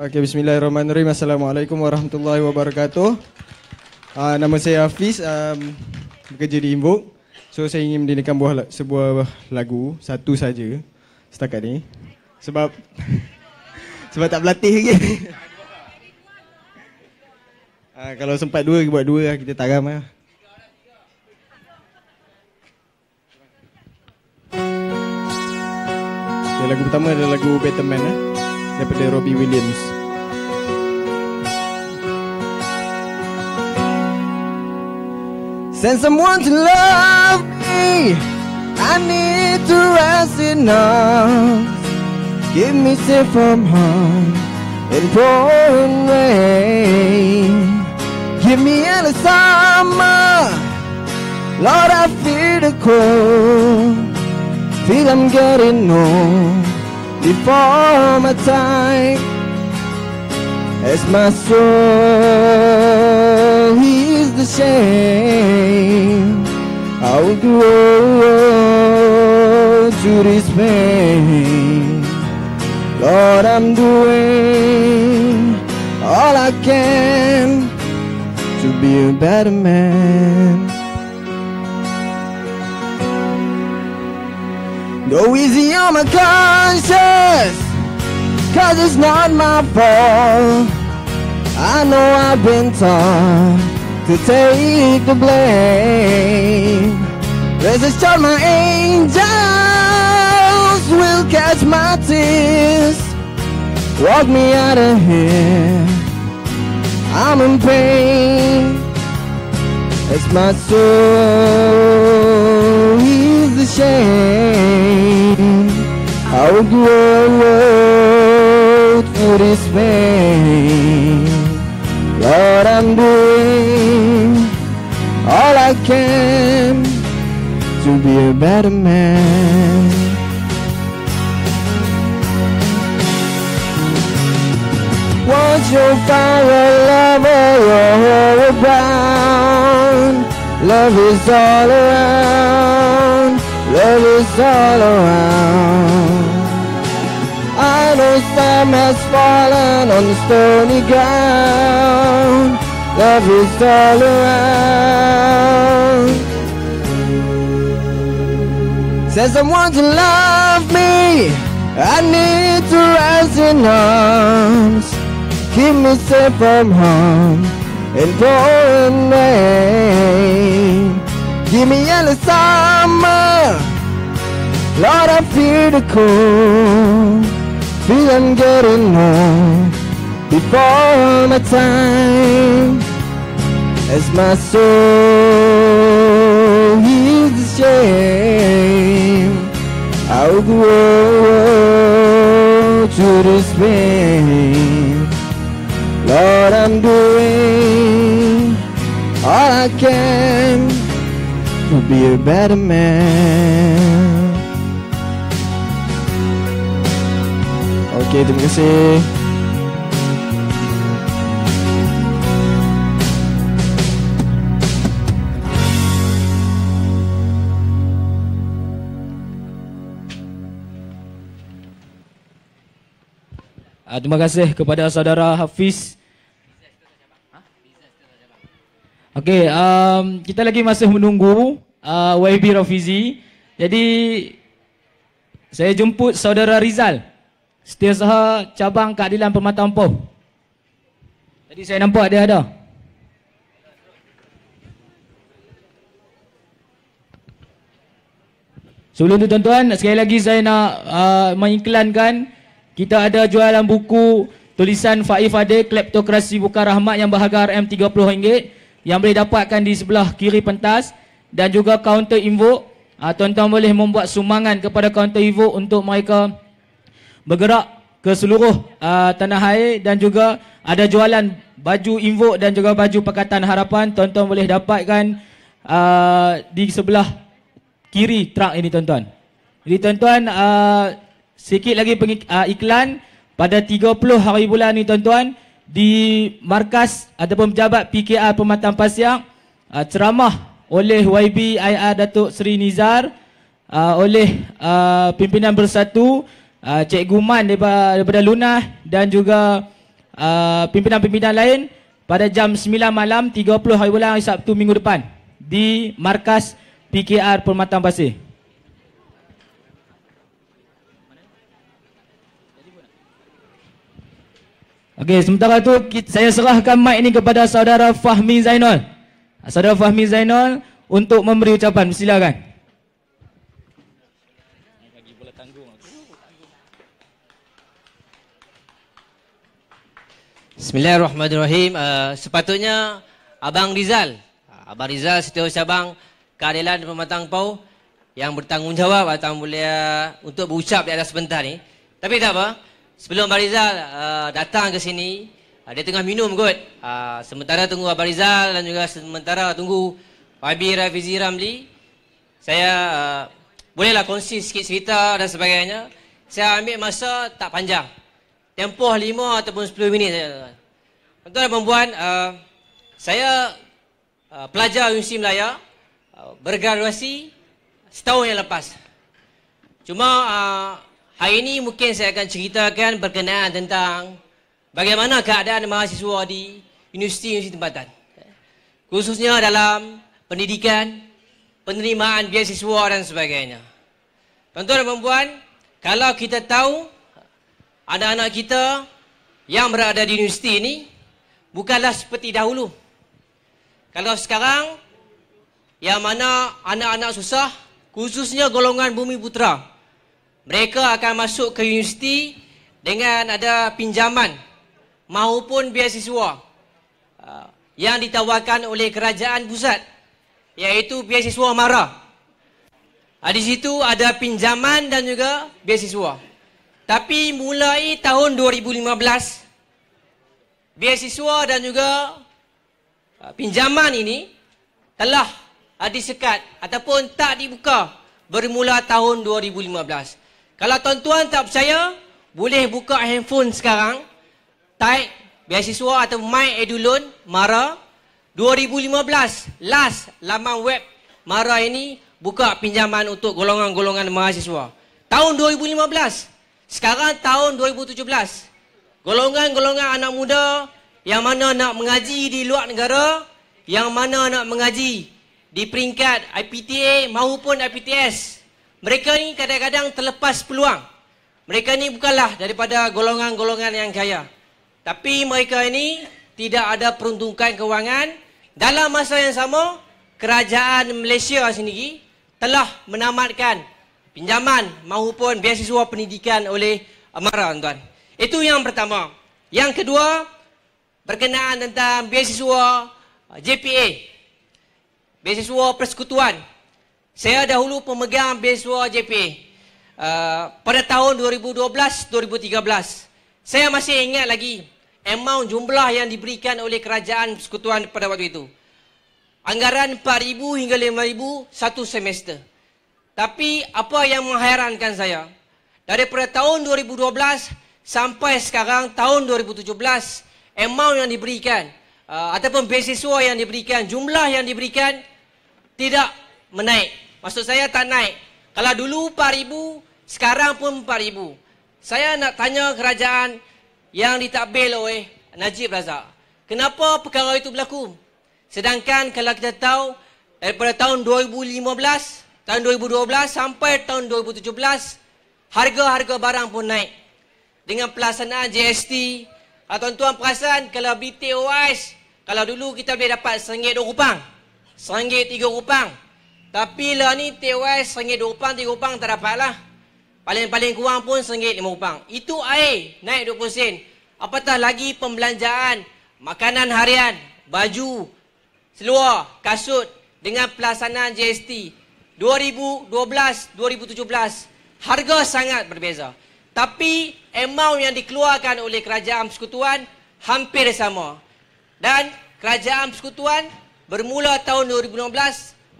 Okey, bismillahirrahmanirrahim. Assalamualaikum warahmatullahi wabarakatuh. Uh, nama saya Hafiz, um, bekerja di Invok. So, saya ingin mendirikan buah, sebuah lagu, satu saja setakat ni. Sebab [laughs] sebab tak berlatih lagi. uh, [laughs] kalau sempat dua, buat dua lah. Kita tak ramai lah. Okay, lagu pertama adalah lagu Better Eh. daripada Robbie Williams Send someone to love me I need to rest in arms Give me safe from harm And pouring rain Give me any summer Lord I feel the cold Feel I'm getting old before my time as my soul is the shame I will grow to this pain Lord I'm doing all I can to be a better man No easy on my conscience, cause it's not my fault. I know I've been taught to take the blame. There's a storm my angels will catch my tears. Walk me out of here. I'm in pain. It's my soul is the shame. I How great for this pain. Lord, I'm doing all I can to be a better man. will your you find a lover you're around? Love is all around. Love is all around. I know some has fallen on the stony ground. Love is all around. Says someone to love me. I need to rise in arms. Keep me safe from harm and pouring rain. Give me yellow summer. Lord, I feel the cold. Feel I'm getting old before my time. As my soul is shame, I'll grow to the pain. Lord, I'm doing all I can. I'll be a better man. Okay, terima kasih. Ah, terima kasih kepada saudara Hafiz Okey, um, kita lagi masih menunggu uh, YB Rafizi. Jadi saya jemput saudara Rizal setiausaha cabang keadilan Permata Ampuh. Tadi saya nampak dia ada. Sebelum tu tuan-tuan, sekali lagi saya nak uh, mengiklankan kita ada jualan buku tulisan Faif Adik Kleptokrasi Bukar Rahmat yang berharga RM30 yang boleh dapatkan di sebelah kiri pentas dan juga kaunter info ah, Tuan-tuan boleh membuat sumangan kepada kaunter info untuk mereka bergerak ke seluruh uh, tanah air dan juga ada jualan baju info dan juga baju Pakatan Harapan. Tuan-tuan boleh dapatkan uh, di sebelah kiri trak ini tuan-tuan. Jadi tuan-tuan, uh, sikit lagi pengik- uh, iklan pada 30 hari bulan ini tuan-tuan di markas ataupun pejabat PKR Pematang Pasir uh, ceramah oleh YB IR Datuk Seri Nizar uh, oleh uh, pimpinan bersatu Cik Cikgu Man daripada, Lunah dan juga pimpinan-pimpinan lain pada jam 9 malam 30 hari bulan hari Sabtu minggu depan di markas PKR Pematang Pasir Okey, sementara itu saya serahkan mic ini kepada saudara Fahmi Zainal. Saudara Fahmi Zainal untuk memberi ucapan. Silakan. Bismillahirrahmanirrahim. Uh, sepatutnya Abang Rizal, Abang Rizal setiausaha Abang keadilan dan pematang pau yang bertanggungjawab atau mulia untuk berucap di atas sebentar ni. Tapi tak apa sebelum Abang Rizal uh, datang ke sini, uh, dia tengah minum kot. Uh, sementara tunggu Abang Rizal dan juga sementara tunggu Fabi Rafizi Ramli, saya uh, bolehlah kongsi sikit cerita dan sebagainya. Saya ambil masa tak panjang. Tempoh 5 ataupun sepuluh minit saja. Tuan-tuan perempuan, uh, saya uh, pelajar Universiti Melayu uh, bergraduasi setahun yang lepas. Cuma uh, Hari ini mungkin saya akan ceritakan berkenaan tentang bagaimana keadaan mahasiswa di universiti-universiti tempatan. Khususnya dalam pendidikan, penerimaan biasiswa dan sebagainya. Tuan-tuan dan perempuan, kalau kita tahu ada anak kita yang berada di universiti ini bukanlah seperti dahulu. Kalau sekarang yang mana anak-anak susah khususnya golongan bumi putra mereka akan masuk ke universiti dengan ada pinjaman maupun beasiswa uh, yang ditawarkan oleh kerajaan pusat iaitu beasiswa MARA. Ah, di situ ada pinjaman dan juga beasiswa. Tapi mulai tahun 2015 beasiswa dan juga uh, pinjaman ini telah disekat ataupun tak dibuka bermula tahun 2015. Kalau tuan-tuan tak percaya, boleh buka handphone sekarang. Taik beasiswa atau My Edulon Mara 2015. Last laman web Mara ini buka pinjaman untuk golongan-golongan mahasiswa. Tahun 2015. Sekarang tahun 2017. Golongan-golongan anak muda yang mana nak mengaji di luar negara, yang mana nak mengaji di peringkat IPTA maupun IPTS. Mereka ni kadang-kadang terlepas peluang. Mereka ni bukanlah daripada golongan-golongan yang kaya. Tapi mereka ini tidak ada peruntukan kewangan. Dalam masa yang sama, kerajaan Malaysia sendiri telah menamatkan pinjaman maupun beasiswa pendidikan oleh Amara, tuan-tuan. Itu yang pertama. Yang kedua, berkenaan tentang beasiswa JPA. Beasiswa persekutuan saya dahulu pemegang beasiswa JP uh, pada tahun 2012-2013. Saya masih ingat lagi amount jumlah yang diberikan oleh kerajaan persekutuan pada waktu itu. Anggaran 4000 hingga 5000 satu semester. Tapi apa yang mengherankan saya, dari pada tahun 2012 sampai sekarang tahun 2017, amount yang diberikan uh, ataupun beasiswa yang diberikan, jumlah yang diberikan tidak menaik. Maksud saya tak naik. Kalau dulu 4000, sekarang pun 4000. Saya nak tanya kerajaan yang ditakbil oleh Najib Razak. Kenapa perkara itu berlaku? Sedangkan kalau kita tahu daripada tahun 2015, tahun 2012 sampai tahun 2017, harga-harga barang pun naik. Dengan pelaksanaan GST, ah, tuan-tuan perasan kalau BTOIS, kalau dulu kita boleh dapat RM1.2, RM1.3, tapi lah ni TOS sengit dua upang, tiga upang tak dapat lah. Paling-paling kurang pun sengit lima upang. Itu air naik dua puluh sen. Apatah lagi pembelanjaan, makanan harian, baju, seluar, kasut dengan pelaksanaan GST 2012-2017. Harga sangat berbeza. Tapi amount yang dikeluarkan oleh kerajaan persekutuan hampir sama. Dan kerajaan persekutuan bermula tahun 2016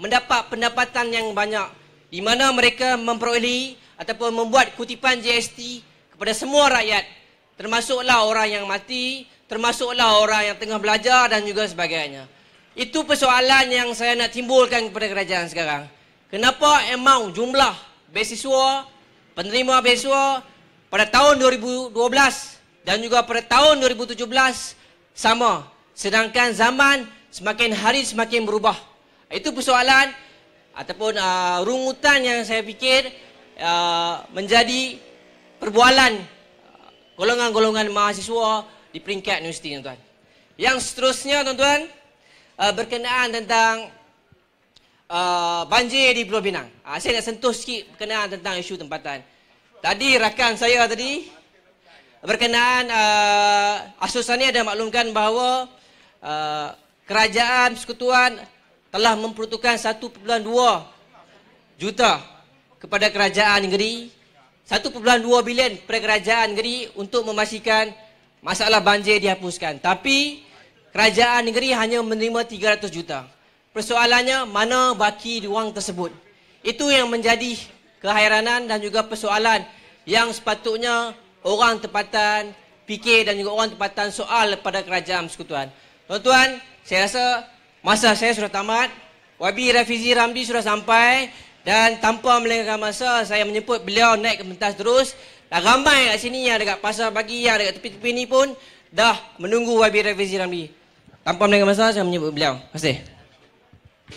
mendapat pendapatan yang banyak di mana mereka memperoleh ataupun membuat kutipan GST kepada semua rakyat termasuklah orang yang mati termasuklah orang yang tengah belajar dan juga sebagainya itu persoalan yang saya nak timbulkan kepada kerajaan sekarang kenapa amount jumlah beasiswa penerima beasiswa pada tahun 2012 dan juga pada tahun 2017 sama sedangkan zaman semakin hari semakin berubah Ah, itu persoalan ataupun uh, rungutan yang saya fikir uh, menjadi perbualan golongan-golongan mahasiswa di peringkat universiti tuan-tuan. Yang seterusnya tuan-tuan uh, berkenaan tentang uh, banjir di Pulau Pinang. Uh, saya nak sentuh sikit berkenaan tentang isu tempatan. Tadi rakan saya tadi berkenaan uh, asosiasi ada maklumkan bahawa uh, kerajaan persekutuan telah memperuntukkan 1.2 juta kepada kerajaan negeri 1.2 bilion kepada kerajaan negeri untuk memastikan masalah banjir dihapuskan tapi kerajaan negeri hanya menerima 300 juta persoalannya mana baki wang tersebut itu yang menjadi kehairanan dan juga persoalan yang sepatutnya orang tempatan fikir dan juga orang tempatan soal kepada kerajaan sekutuan. tuan-tuan saya rasa masa saya sudah tamat Wabi Rafizi Ramdi sudah sampai dan tanpa melengahkan masa saya menyebut beliau naik ke pentas terus dah ramai kat sini yang dekat pasar pagi yang dekat tepi-tepi ni pun dah menunggu Wabi Rafizi Ramdi tanpa melengahkan masa saya menyebut beliau terima kasih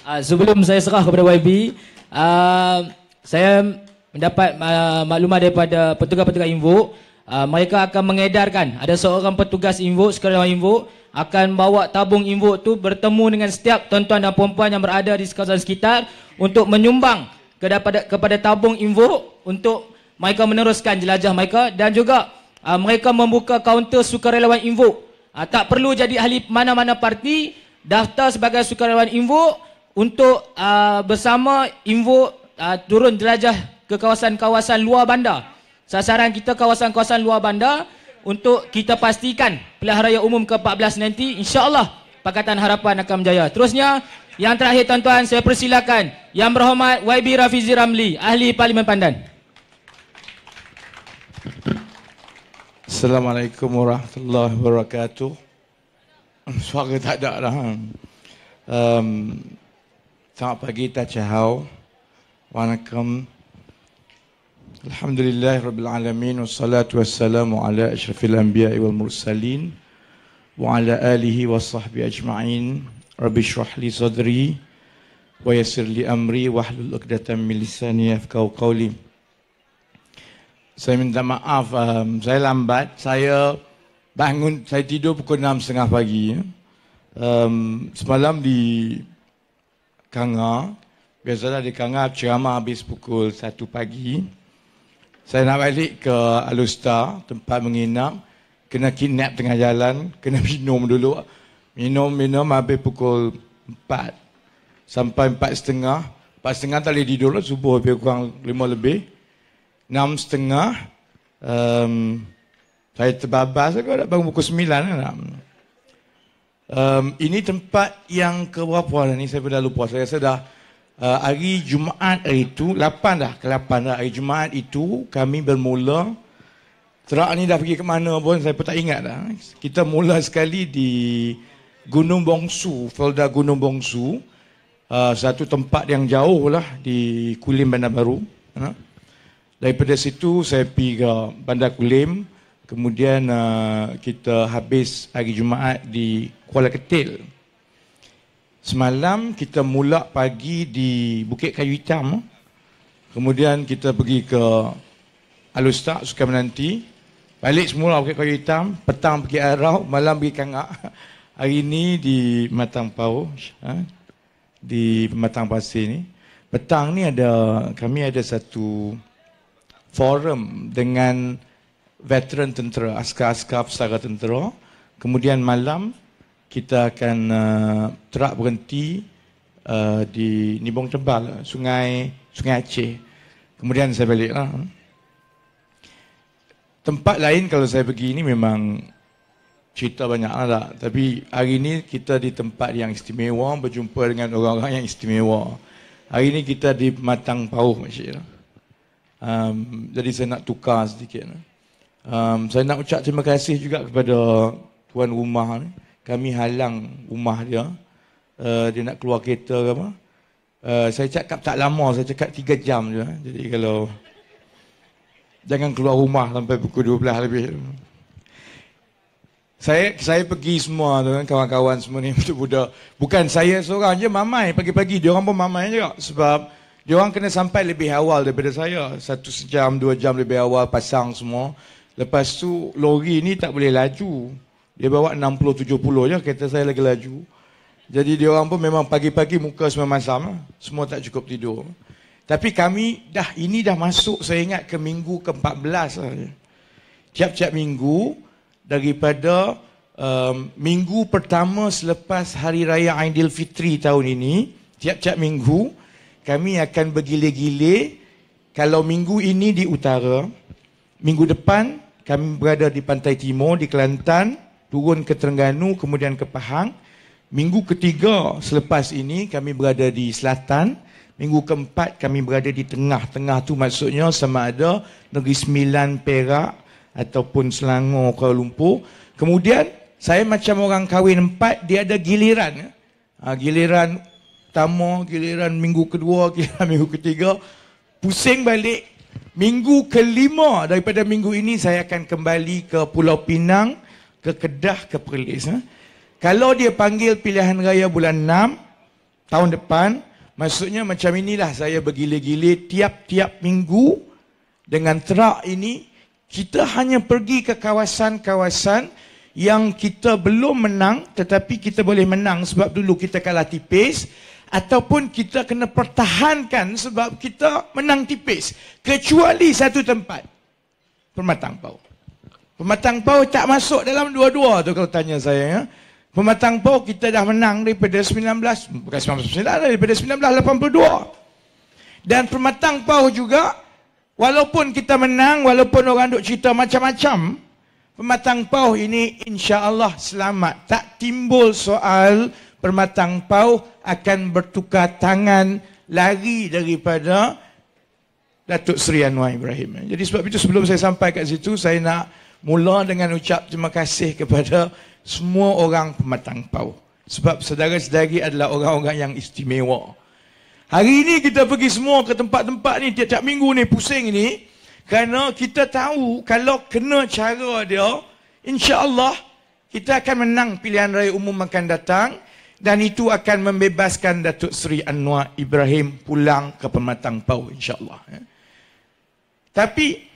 uh, sebelum saya serah kepada YB uh, ah, saya mendapat uh, maklumat daripada petugas-petugas invok uh, mereka akan mengedarkan ada seorang petugas invok sekarang invok akan bawa tabung Info tu bertemu dengan setiap tuan-tuan dan puan-puan yang berada di kawasan sekitar untuk menyumbang kepada kepada tabung Info untuk mereka meneruskan jelajah mereka dan juga uh, mereka membuka kaunter sukarelawan Info uh, ah, tak perlu jadi ahli mana-mana parti daftar sebagai sukarelawan Info untuk uh, bersama Info uh, turun jelajah ke kawasan-kawasan luar bandar sasaran kita kawasan-kawasan luar bandar untuk kita pastikan pilihan raya umum ke-14 nanti insya-Allah Pakatan Harapan akan berjaya. Terusnya yang terakhir tuan-tuan saya persilakan Yang Berhormat YB Rafizi Ramli ahli Parlimen Pandan. Assalamualaikum warahmatullahi wabarakatuh. Hmm, suara tak ada dah. Hmm. Um, selamat pagi Tachahau. Waalaikumsalam. Alhamdulillah Rabbil Alamin Wassalatu wassalamu ala ashrafil anbiya wal mursalin Wa ala alihi wa sahbihi ajma'in Rabbi syrahli sadri Wa yasirli amri Wa hlul uqdatan min lisani qawli Saya minta maaf um, Saya lambat Saya bangun Saya tidur pukul 6.30 pagi ya. um, Semalam di Kangar. Biasalah di Kangar ceramah habis pukul 1 Pukul 1 pagi saya nak balik ke Alusta tempat menginap. Kena kidnap tengah jalan, kena [laughs] minum dulu. Minum-minum habis pukul 4. Sampai 4.30. 4.30 tak boleh tidur lah, subuh lebih kurang 5 lebih. 6.30. Um, saya terbabas saya dah bangun pukul 9 lah. Um, ini tempat yang ke berapa ni? Saya pun dah lupa. Saya rasa dah uh, hari Jumaat hari itu, 8 dah ke 8 dah hari Jumaat itu, kami bermula, terak ni dah pergi ke mana pun, saya pun tak ingat dah. Kita mula sekali di Gunung Bongsu, Felda Gunung Bongsu, uh, satu tempat yang jauh lah di Kulim Bandar Baru. Uh. Daripada situ saya pergi ke Bandar Kulim, kemudian uh, kita habis hari Jumaat di Kuala Ketil. Semalam kita mula pagi di Bukit Kayu Hitam. Kemudian kita pergi ke Alustak, Sukai Menanti. Balik semula Bukit Kayu Hitam. Petang pergi Arau, malam pergi Kangak. [laughs] Hari ini di Matang Pau. Ha? Di Matang Pasir ni. Petang ni ada, kami ada satu forum dengan veteran tentera, askar-askar pesara tentera. Kemudian malam, kita akan uh, terak berhenti uh, di Nibong Tebal, Sungai Sungai Aceh. Kemudian saya baliklah. Tempat lain kalau saya pergi ini memang cerita banyak lah. Tapi hari ini kita di tempat yang istimewa, berjumpa dengan orang-orang yang istimewa. Hari ini kita di Matang Pauh Masjid. Um, jadi saya nak tukar sedikit. Um, saya nak ucap terima kasih juga kepada tuan rumah ni kami halang rumah dia uh, dia nak keluar kereta ke apa uh, saya cakap tak lama saya cakap 3 jam je jadi kalau jangan keluar rumah sampai pukul 12 lebih saya saya pergi semua dengan kawan-kawan semua ni budak-budak [laughs] bukan saya seorang je mamai pagi-pagi dia orang pun mamai juga sebab dia orang kena sampai lebih awal daripada saya satu sejam dua jam lebih awal pasang semua lepas tu lori ni tak boleh laju dia bawa 60-70 je, kereta saya lagi laju. Jadi dia orang pun memang pagi-pagi muka semua masam. Semua tak cukup tidur. Tapi kami dah ini dah masuk saya ingat ke minggu ke-14 saja. Lah. Tiap-tiap minggu daripada um, minggu pertama selepas hari raya Aidilfitri tahun ini, tiap-tiap minggu kami akan bergilir gile. kalau minggu ini di utara, minggu depan kami berada di pantai timur di Kelantan, turun ke Terengganu kemudian ke Pahang. Minggu ketiga selepas ini kami berada di selatan. Minggu keempat kami berada di tengah. Tengah tu maksudnya sama ada Negeri Sembilan Perak ataupun Selangor Kuala Lumpur. Kemudian saya macam orang kahwin empat, dia ada giliran. Ya. Ha, giliran pertama, giliran minggu kedua, [laughs] giliran minggu ketiga. Pusing balik. Minggu kelima daripada minggu ini saya akan kembali ke Pulau Pinang ke Kedah ke Perlis. Ha? Kalau dia panggil pilihan raya bulan 6 tahun depan, maksudnya macam inilah saya bergila gile tiap-tiap minggu dengan truk ini, kita hanya pergi ke kawasan-kawasan yang kita belum menang tetapi kita boleh menang sebab dulu kita kalah tipis ataupun kita kena pertahankan sebab kita menang tipis kecuali satu tempat Permatang Pau Pematang pau tak masuk dalam dua-dua tu kalau tanya saya ya. Pematang pau kita dah menang daripada 19 bukan 1999 daripada 1982. Dan pematang pau juga walaupun kita menang walaupun orang duk cerita macam-macam pematang pau ini insya-Allah selamat tak timbul soal pematang pau akan bertukar tangan lari daripada Datuk Seri Anwar Ibrahim. Jadi sebab itu sebelum saya sampai kat situ saya nak Mula dengan ucap terima kasih kepada semua orang pematang pau. Sebab saudara-saudari adalah orang-orang yang istimewa. Hari ini kita pergi semua ke tempat-tempat ni, tiap-tiap minggu ni, pusing ni. Kerana kita tahu kalau kena cara dia, insya Allah kita akan menang pilihan raya umum akan datang. Dan itu akan membebaskan Datuk Seri Anwar Ibrahim pulang ke pematang pau insya Allah. Ya. Tapi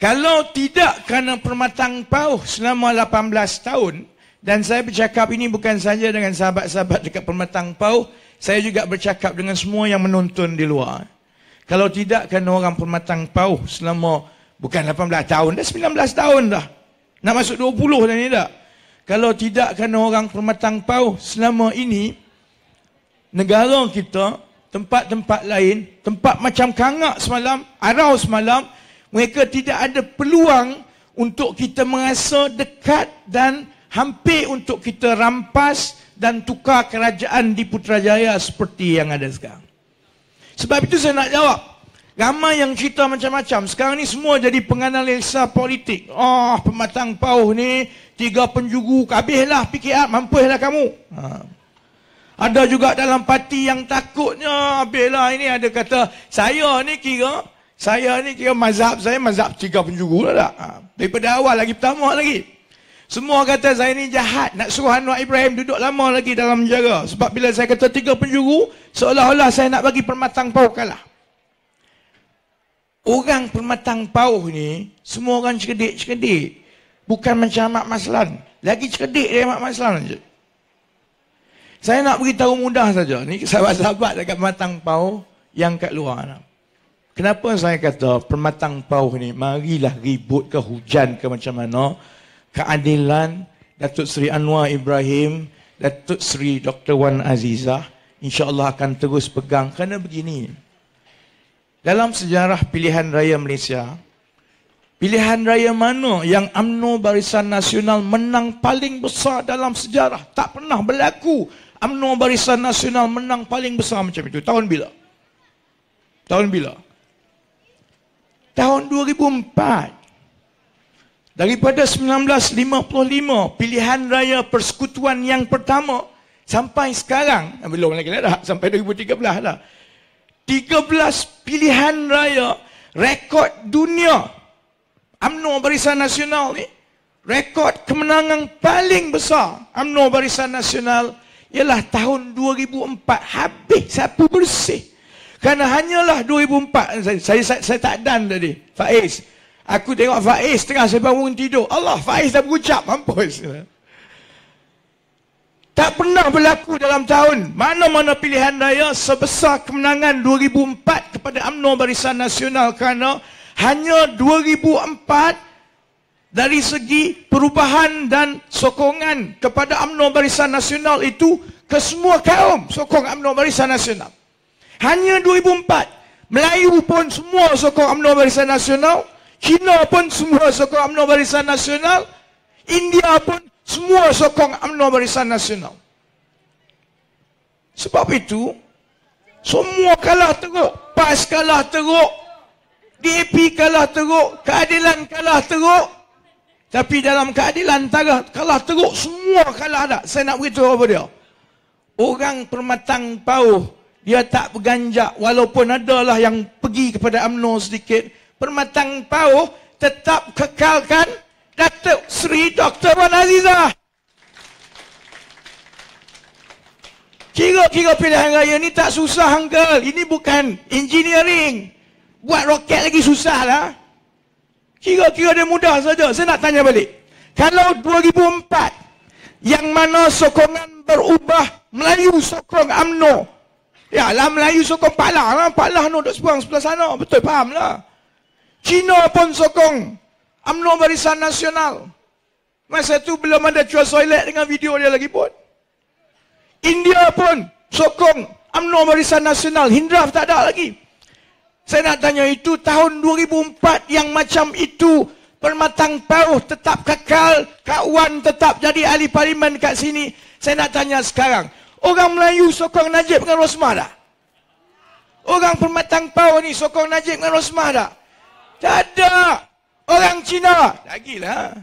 kalau tidak kerana permatang pauh selama 18 tahun dan saya bercakap ini bukan saja dengan sahabat-sahabat dekat permatang pauh, saya juga bercakap dengan semua yang menonton di luar. Kalau tidak kerana orang permatang pauh selama bukan 18 tahun, dah 19 tahun dah. Nak masuk 20 dah ni dah. Kalau tidak kerana orang permatang pauh selama ini, negara kita, tempat-tempat lain, tempat macam kangak semalam, arau semalam, mereka tidak ada peluang untuk kita merasa dekat dan hampir untuk kita rampas dan tukar kerajaan di Putrajaya seperti yang ada sekarang. Sebab itu saya nak jawab. Ramai yang cerita macam-macam. Sekarang ni semua jadi penganalisa politik. Oh, pematang pauh ni, tiga penjuru, habislah PKR, mampuslah kamu. Ha. Ada juga dalam parti yang takutnya, habislah ini ada kata, saya ni kira, saya ni kira mazhab saya mazhab tiga penjuru lah tak. Ha. Daripada awal lagi pertama lagi. Semua kata saya ni jahat nak suruh Anwar Ibrahim duduk lama lagi dalam penjara. Sebab bila saya kata tiga penjuru, seolah-olah saya nak bagi permatang pau kalah. Orang permatang pau ni, semua orang cekedik-cekedik. Bukan macam Mak Maslan. Lagi cekedik dari Mak Maslan je. Saya nak beritahu mudah saja. Ni [laughs] sahabat-sahabat dekat permatang pau yang kat luar. Anak. Kenapa saya kata permatang pauh ni marilah ribut ke hujan ke macam mana keadilan Datuk Seri Anwar Ibrahim, Datuk Seri Dr. Wan Azizah insya-Allah akan terus pegang kerana begini. Dalam sejarah pilihan raya Malaysia, pilihan raya mana yang AMNO Barisan Nasional menang paling besar dalam sejarah? Tak pernah berlaku AMNO Barisan Nasional menang paling besar macam itu. Tahun bila? Tahun bila? tahun 2004 daripada 1955 pilihan raya persekutuan yang pertama sampai sekarang ah, belum lagi dah sampai 2013 dah 13 pilihan raya rekod dunia UMNO Barisan Nasional ni rekod kemenangan paling besar UMNO Barisan Nasional ialah tahun 2004 habis sapu bersih kerana hanyalah 2004 saya, saya, saya, saya tak dan tadi Faiz Aku tengok Faiz tengah saya bangun tidur Allah Faiz dah berucap mampus Tak pernah berlaku dalam tahun Mana-mana pilihan raya sebesar kemenangan 2004 Kepada UMNO Barisan Nasional Kerana hanya 2004 dari segi perubahan dan sokongan kepada UMNO Barisan Nasional itu ke kaum sokong UMNO Barisan Nasional. Hanya 2004 Melayu pun semua sokong UMNO Barisan Nasional China pun semua sokong UMNO Barisan Nasional India pun semua sokong UMNO Barisan Nasional Sebab itu Semua kalah teruk PAS kalah teruk DAP kalah teruk Keadilan kalah teruk tapi dalam keadilan tarah kalah teruk semua kalah dah. Saya nak beritahu apa dia. Orang permatang pauh dia tak berganjak walaupun adalah yang pergi kepada Amno sedikit permatang pauh tetap kekalkan Datuk Seri Dr. Wan Azizah kira-kira pilihan raya ni tak susah Uncle. ini bukan engineering buat roket lagi susah lah kira-kira dia mudah saja saya nak tanya balik kalau 2004 yang mana sokongan berubah Melayu sokong UMNO Ya lah Melayu sokong palah lah. Palah ni duduk sebuah sebelah sana. Betul faham lah. Cina pun sokong. UMNO Barisan Nasional. Masa tu belum ada cua soilet dengan video dia lagi pun. India pun sokong UMNO Barisan Nasional. Hindraf tak ada lagi. Saya nak tanya itu tahun 2004 yang macam itu permatang paruh tetap kekal. Kak Wan tetap jadi ahli parlimen kat sini. Saya nak tanya sekarang. Orang Melayu sokong Najib dengan Rosmah tak? Orang Permatang Pau ni sokong Najib dengan Rosmah tak? Tak ada. Orang Cina, lagi lah.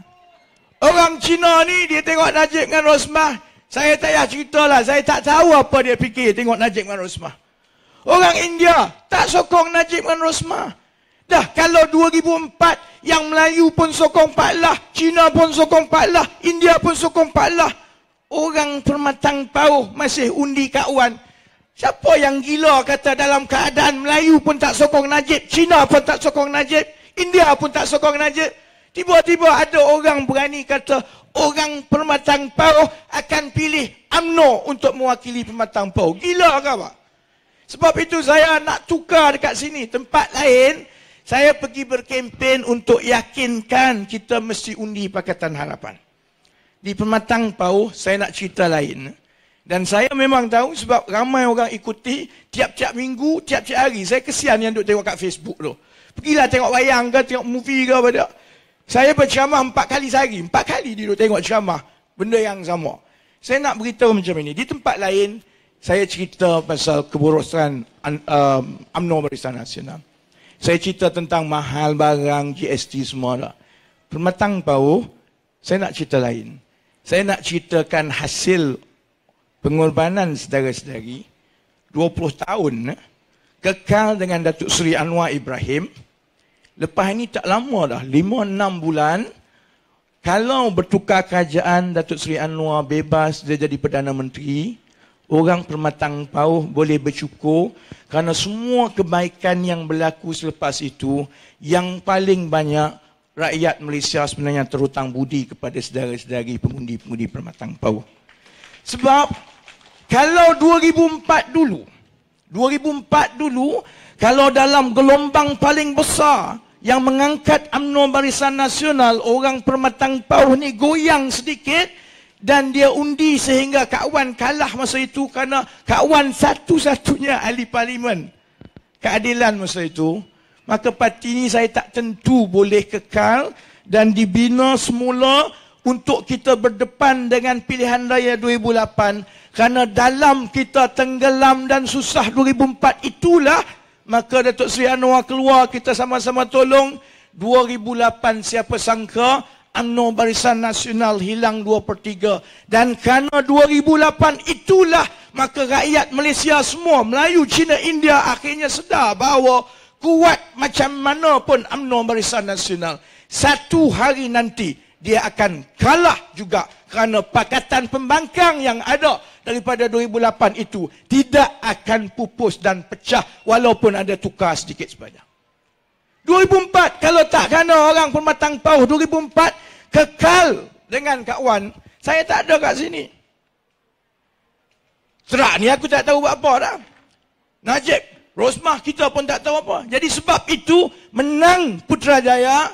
Orang Cina ni dia tengok Najib dengan Rosmah. Saya tak payah ceritalah. Saya tak tahu apa dia fikir tengok Najib dengan Rosmah. Orang India tak sokong Najib dengan Rosmah. Dah kalau 2004 yang Melayu pun sokong Pak Lah, Cina pun sokong Pak Lah, India pun sokong Pak Lah orang permatang pauh masih undi kawan. Siapa yang gila kata dalam keadaan Melayu pun tak sokong Najib, Cina pun tak sokong Najib, India pun tak sokong Najib. Tiba-tiba ada orang berani kata orang permatang pauh akan pilih UMNO untuk mewakili permatang pauh. Gila ke apa? Sebab itu saya nak tukar dekat sini. Tempat lain, saya pergi berkempen untuk yakinkan kita mesti undi Pakatan Harapan di pematang pau saya nak cerita lain. Dan saya memang tahu sebab ramai orang ikuti tiap-tiap minggu, tiap-tiap hari. Saya kesian yang duk tengok kat Facebook tu. Pergilah tengok wayang ke, tengok movie ke apa tak. Saya berceramah empat kali sehari. Empat kali dia duk tengok ceramah. Benda yang sama. Saya nak beritahu macam ini. Di tempat lain, saya cerita pasal keburusan um, Barisan Nasional. Saya cerita tentang mahal barang, GST semua lah. Permatang Pau, saya nak cerita lain. Saya nak ceritakan hasil pengorbanan saudara-saudari 20 tahun eh, kekal dengan Datuk Seri Anwar Ibrahim. Lepas ini tak lama dah, 5-6 bulan. Kalau bertukar kerajaan, Datuk Seri Anwar bebas, dia jadi Perdana Menteri. Orang permatang pauh boleh bercukur kerana semua kebaikan yang berlaku selepas itu yang paling banyak rakyat Malaysia sebenarnya terutang budi kepada saudara-saudari pengundi-pengundi Permatang Power. Sebab kalau 2004 dulu, 2004 dulu kalau dalam gelombang paling besar yang mengangkat UMNO Barisan Nasional, orang Permatang Pauh ni goyang sedikit dan dia undi sehingga kawan kalah masa itu kerana kawan satu-satunya ahli parlimen keadilan masa itu maka parti ini saya tak tentu boleh kekal dan dibina semula untuk kita berdepan dengan pilihan raya 2008 kerana dalam kita tenggelam dan susah 2004 itulah maka Datuk Seri Anwar keluar kita sama-sama tolong 2008 siapa sangka UMNO Barisan Nasional hilang 2 per 3 dan kerana 2008 itulah maka rakyat Malaysia semua Melayu, Cina, India akhirnya sedar bahawa kuat macam mana pun UMNO Barisan Nasional, satu hari nanti dia akan kalah juga kerana pakatan pembangkang yang ada daripada 2008 itu tidak akan pupus dan pecah walaupun ada tukar sedikit sebanyak. 2004 kalau tak kerana orang pematang pauh 2004 kekal dengan Kak Wan, saya tak ada kat sini. Serak ni aku tak tahu buat apa dah. Najib Rosmah kita pun tak tahu apa. Jadi sebab itu menang Putrajaya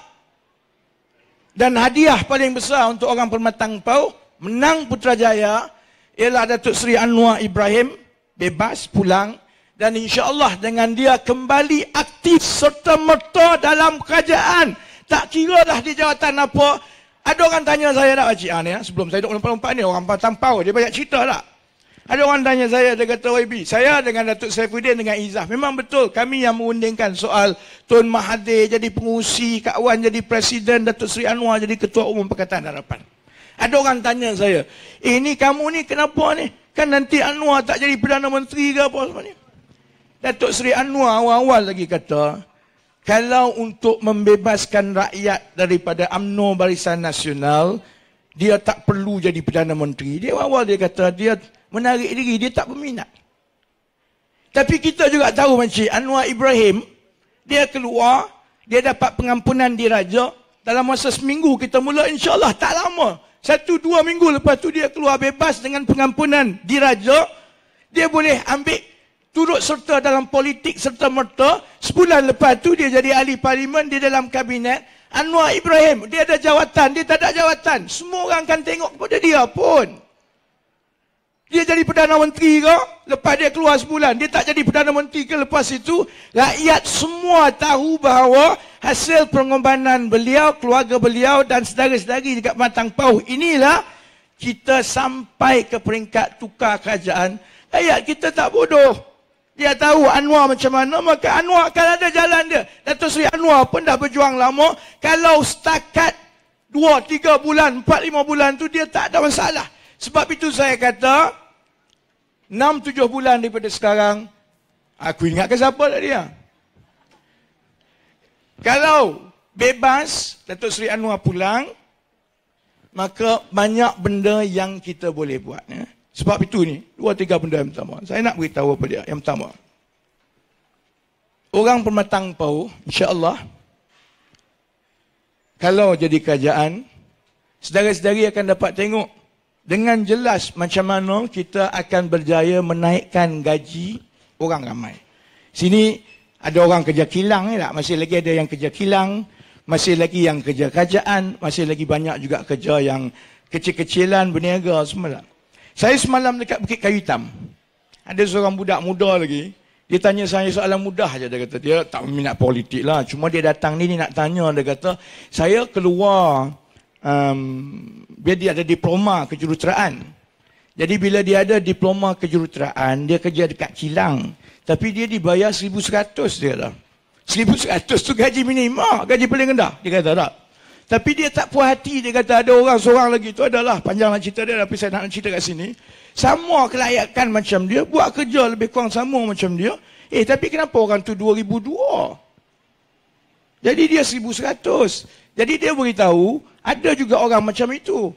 dan hadiah paling besar untuk orang pematang pau menang Putrajaya ialah Datuk Seri Anwar Ibrahim bebas pulang dan insya Allah dengan dia kembali aktif serta merta dalam kerajaan tak kira dah di jawatan apa ada orang tanya saya nak pakcik ha, ni, ya? sebelum saya duduk lompat-lompat ni orang pantang pau dia banyak cerita lah. Ada orang tanya saya, dia kata YB, saya dengan Datuk Saifuddin dengan Izzah, memang betul kami yang mengundingkan soal Tun Mahathir jadi pengusi, Kak Wan jadi Presiden, Datuk Seri Anwar jadi Ketua Umum Pakatan Harapan. Ada orang tanya saya, eh kamu ni kenapa ni? Kan nanti Anwar tak jadi Perdana Menteri ke apa ni? Datuk Seri Anwar awal-awal lagi kata, kalau untuk membebaskan rakyat daripada UMNO Barisan Nasional, dia tak perlu jadi Perdana Menteri. Dia awal dia kata, dia menarik diri dia tak berminat tapi kita juga tahu macam Anwar Ibrahim dia keluar dia dapat pengampunan di raja dalam masa seminggu kita mula insyaallah tak lama satu dua minggu lepas tu dia keluar bebas dengan pengampunan di raja dia boleh ambil turut serta dalam politik serta merta sebulan lepas tu dia jadi ahli parlimen di dalam kabinet Anwar Ibrahim dia ada jawatan dia tak ada jawatan semua orang akan tengok kepada dia pun dia jadi Perdana Menteri ke? Lepas dia keluar sebulan. Dia tak jadi Perdana Menteri ke lepas itu? Rakyat semua tahu bahawa hasil pengorbanan beliau, keluarga beliau dan sedara-sedari dekat Matang Pauh inilah kita sampai ke peringkat tukar kerajaan. Rakyat kita tak bodoh. Dia tahu Anwar macam mana, maka Anwar akan ada jalan dia. Dato' Sri Anwar pun dah berjuang lama. Kalau setakat 2, 3 bulan, 4, 5 bulan tu dia tak ada masalah. Sebab itu saya kata 6-7 bulan daripada sekarang Aku ingat ke siapa tadi ya? Kalau bebas Datuk Seri Anwar pulang Maka banyak benda yang kita boleh buat ya? Sebab itu ni Dua tiga benda yang pertama Saya nak beritahu apa dia Yang pertama Orang pematang pau InsyaAllah Kalau jadi kerajaan Sedara-sedari akan dapat tengok dengan jelas macam mana kita akan berjaya menaikkan gaji orang ramai. Sini ada orang kerja kilang ni lah. Masih lagi ada yang kerja kilang. Masih lagi yang kerja kerajaan. Masih lagi banyak juga kerja yang kecil-kecilan, berniaga semalam. Saya semalam dekat Bukit Kayu Hitam. Ada seorang budak muda lagi. Dia tanya saya soalan mudah saja. Dia kata, dia tak minat politik lah. Cuma dia datang ni, dia nak tanya. Dia kata, saya keluar um, biar dia ada diploma kejuruteraan. Jadi bila dia ada diploma kejuruteraan, dia kerja dekat kilang. Tapi dia dibayar seribu seratus. dia lah. RM1,100 tu gaji minima, gaji paling rendah. Dia kata tak. Tapi dia tak puas hati. Dia kata ada orang seorang lagi tu adalah. Panjang nak cerita dia tapi saya nak cerita kat sini. Semua kelayakan macam dia. Buat kerja lebih kurang sama macam dia. Eh tapi kenapa orang tu dua ribu dua? Jadi dia seribu seratus. Jadi dia beritahu ada juga orang macam itu.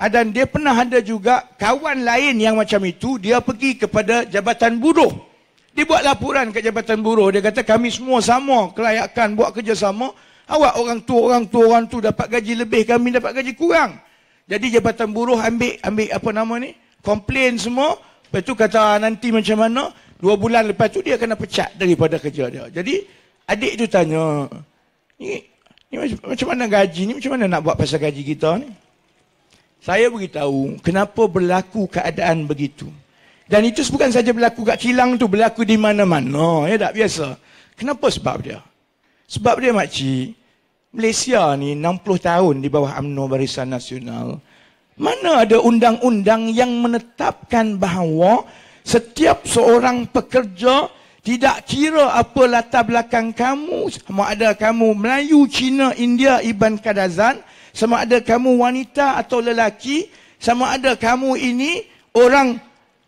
Ah, dan dia pernah ada juga kawan lain yang macam itu, dia pergi kepada Jabatan Buruh. Dia buat laporan ke Jabatan Buruh, dia kata kami semua sama, kelayakan buat kerjasama. Awak orang tu, orang tu, orang tu dapat gaji lebih, kami dapat gaji kurang. Jadi Jabatan Buruh ambil, ambil apa nama ni, komplain semua. Lepas tu kata ah, nanti macam mana, dua bulan lepas tu dia kena pecat daripada kerja dia. Jadi adik tu tanya, ni ini macam, macam mana gaji ni? Macam mana nak buat pasal gaji kita ni? Saya beritahu kenapa berlaku keadaan begitu. Dan itu bukan saja berlaku kat kilang tu, berlaku di mana-mana. Ya tak biasa. Kenapa sebab dia? Sebab dia makcik, Malaysia ni 60 tahun di bawah UMNO Barisan Nasional. Mana ada undang-undang yang menetapkan bahawa setiap seorang pekerja tidak kira apa latar belakang kamu, sama ada kamu Melayu, Cina, India, Iban Kadazan, sama ada kamu wanita atau lelaki, sama ada kamu ini orang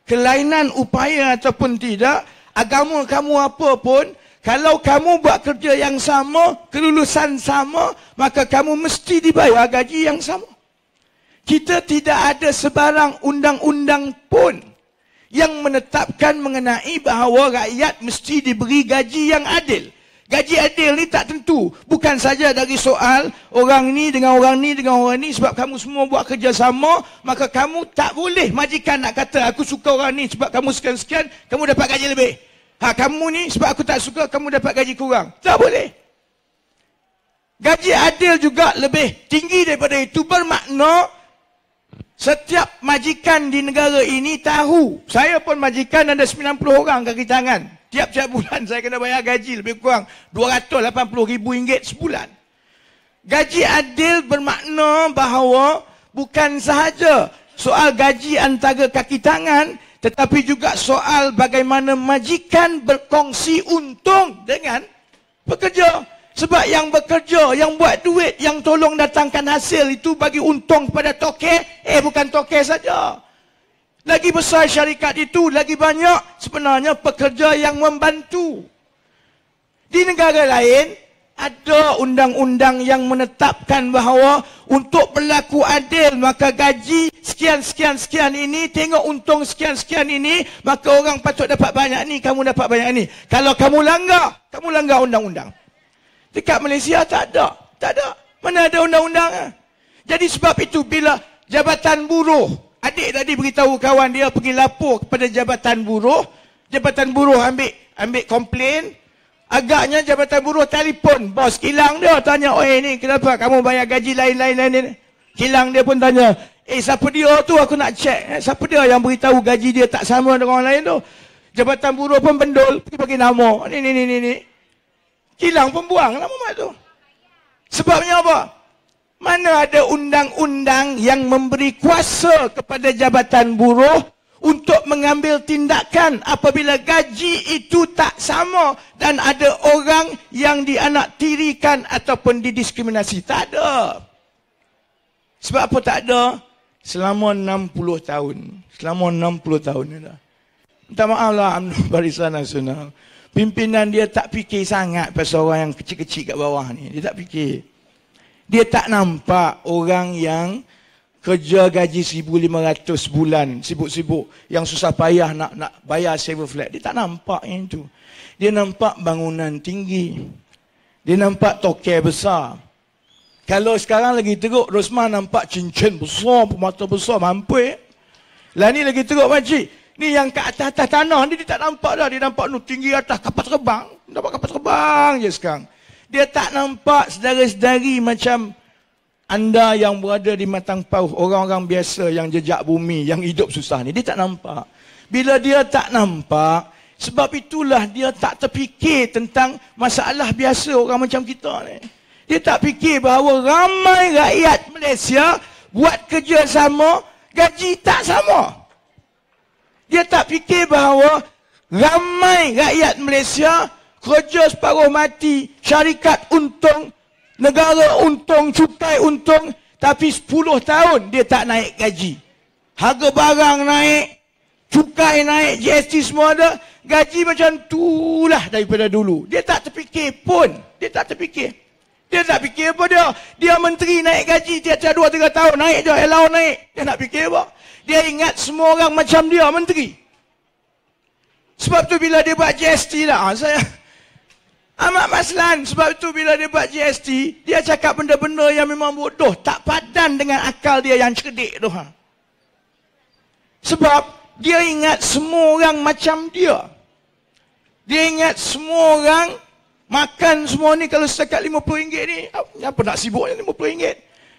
kelainan upaya ataupun tidak, agama kamu apa pun, kalau kamu buat kerja yang sama, kelulusan sama, maka kamu mesti dibayar gaji yang sama. Kita tidak ada sebarang undang-undang pun yang menetapkan mengenai bahawa rakyat mesti diberi gaji yang adil. Gaji adil ni tak tentu. Bukan saja dari soal orang ni dengan orang ni dengan orang ni sebab kamu semua buat kerjasama, maka kamu tak boleh majikan nak kata aku suka orang ni sebab kamu sekian-sekian, kamu dapat gaji lebih. Ha, kamu ni sebab aku tak suka, kamu dapat gaji kurang. Tak boleh. Gaji adil juga lebih tinggi daripada itu bermakna Setiap majikan di negara ini tahu. Saya pun majikan ada 90 orang kaki tangan. Tiap-tiap bulan [laughs] saya kena bayar gaji lebih kurang RM280,000 sebulan. Gaji adil bermakna bahawa bukan sahaja soal gaji antara kaki tangan tetapi juga soal bagaimana majikan berkongsi untung dengan pekerja. Sebab yang bekerja, yang buat duit, yang tolong datangkan hasil itu bagi untung kepada toke, eh bukan toke saja. Lagi besar syarikat itu, lagi banyak sebenarnya pekerja yang membantu. Di negara lain, ada undang-undang yang menetapkan bahawa untuk berlaku adil maka gaji sekian-sekian-sekian ini tengok untung sekian-sekian ini maka orang patut dapat banyak ni kamu dapat banyak ni kalau kamu langgar kamu langgar undang-undang Dekat Malaysia tak ada. Tak ada. Mana ada undang-undang. Ah? Jadi sebab itu bila jabatan buruh, adik tadi beritahu kawan dia pergi lapor kepada jabatan buruh, jabatan buruh ambil ambil komplain, agaknya jabatan buruh telefon, bos kilang dia tanya, oh ini eh, kenapa kamu bayar gaji lain-lain ni? Kilang dia pun tanya, eh siapa dia tu aku nak check, eh, siapa dia yang beritahu gaji dia tak sama dengan orang lain tu? Jabatan buruh pun bendul, pergi bagi nama, ni ni ni ni. ni. Hilang pun buang lah Muhammad tu. Sebabnya apa? Mana ada undang-undang yang memberi kuasa kepada jabatan buruh untuk mengambil tindakan apabila gaji itu tak sama dan ada orang yang dianak tirikan ataupun didiskriminasi. Tak ada. Sebab apa tak ada? Selama 60 tahun. Selama 60 tahun. Minta maaf lah UMNO Barisan Nasional. Pimpinan dia tak fikir sangat pasal orang yang kecil-kecil kat bawah ni. Dia tak fikir. Dia tak nampak orang yang kerja gaji 1500 bulan sibuk-sibuk yang susah payah nak nak bayar sewa flat. Dia tak nampak yang itu. Dia nampak bangunan tinggi. Dia nampak toke besar. Kalau sekarang lagi teruk, Rosman nampak cincin besar, pemata besar, mampu Lain ni lagi teruk, makcik. Ni yang kat atas-atas tanah ni dia tak nampak dah. Dia nampak tu tinggi atas kapal terbang. Nampak kapal kebang je sekarang. Dia tak nampak sedari-sedari macam anda yang berada di matang pauh. Orang-orang biasa yang jejak bumi, yang hidup susah ni. Dia tak nampak. Bila dia tak nampak, sebab itulah dia tak terfikir tentang masalah biasa orang macam kita ni. Dia tak fikir bahawa ramai rakyat Malaysia buat kerja sama, gaji tak Sama. Dia tak fikir bahawa ramai rakyat Malaysia kerja separuh mati, syarikat untung, negara untung, cukai untung, tapi 10 tahun dia tak naik gaji. Harga barang naik, cukai naik, GST semua ada, gaji macam itulah daripada dulu. Dia tak terfikir pun, dia tak terfikir. Dia tak fikir apa dia. Dia menteri naik gaji tiap-tiap 2-3 tahun. Naik je, allow naik. Dia nak fikir apa. Dia ingat semua orang macam dia menteri. Sebab tu bila dia buat GST lah. Ha, saya, amat Maslan sebab tu bila dia buat GST, dia cakap benda-benda yang memang bodoh. Tak padan dengan akal dia yang cerdik tu. Ha. Sebab dia ingat semua orang macam dia. Dia ingat semua orang makan semua ni kalau setakat RM50 ni. Apa nak sibuknya RM50?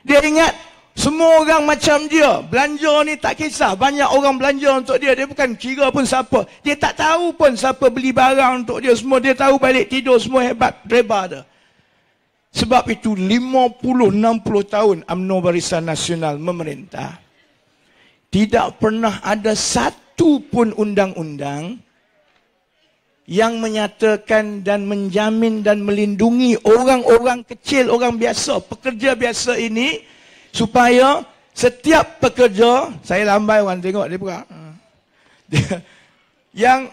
Dia ingat semua orang macam dia. Belanja ni tak kisah. Banyak orang belanja untuk dia. Dia bukan kira pun siapa. Dia tak tahu pun siapa beli barang untuk dia. Semua dia tahu balik tidur. Semua hebat. Reba dia. Sebab itu 50-60 tahun UMNO Barisan Nasional memerintah. Tidak pernah ada satu pun undang-undang yang menyatakan dan menjamin dan melindungi orang-orang kecil, orang biasa, pekerja biasa ini supaya setiap pekerja saya lambai orang tengok dia pula hmm. yang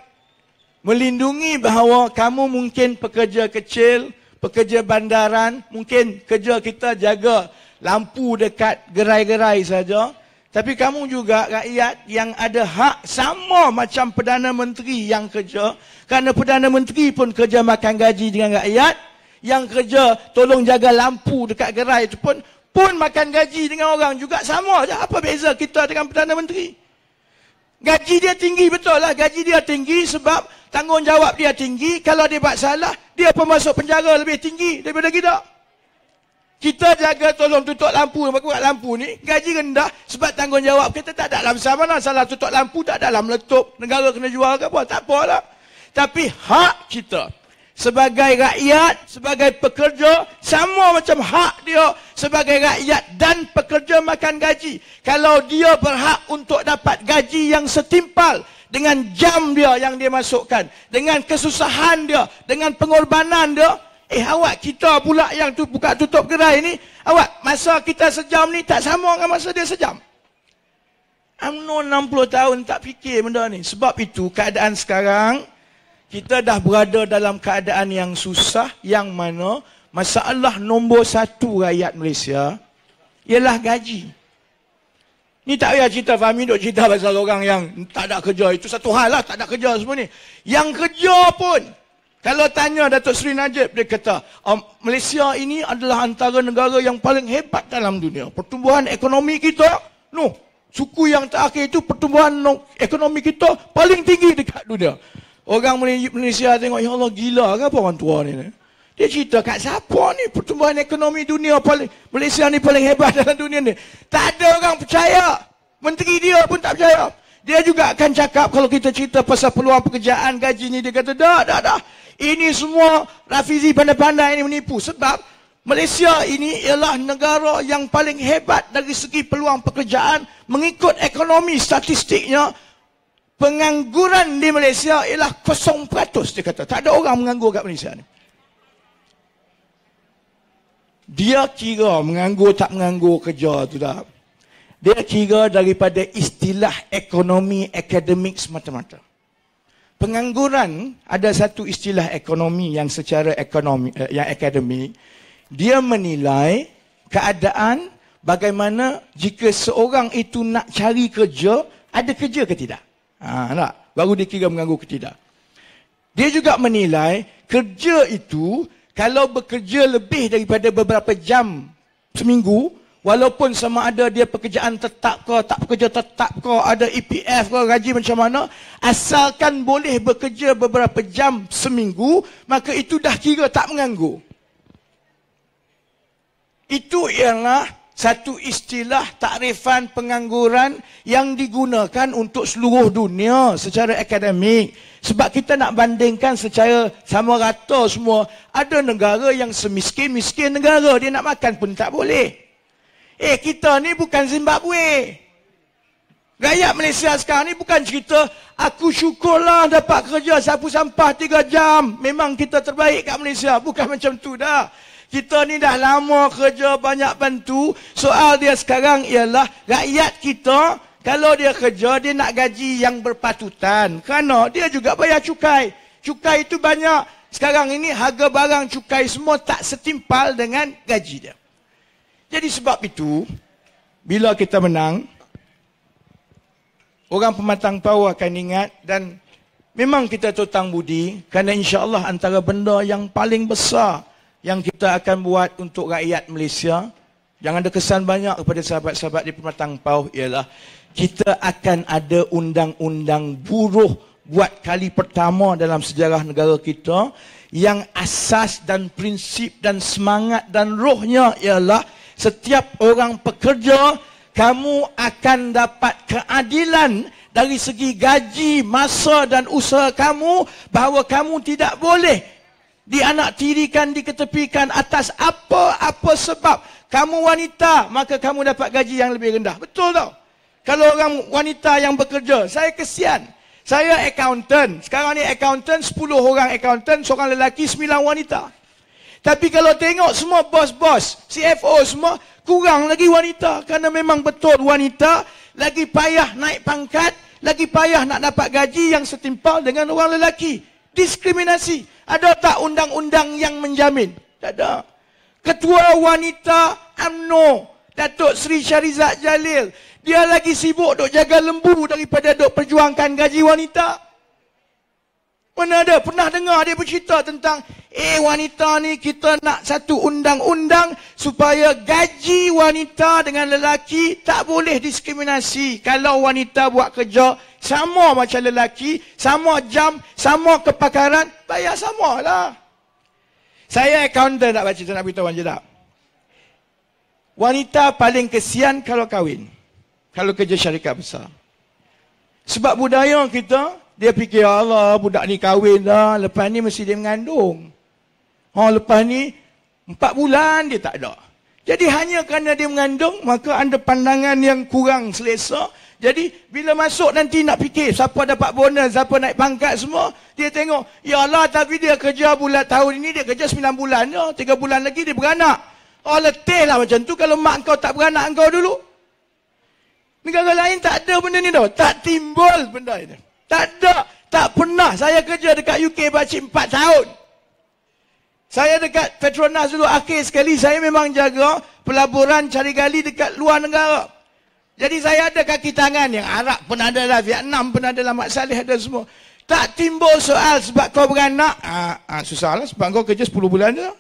melindungi bahawa kamu mungkin pekerja kecil pekerja bandaran mungkin kerja kita jaga lampu dekat gerai-gerai saja tapi kamu juga rakyat yang ada hak sama macam Perdana Menteri yang kerja kerana Perdana Menteri pun kerja makan gaji dengan rakyat yang kerja tolong jaga lampu dekat gerai itu pun pun makan gaji dengan orang juga sama je apa beza kita dengan perdana menteri gaji dia tinggi betul lah gaji dia tinggi sebab tanggungjawab dia tinggi kalau dia buat salah dia pun masuk penjara lebih tinggi daripada kita kita jaga tolong tutup lampu yang buat lampu ni gaji rendah sebab tanggungjawab kita tak dalam sama mana salah tutup lampu tak dalam letup negara kena jual ke apa tak apa lah tapi hak kita sebagai rakyat, sebagai pekerja, sama macam hak dia sebagai rakyat dan pekerja makan gaji. Kalau dia berhak untuk dapat gaji yang setimpal dengan jam dia yang dia masukkan, dengan kesusahan dia, dengan pengorbanan dia, eh awak kita pula yang tu buka tutup gerai ni, awak masa kita sejam ni tak sama dengan masa dia sejam. UMNO 60 tahun tak fikir benda ni. Sebab itu keadaan sekarang, kita dah berada dalam keadaan yang susah yang mana masalah nombor satu rakyat Malaysia ialah gaji. Ni tak payah cerita Fahmi duk cerita pasal orang yang tak ada kerja. Itu satu hal lah tak ada kerja semua ni. Yang kerja pun kalau tanya Datuk Seri Najib dia kata Malaysia ini adalah antara negara yang paling hebat dalam dunia. Pertumbuhan ekonomi kita noh suku yang terakhir itu pertumbuhan ekonomi kita paling tinggi dekat dunia. Orang Malaysia tengok, ya Allah gila ke apa orang tua ni? Dia cerita kat siapa ni pertumbuhan ekonomi dunia paling Malaysia ni paling hebat [laughs] dalam dunia ni. Tak ada orang percaya. Menteri dia pun tak percaya. Dia juga akan cakap kalau kita cerita pasal peluang pekerjaan gaji ni dia kata dah dah dah. Ini semua Rafizi pandai-pandai ini menipu sebab Malaysia ini ialah negara yang paling hebat dari segi peluang pekerjaan mengikut ekonomi statistiknya pengangguran di Malaysia ialah 0% dia kata. Tak ada orang menganggur kat Malaysia ni. Dia kira menganggur tak menganggur kerja tu dah. Dia kira daripada istilah ekonomi akademik semata-mata. Pengangguran ada satu istilah ekonomi yang secara ekonomi eh, yang akademik dia menilai keadaan bagaimana jika seorang itu nak cari kerja ada kerja ke tidak. Ha, tak? Baru dia kira mengganggu ke tidak. Dia juga menilai kerja itu kalau bekerja lebih daripada beberapa jam seminggu walaupun sama ada dia pekerjaan tetap ke tak pekerja tetap ke ada EPF ke gaji macam mana asalkan boleh bekerja beberapa jam seminggu maka itu dah kira tak mengganggu. Itu ialah satu istilah takrifan pengangguran yang digunakan untuk seluruh dunia secara akademik. Sebab kita nak bandingkan secara sama rata semua. Ada negara yang semiskin-miskin negara. Dia nak makan pun tak boleh. Eh, kita ni bukan Zimbabwe. Rakyat Malaysia sekarang ni bukan cerita aku syukurlah dapat kerja sapu sampah 3 jam. Memang kita terbaik kat Malaysia. Bukan macam tu dah. Kita ni dah lama kerja banyak bantu. Soal dia sekarang ialah rakyat kita kalau dia kerja dia nak gaji yang berpatutan. Kerana dia juga bayar cukai. Cukai itu banyak. Sekarang ini harga barang cukai semua tak setimpal dengan gaji dia. Jadi sebab itu bila kita menang orang pematang pau akan ingat dan Memang kita tutang budi kerana insya-Allah antara benda yang paling besar yang kita akan buat untuk rakyat Malaysia yang ada kesan banyak kepada sahabat-sahabat di Pematang Pau ialah kita akan ada undang-undang buruh buat kali pertama dalam sejarah negara kita yang asas dan prinsip dan semangat dan rohnya ialah setiap orang pekerja kamu akan dapat keadilan dari segi gaji, masa dan usaha kamu bahawa kamu tidak boleh dianak tirikan, diketepikan atas apa-apa sebab kamu wanita, maka kamu dapat gaji yang lebih rendah. Betul tau? Kalau orang wanita yang bekerja, saya kesian. Saya accountant. Sekarang ni accountant, 10 orang accountant, seorang lelaki, 9 wanita. Tapi kalau tengok semua bos-bos, CFO semua, kurang lagi wanita. Kerana memang betul wanita, lagi payah naik pangkat, lagi payah nak dapat gaji yang setimpal dengan orang lelaki. Diskriminasi. Diskriminasi. Ada tak undang-undang yang menjamin? Tak ada. Ketua wanita UMNO, Datuk Seri Syarizat Jalil. Dia lagi sibuk duk jaga lembu daripada duk perjuangkan gaji wanita. Wanita. Mana ada pernah dengar dia bercerita tentang eh wanita ni kita nak satu undang-undang supaya gaji wanita dengan lelaki tak boleh diskriminasi. Kalau wanita buat kerja sama macam lelaki, sama jam, sama kepakaran, bayar sama lah Saya accountant nak baca nak beritahu orang tak. Wanita paling kesian kalau kahwin. Kalau kerja syarikat besar. Sebab budaya kita dia fikir ya Allah budak ni kahwin dah Lepas ni mesti dia mengandung ha, Lepas ni Empat bulan dia tak ada Jadi hanya kerana dia mengandung Maka anda pandangan yang kurang selesa Jadi bila masuk nanti nak fikir Siapa dapat bonus, siapa naik pangkat semua Dia tengok Ya Allah tapi dia kerja bulan tahun ini Dia kerja sembilan bulan ya. Tiga bulan lagi dia beranak Oh letih lah macam tu Kalau mak kau tak beranak kau dulu Negara lain tak ada benda ni tau Tak timbul benda ni tak ada. Tak pernah saya kerja dekat UK pakcik empat tahun. Saya dekat Petronas dulu akhir sekali saya memang jaga pelaburan cari gali dekat luar negara. Jadi saya ada kaki tangan yang Arab pun ada lah, Vietnam pun ada lah, Mak Saleh ada semua. Tak timbul soal sebab kau beranak, ah, ah, susah lah sebab kau kerja 10 bulan je.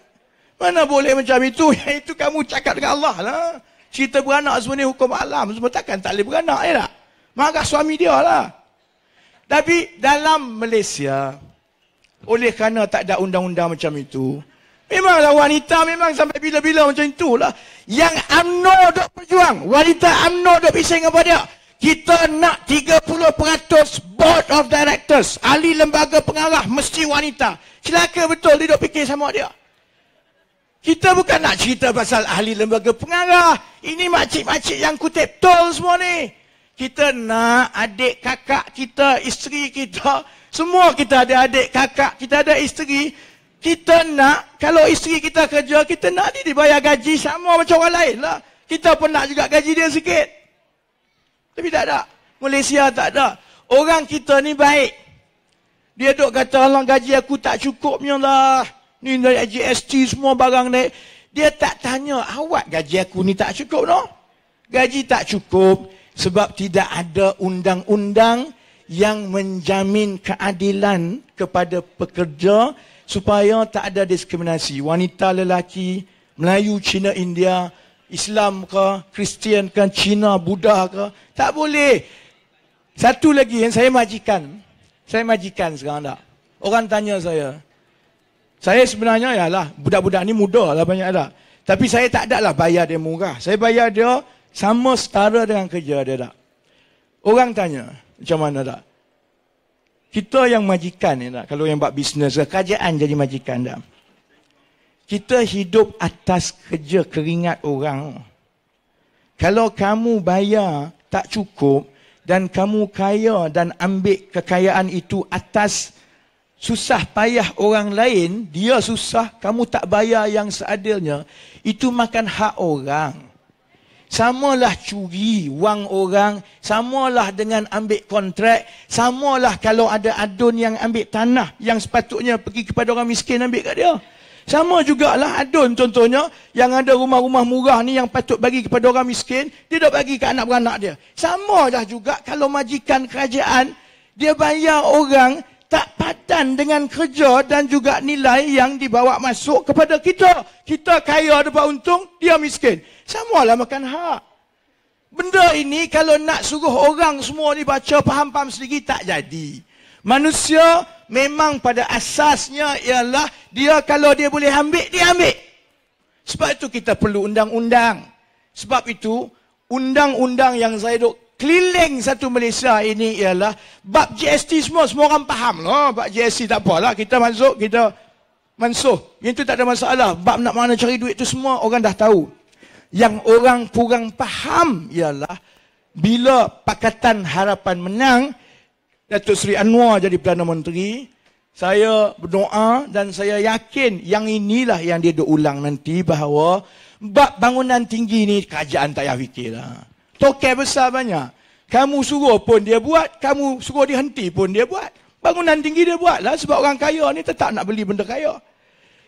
Mana boleh macam itu, [laughs] yang itu kamu cakap dengan Allah lah. Cerita beranak semua ni hukum alam, semua takkan tak boleh beranak, ya tak? Marah suami dia lah. Tapi dalam Malaysia, oleh kerana tak ada undang-undang macam itu, memanglah wanita memang sampai bila-bila macam itulah. Yang UMNO dok berjuang, wanita UMNO dok bising apa dia? Kita nak 30% board of directors, ahli lembaga pengarah mesti wanita. Celaka betul dia dok fikir sama dia. Kita bukan nak cerita pasal ahli lembaga pengarah. Ini makcik-makcik yang kutip tol semua ni kita nak adik kakak kita, isteri kita, semua kita ada adik kakak, kita ada isteri, kita nak kalau isteri kita kerja, kita nak dia dibayar gaji sama macam orang lain lah. Kita pun nak juga gaji dia sikit. Tapi tak ada. Malaysia tak ada. Orang kita ni baik. Dia duk kata, Allah gaji aku tak cukup ni lah. Ni dari GST semua barang ni. Dia tak tanya, awak gaji aku ni tak cukup no? Gaji tak cukup sebab tidak ada undang-undang yang menjamin keadilan kepada pekerja supaya tak ada diskriminasi wanita lelaki Melayu Cina India Islam ke Kristian ke Cina Buddha ke tak boleh satu lagi yang saya majikan saya majikan sekarang tak orang tanya saya saya sebenarnya ya lah budak-budak ni muda lah banyak ada tapi saya tak ada lah bayar dia murah saya bayar dia sama setara dengan kerja dia tak? Orang tanya, macam mana tak? Kita yang majikan ni tak? Kalau yang buat bisnes, kerajaan jadi majikan tak? Kita hidup atas kerja keringat orang. Kalau kamu bayar tak cukup dan kamu kaya dan ambil kekayaan itu atas susah payah orang lain, dia susah, kamu tak bayar yang seadilnya, itu makan hak orang. Samalah curi wang orang, samalah dengan ambil kontrak, samalah kalau ada adun yang ambil tanah yang sepatutnya pergi kepada orang miskin ambil kat dia. Sama jugalah adun contohnya yang ada rumah-rumah murah ni yang patut bagi kepada orang miskin, dia dah bagi ke anak-anak dia. samalah juga kalau majikan kerajaan dia bayar orang tak padan dengan kerja dan juga nilai yang dibawa masuk kepada kita. Kita kaya dapat untung, dia miskin. Sama lah makan hak. Benda ini kalau nak suruh orang semua ni baca faham-faham sendiri tak jadi. Manusia memang pada asasnya ialah dia kalau dia boleh ambil, dia ambil. Sebab itu kita perlu undang-undang. Sebab itu undang-undang yang saya duk keliling satu Malaysia ini ialah bab GST semua semua orang faham oh, lah bab GST tak apalah kita masuk kita mansuh itu tak ada masalah bab nak mana cari duit tu semua orang dah tahu yang orang kurang faham ialah bila Pakatan Harapan menang Datuk Seri Anwar jadi Perdana Menteri saya berdoa dan saya yakin yang inilah yang dia duk ulang nanti bahawa bab bangunan tinggi ni kerajaan tak payah fikirlah tokai besar banyak. Kamu suruh pun dia buat, kamu suruh dia henti pun dia buat. Bangunan tinggi dia buat lah sebab orang kaya ni tetap nak beli benda kaya.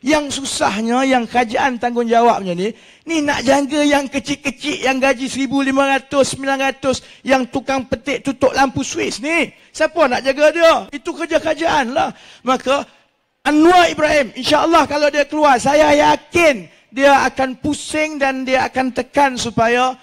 Yang susahnya, yang kerajaan tanggungjawabnya ni, ni nak jaga yang kecil-kecil, yang gaji 1,500, 900, yang tukang petik tutup lampu Swiss ni. Siapa nak jaga dia? Itu kerja kerajaan lah. Maka, Anwar Ibrahim, insya Allah kalau dia keluar, saya yakin dia akan pusing dan dia akan tekan supaya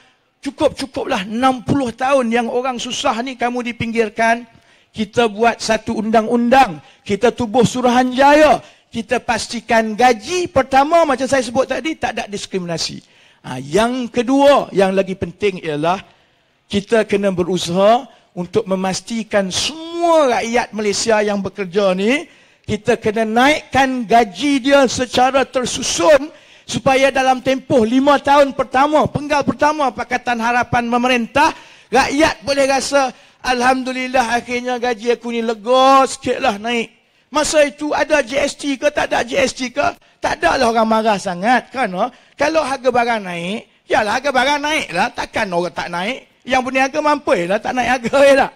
cukup-cukuplah 60 tahun yang orang susah ni kamu dipinggirkan. Kita buat satu undang-undang. Kita tubuh jaya. Kita pastikan gaji pertama macam saya sebut tadi tak ada diskriminasi. Ha, yang kedua yang lagi penting ialah kita kena berusaha untuk memastikan semua rakyat Malaysia yang bekerja ni kita kena naikkan gaji dia secara tersusun supaya dalam tempoh lima tahun pertama, penggal pertama Pakatan Harapan memerintah, rakyat boleh rasa, Alhamdulillah akhirnya gaji aku ni lega lah naik. Masa itu ada GST ke tak ada GST ke? Tak ada lah orang marah sangat. Kerana kalau harga barang naik, yalah harga barang naik lah. Takkan orang tak naik. Yang punya harga mampu lah tak naik harga ya [laughs] lah.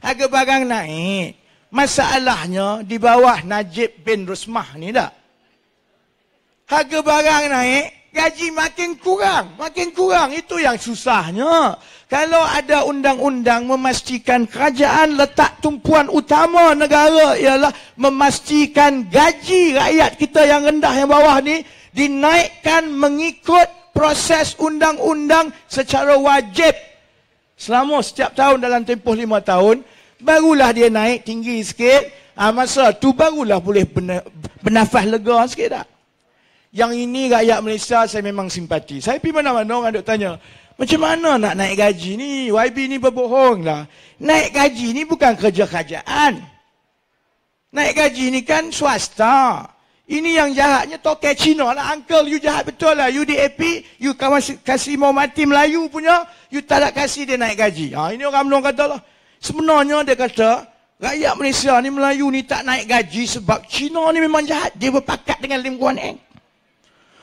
Harga barang naik. Masalahnya di bawah Najib bin Rusmah ni dah harga barang naik, gaji makin kurang, makin kurang. Itu yang susahnya. Kalau ada undang-undang memastikan kerajaan letak tumpuan utama negara ialah memastikan gaji rakyat kita yang rendah yang bawah ni dinaikkan mengikut proses undang-undang secara wajib selama setiap tahun dalam tempoh lima tahun barulah dia naik tinggi sikit ha, masa tu barulah boleh benafas lega sikit tak yang ini rakyat Malaysia saya memang simpati. Saya pergi mana-mana orang duk tanya, macam mana nak naik gaji ni? YB ni berbohong lah. Naik gaji ni bukan kerja kerajaan. Naik gaji ni kan swasta. Ini yang jahatnya toke Cina lah. Uncle, you jahat betul lah. You DAP, you kasi, kasih mau mati Melayu punya, you tak nak kasi dia naik gaji. Ha, ini orang menurut kata lah. Sebenarnya dia kata, rakyat Malaysia ni, Melayu ni tak naik gaji sebab Cina ni memang jahat. Dia berpakat dengan Lim Guan Eng.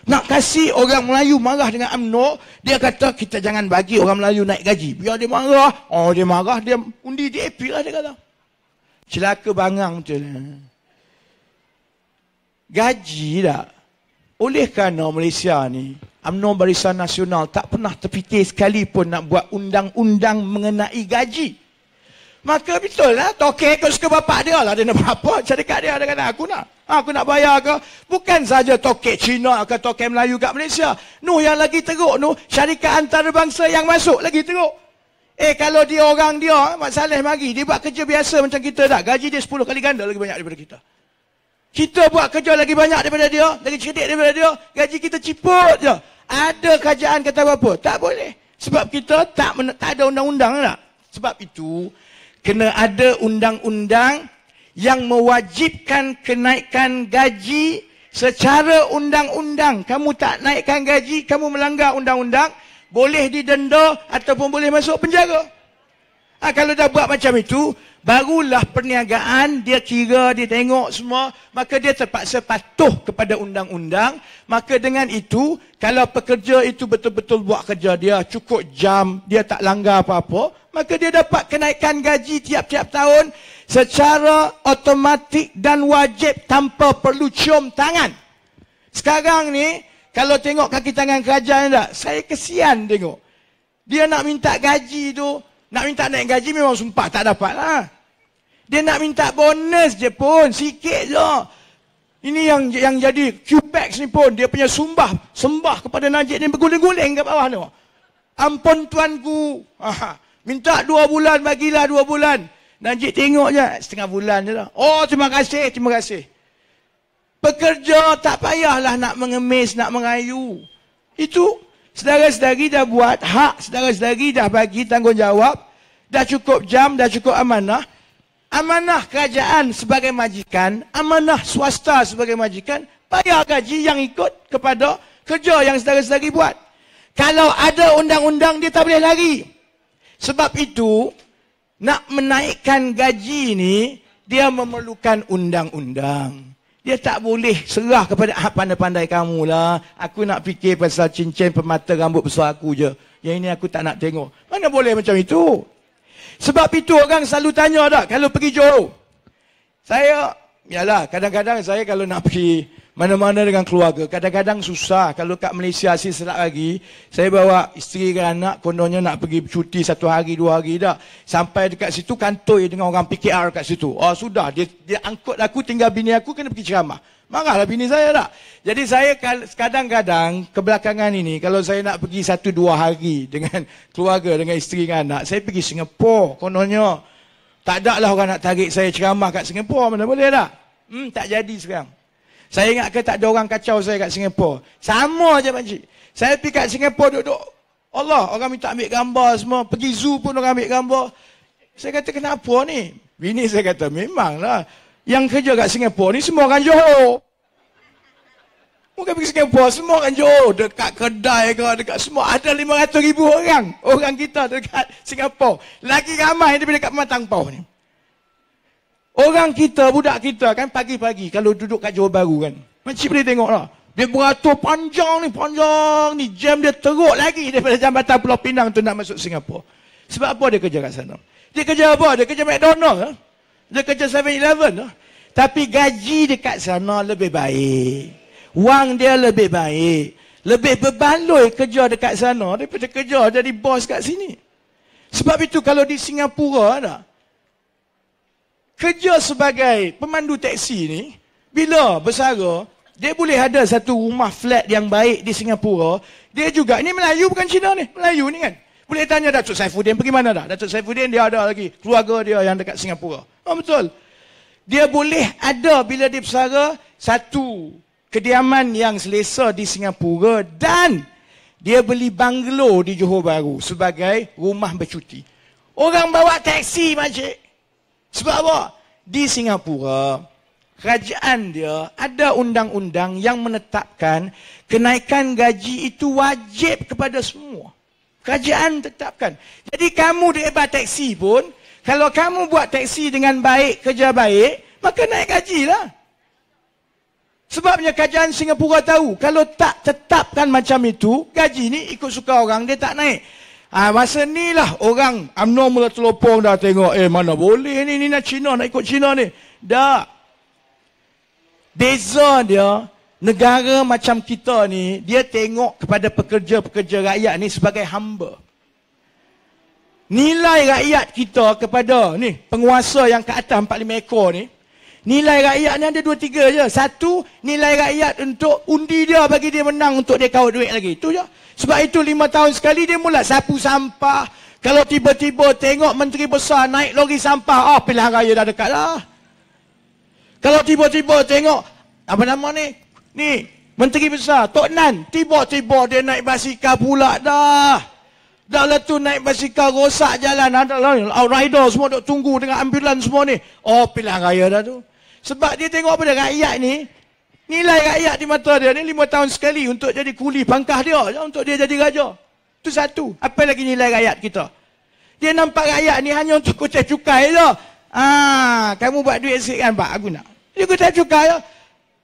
Nak kasih orang Melayu marah dengan UMNO, dia kata kita jangan bagi orang Melayu naik gaji. Biar dia marah. Oh, dia marah, dia undi DAP lah dia kata. Celaka bangang macam ni. Gaji tak? Oleh kerana Malaysia ni, UMNO Barisan Nasional tak pernah terfikir sekali pun nak buat undang-undang mengenai gaji. Maka betul lah, tokek kau suka bapak dia lah, dia nak apa berapa, syarikat dia, dia kata aku nak aku nak bayar ke? Bukan saja tokek Cina ke tokek Melayu kat Malaysia. Nu yang lagi teruk nu syarikat antarabangsa yang masuk lagi teruk. Eh kalau dia orang dia, eh, Mak Saleh mari, dia buat kerja biasa macam kita tak? Gaji dia 10 kali ganda lagi banyak daripada kita. Kita buat kerja lagi banyak daripada dia, lagi cerdik daripada dia, gaji kita ciput je. Ada kerajaan kata apa-apa? Tak boleh. Sebab kita tak, tak ada undang-undang tak? Sebab itu, kena ada undang-undang yang mewajibkan kenaikan gaji secara undang-undang. Kamu tak naikkan gaji, kamu melanggar undang-undang, boleh didenda ataupun boleh masuk penjara. Ha, kalau dah buat macam itu, barulah perniagaan dia kira, dia tengok semua, maka dia terpaksa patuh kepada undang-undang. Maka dengan itu, kalau pekerja itu betul-betul buat kerja dia, cukup jam, dia tak langgar apa-apa, maka dia dapat kenaikan gaji tiap-tiap tahun secara otomatik dan wajib tanpa perlu cium tangan. Sekarang ni, kalau tengok kaki tangan kerajaan tak, saya kesian tengok. Dia nak minta gaji tu, nak minta naik gaji memang sumpah tak dapat lah. Dia nak minta bonus je pun, sikit je. Ini yang yang jadi Qpex ni pun, dia punya sumbah, sembah kepada Najib ni berguling-guling ke bawah ni? Ampun tuanku. Aha. Minta dua bulan, bagilah dua bulan. Najib tengok je, setengah bulan je lah. Oh, terima kasih, terima kasih. Pekerja tak payahlah nak mengemis, nak merayu. Itu Sedara-sedari dah buat hak, sedara-sedari dah bagi tanggungjawab, dah cukup jam, dah cukup amanah. Amanah kerajaan sebagai majikan, amanah swasta sebagai majikan, bayar gaji yang ikut kepada kerja yang sedara-sedari buat. Kalau ada undang-undang, dia tak boleh lari. Sebab itu, nak menaikkan gaji ini, dia memerlukan undang-undang. Dia tak boleh serah kepada ah, pandai-pandai kamu lah. Aku nak fikir pasal cincin permata rambut besar aku je. Yang ini aku tak nak tengok. Mana boleh macam itu? Sebab itu orang selalu tanya tak kalau pergi Johor. Saya, yalah kadang-kadang saya kalau nak pergi mana-mana dengan keluarga. Kadang-kadang susah kalau kat Malaysia asyik selak lagi. Saya bawa isteri dan anak kononnya nak pergi cuti satu hari, dua hari dah. Sampai dekat situ kantoi dengan orang PKR kat situ. Oh sudah, dia, dia angkut aku tinggal bini aku kena pergi ceramah. Marahlah bini saya tak. Jadi saya kadang-kadang kebelakangan ini, kalau saya nak pergi satu dua hari dengan keluarga, dengan isteri dan anak, saya pergi Singapura kononnya. Tak ada lah orang nak tarik saya ceramah kat Singapura, mana boleh tak? Hmm, tak jadi sekarang. Saya ingat ke tak ada orang kacau saya kat Singapura. Sama aje pak cik. Saya pergi kat Singapura duduk. Allah, orang minta ambil gambar semua. Pergi zoo pun orang ambil gambar. Saya kata kenapa ni? Bini saya kata memanglah. Yang kerja kat Singapura ni semua orang Johor. Muka pergi Singapura, semua orang Johor. Dekat kedai ke, dekat semua. Ada 500 ribu orang. Orang kita dekat Singapura. Lagi ramai yang dekat pematang pau ni. Orang kita, budak kita kan pagi-pagi kalau duduk kat Johor Bahru kan. Makcik boleh tengok lah. Dia beratur panjang ni, panjang ni. Jam dia teruk lagi daripada jambatan Pulau Pinang tu nak masuk Singapura. Sebab apa dia kerja kat sana? Dia kerja apa? Dia kerja McDonald's. Ha? Dia kerja 7-Eleven. Ha? Tapi gaji dekat sana lebih baik. Wang dia lebih baik. Lebih berbaloi kerja dekat sana daripada kerja jadi bos kat sini. Sebab itu kalau di Singapura tak? kerja sebagai pemandu teksi ni bila bersara dia boleh ada satu rumah flat yang baik di Singapura dia juga ni Melayu bukan Cina ni Melayu ni kan boleh tanya Datuk Saifuddin pergi mana dah Datuk Saifuddin dia ada lagi keluarga dia yang dekat Singapura oh, betul dia boleh ada bila dia bersara satu kediaman yang selesa di Singapura dan dia beli banglo di Johor Bahru sebagai rumah bercuti. Orang bawa teksi, macam. Sebab apa? Di Singapura, kerajaan dia ada undang-undang yang menetapkan kenaikan gaji itu wajib kepada semua. Kerajaan tetapkan. Jadi kamu di hebat teksi pun, kalau kamu buat teksi dengan baik, kerja baik, maka naik gaji lah. Sebabnya kerajaan Singapura tahu, kalau tak tetapkan macam itu, gaji ni ikut suka orang, dia tak naik. Ah ha, masa ni lah orang UMNO mula celupong dah tengok eh mana boleh ni ni nak Cina nak ikut Cina ni. Dak. Desa dia negara macam kita ni dia tengok kepada pekerja-pekerja rakyat ni sebagai hamba. Nilai rakyat kita kepada ni penguasa yang ke atas 45 ekor ni Nilai rakyat ni ada dua tiga je. Satu, nilai rakyat untuk undi dia bagi dia menang untuk dia kawal duit lagi. Itu je. Sebab itu lima tahun sekali dia mula sapu sampah. Kalau tiba-tiba tengok menteri besar naik lori sampah, ah oh, pilihan raya dah dekat lah. Kalau tiba-tiba tengok, apa nama ni? Ni, menteri besar, Tok Nan. Tiba-tiba dia naik basikal pula dah. Dah lah tu naik basikal rosak jalan. Ada lah, rider semua duk tunggu dengan ambulans semua ni. Oh, pilihan raya dah tu. Sebab dia tengok pada dia, rakyat ni, nilai rakyat di mata dia ni lima tahun sekali untuk jadi kuli pangkah dia, ya, untuk dia jadi raja. Itu satu. Apa lagi nilai rakyat kita? Dia nampak rakyat ni hanya untuk kucai cukai je. Ya. Ah, ha, kamu buat duit sikit kan pak, aku nak. Dia kucai cukai je. Ya.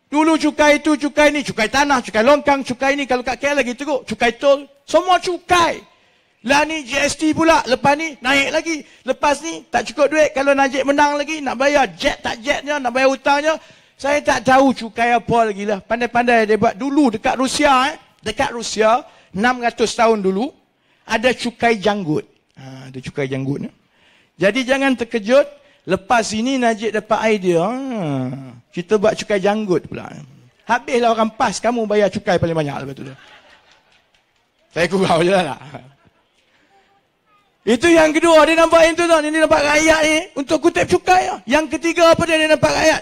Dulu cukai itu, cukai ni, cukai tanah, cukai longkang, cukai ni, kalau kat KL lagi teruk, cukai tol. Semua Cukai. Lah ni GST pula, lepas ni naik lagi. Lepas ni tak cukup duit kalau Najib menang lagi, nak bayar jet tak jetnya, nak bayar hutangnya. Saya tak tahu cukai apa lagi lah. Pandai-pandai dia buat dulu dekat Rusia eh. Dekat Rusia, 600 tahun dulu, ada cukai janggut. Ha, ada cukai janggut. Eh? Jadi jangan terkejut, lepas ini Najib dapat idea. Ha, kita buat cukai janggut pula. Habislah orang pas, kamu bayar cukai paling banyak lepas lah tu. Saya kurau je lah. Nak. Itu yang kedua. Dia nampak yang tu tuan. Dia nampak rakyat ni untuk kutip cukai. Yang ketiga apa dia? Dia nampak rakyat.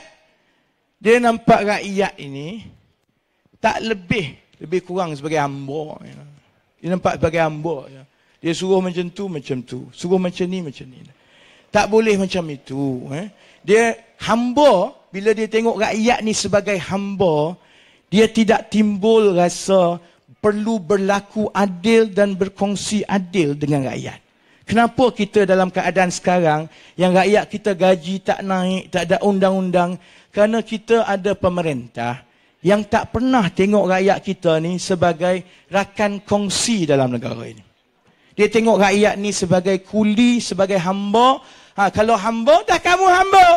Dia nampak rakyat ini tak lebih. Lebih kurang sebagai hamba. Dia nampak sebagai hamba. Dia suruh macam tu, macam tu. Suruh macam ni, macam ni. Tak boleh macam itu. Eh. Dia hamba. Bila dia tengok rakyat ni sebagai hamba. Dia tidak timbul rasa perlu berlaku adil dan berkongsi adil dengan rakyat. Kenapa kita dalam keadaan sekarang yang rakyat kita gaji tak naik, tak ada undang-undang? Kerana kita ada pemerintah yang tak pernah tengok rakyat kita ni sebagai rakan kongsi dalam negara ini. Dia tengok rakyat ni sebagai kuli, sebagai hamba. Ha, kalau hamba, dah kamu hamba.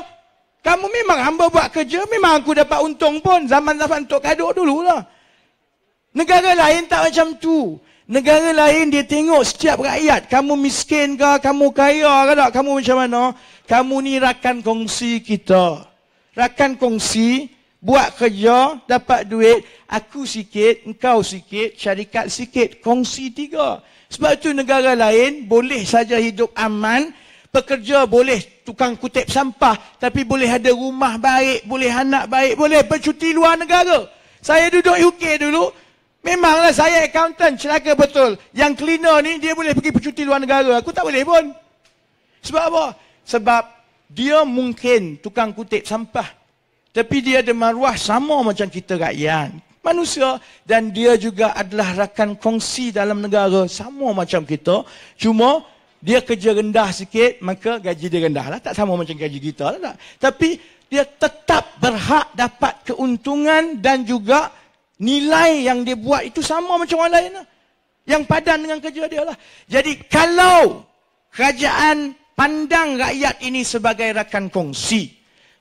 Kamu memang hamba buat kerja, memang aku dapat untung pun. Zaman-zaman untuk kaduk dulu lah. Negara lain tak macam tu. Negara lain dia tengok setiap rakyat Kamu miskin ke, kamu kaya ke tak, kamu macam mana Kamu ni rakan kongsi kita Rakan kongsi, buat kerja, dapat duit Aku sikit, engkau sikit, syarikat sikit, kongsi tiga Sebab tu negara lain boleh saja hidup aman Pekerja boleh tukang kutip sampah Tapi boleh ada rumah baik, boleh anak baik, boleh bercuti luar negara Saya duduk UK dulu, Memanglah saya accountant celaka betul. Yang cleaner ni dia boleh pergi bercuti luar negara. Aku tak boleh pun. Sebab apa? Sebab dia mungkin tukang kutip sampah. Tapi dia ada maruah sama macam kita rakyat. Manusia dan dia juga adalah rakan kongsi dalam negara sama macam kita. Cuma dia kerja rendah sikit maka gaji dia rendah lah. Tak sama macam gaji kita lah. Tak? Tapi dia tetap berhak dapat keuntungan dan juga Nilai yang dia buat itu sama macam orang lain lah. Yang padan dengan kerja dia lah. Jadi kalau kerajaan pandang rakyat ini sebagai rakan kongsi,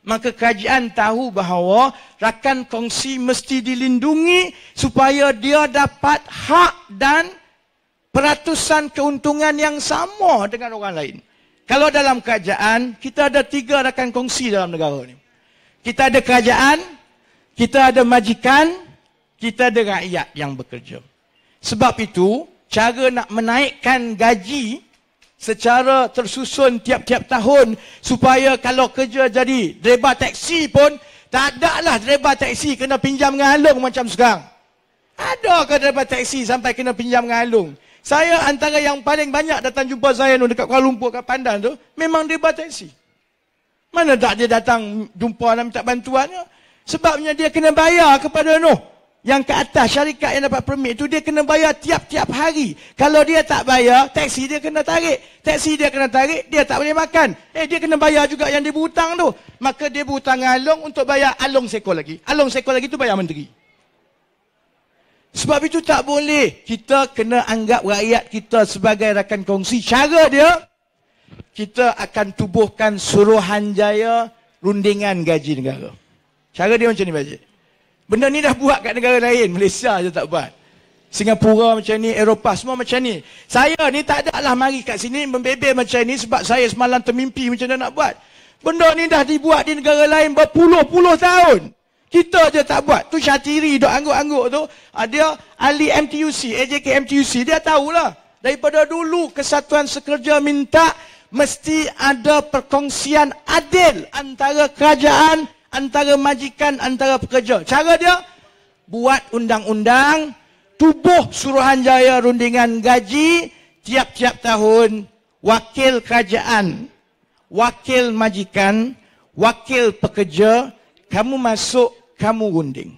maka kerajaan tahu bahawa rakan kongsi mesti dilindungi supaya dia dapat hak dan peratusan keuntungan yang sama dengan orang lain. Kalau dalam kerajaan, kita ada tiga rakan kongsi dalam negara ini. Kita ada kerajaan, kita ada majikan, kita ada rakyat yang bekerja. Sebab itu, cara nak menaikkan gaji secara tersusun tiap-tiap tahun supaya kalau kerja jadi driver taksi pun tak ada lah driver taksi kena pinjam dengan Alung macam sekarang. Ada ke driver taksi sampai kena pinjam dengan Alung? Saya antara yang paling banyak datang jumpa saya tu dekat Kuala Lumpur kat Pandan tu memang driver taksi. Mana tak dia datang jumpa dan minta bantuannya? Sebabnya dia kena bayar kepada Noh yang ke atas syarikat yang dapat permit tu dia kena bayar tiap-tiap hari. Kalau dia tak bayar, taksi dia kena tarik. Taksi dia kena tarik, dia tak boleh makan. Eh dia kena bayar juga yang dia berhutang tu. Maka dia berhutang Along untuk bayar Along Seko lagi. Along Seko lagi tu bayar menteri. Sebab itu tak boleh kita kena anggap rakyat kita sebagai rakan kongsi. Cara dia, kita akan tubuhkan suruhanjaya rundingan gaji negara. Cara dia macam ni, Pak Cik. Benda ni dah buat kat negara lain. Malaysia je tak buat. Singapura macam ni, Eropah semua macam ni. Saya ni tak ada lah mari kat sini membebel macam ni sebab saya semalam termimpi macam mana nak buat. Benda ni dah dibuat di negara lain berpuluh-puluh tahun. Kita je tak buat. Tu Syatiri duk angguk-angguk tu. Ah, dia ahli MTUC, AJK MTUC. Dia tahulah. Daripada dulu kesatuan sekerja minta mesti ada perkongsian adil antara kerajaan antara majikan antara pekerja. Cara dia buat undang-undang tubuh Suruhanjaya rundingan gaji tiap-tiap tahun wakil kerajaan, wakil majikan, wakil pekerja, kamu masuk, kamu runding.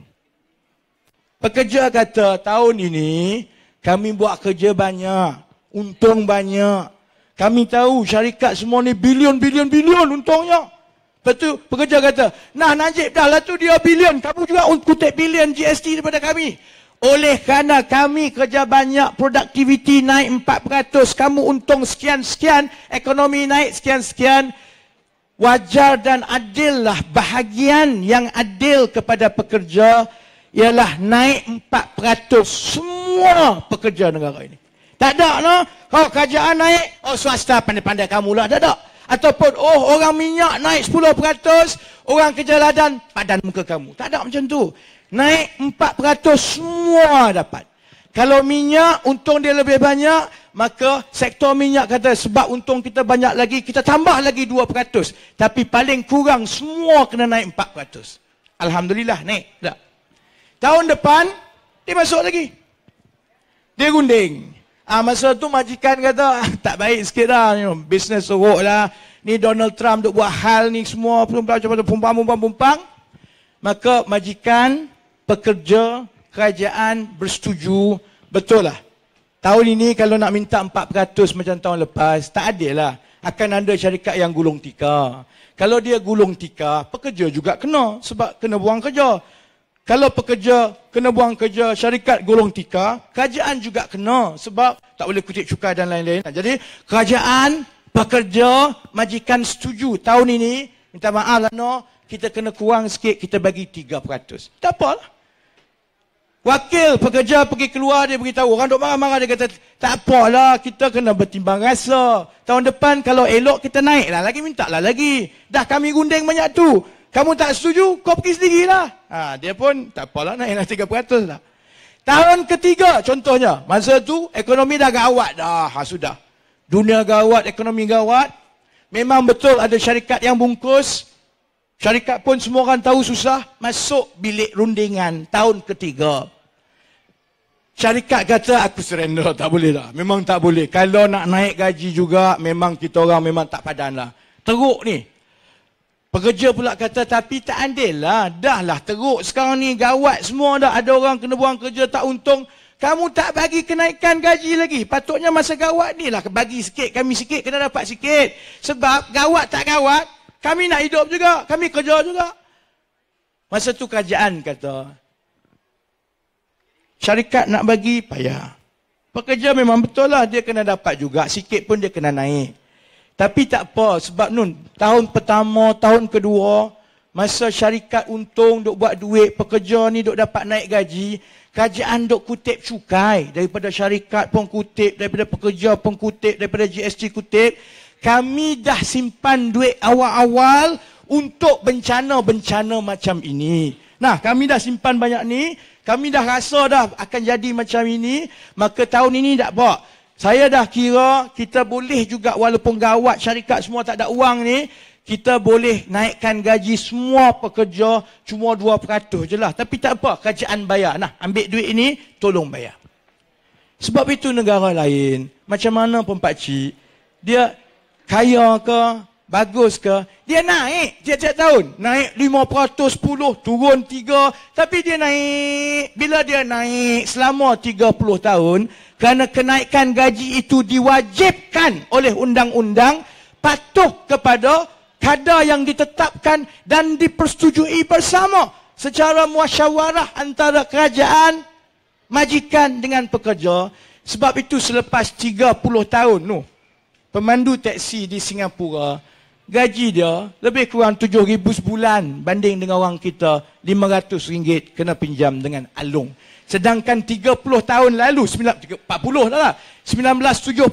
Pekerja kata, tahun ini kami buat kerja banyak, untung banyak. Kami tahu syarikat semua ni bilion-bilion-bilion untungnya. Lepas tu pekerja kata, nah Najib dah lah tu dia bilion. Kamu juga kutip bilion GST daripada kami. Oleh kerana kami kerja banyak, produktiviti naik 4%, kamu untung sekian-sekian, ekonomi naik sekian-sekian, wajar dan adil lah bahagian yang adil kepada pekerja ialah naik 4% semua pekerja negara ini. Tak ada, no? kalau kerjaan naik, oh swasta pandai-pandai kamu lah, tak ada ataupun oh orang minyak naik 10%, orang kerja ladan padan muka kamu. Tak ada macam tu. Naik 4% semua dapat. Kalau minyak untung dia lebih banyak, maka sektor minyak kata sebab untung kita banyak lagi, kita tambah lagi 2%. Tapi paling kurang semua kena naik 4%. Alhamdulillah naik. Tak? Tahun depan dia masuk lagi. Dia gunding. Ah masa tu majikan kata ah, tak baik sikit dah you know, business teruk lah. Ni Donald Trump duk buat hal ni semua pumpang pumpang pumpang Maka majikan, pekerja, kerajaan bersetuju betul lah. Tahun ini kalau nak minta 4% macam tahun lepas, tak adil lah. Akan ada syarikat yang gulung tikar. Kalau dia gulung tikar, pekerja juga kena sebab kena buang kerja. Kalau pekerja kena buang kerja, syarikat golong tika, kerajaan juga kena sebab tak boleh kutip cukai dan lain-lain. Jadi kerajaan, pekerja, majikan setuju tahun ini, minta maaf lah no, kita kena kurang sikit, kita bagi 3%. Tak apa lah. Wakil pekerja pergi keluar, dia beritahu. Orang duk marah-marah, dia kata, tak apa lah, kita kena bertimbang rasa. Tahun depan kalau elok, kita naik lah lagi, minta lah lagi. Dah kami gunding banyak tu. Kamu tak setuju, kau pergi sendirilah. Ha, dia pun tak apalah naiklah 300 lah. Tahun ketiga contohnya, masa tu ekonomi dah gawat dah. Ha, sudah. Dunia gawat, ekonomi gawat. Memang betul ada syarikat yang bungkus. Syarikat pun semua orang tahu susah. Masuk bilik rundingan tahun ketiga. Syarikat kata aku surrender tak boleh lah. Memang tak boleh. Kalau nak naik gaji juga memang kita orang memang tak padan lah. Teruk ni. Pekerja pula kata, tapi tak andil lah. Dah lah teruk sekarang ni, gawat semua dah. Ada orang kena buang kerja, tak untung. Kamu tak bagi kenaikan gaji lagi. Patutnya masa gawat ni lah. Bagi sikit, kami sikit, kena dapat sikit. Sebab gawat tak gawat, kami nak hidup juga. Kami kerja juga. Masa tu kerajaan kata, syarikat nak bagi, payah. Pekerja memang betul lah, dia kena dapat juga. Sikit pun dia kena naik. Tapi tak apa sebab nun tahun pertama, tahun kedua masa syarikat untung dok buat duit, pekerja ni dok dapat naik gaji, kerajaan dok kutip cukai daripada syarikat pun kutip, daripada pekerja pun kutip, daripada GST kutip. Kami dah simpan duit awal-awal untuk bencana-bencana macam ini. Nah, kami dah simpan banyak ni, kami dah rasa dah akan jadi macam ini, maka tahun ini tak apa. Saya dah kira kita boleh juga walaupun gawat syarikat semua tak ada uang ni, kita boleh naikkan gaji semua pekerja cuma 2% je lah. Tapi tak apa, kerajaan bayar. Nah, ambil duit ini, tolong bayar. Sebab itu negara lain, macam mana pun pakcik, dia kaya ke, Bagus ke? Dia naik tiap-tiap tahun. Naik 500, 10, turun 3. Tapi dia naik. Bila dia naik selama 30 tahun, kerana kenaikan gaji itu diwajibkan oleh undang-undang, patuh kepada kadar yang ditetapkan dan dipersetujui bersama secara muasyawarah antara kerajaan, majikan dengan pekerja. Sebab itu selepas 30 tahun, no, pemandu teksi di Singapura, gaji dia lebih kurang rm ribu sebulan banding dengan orang kita rm ringgit kena pinjam dengan Alung. Sedangkan 30 tahun lalu, 40 dah lah, 1972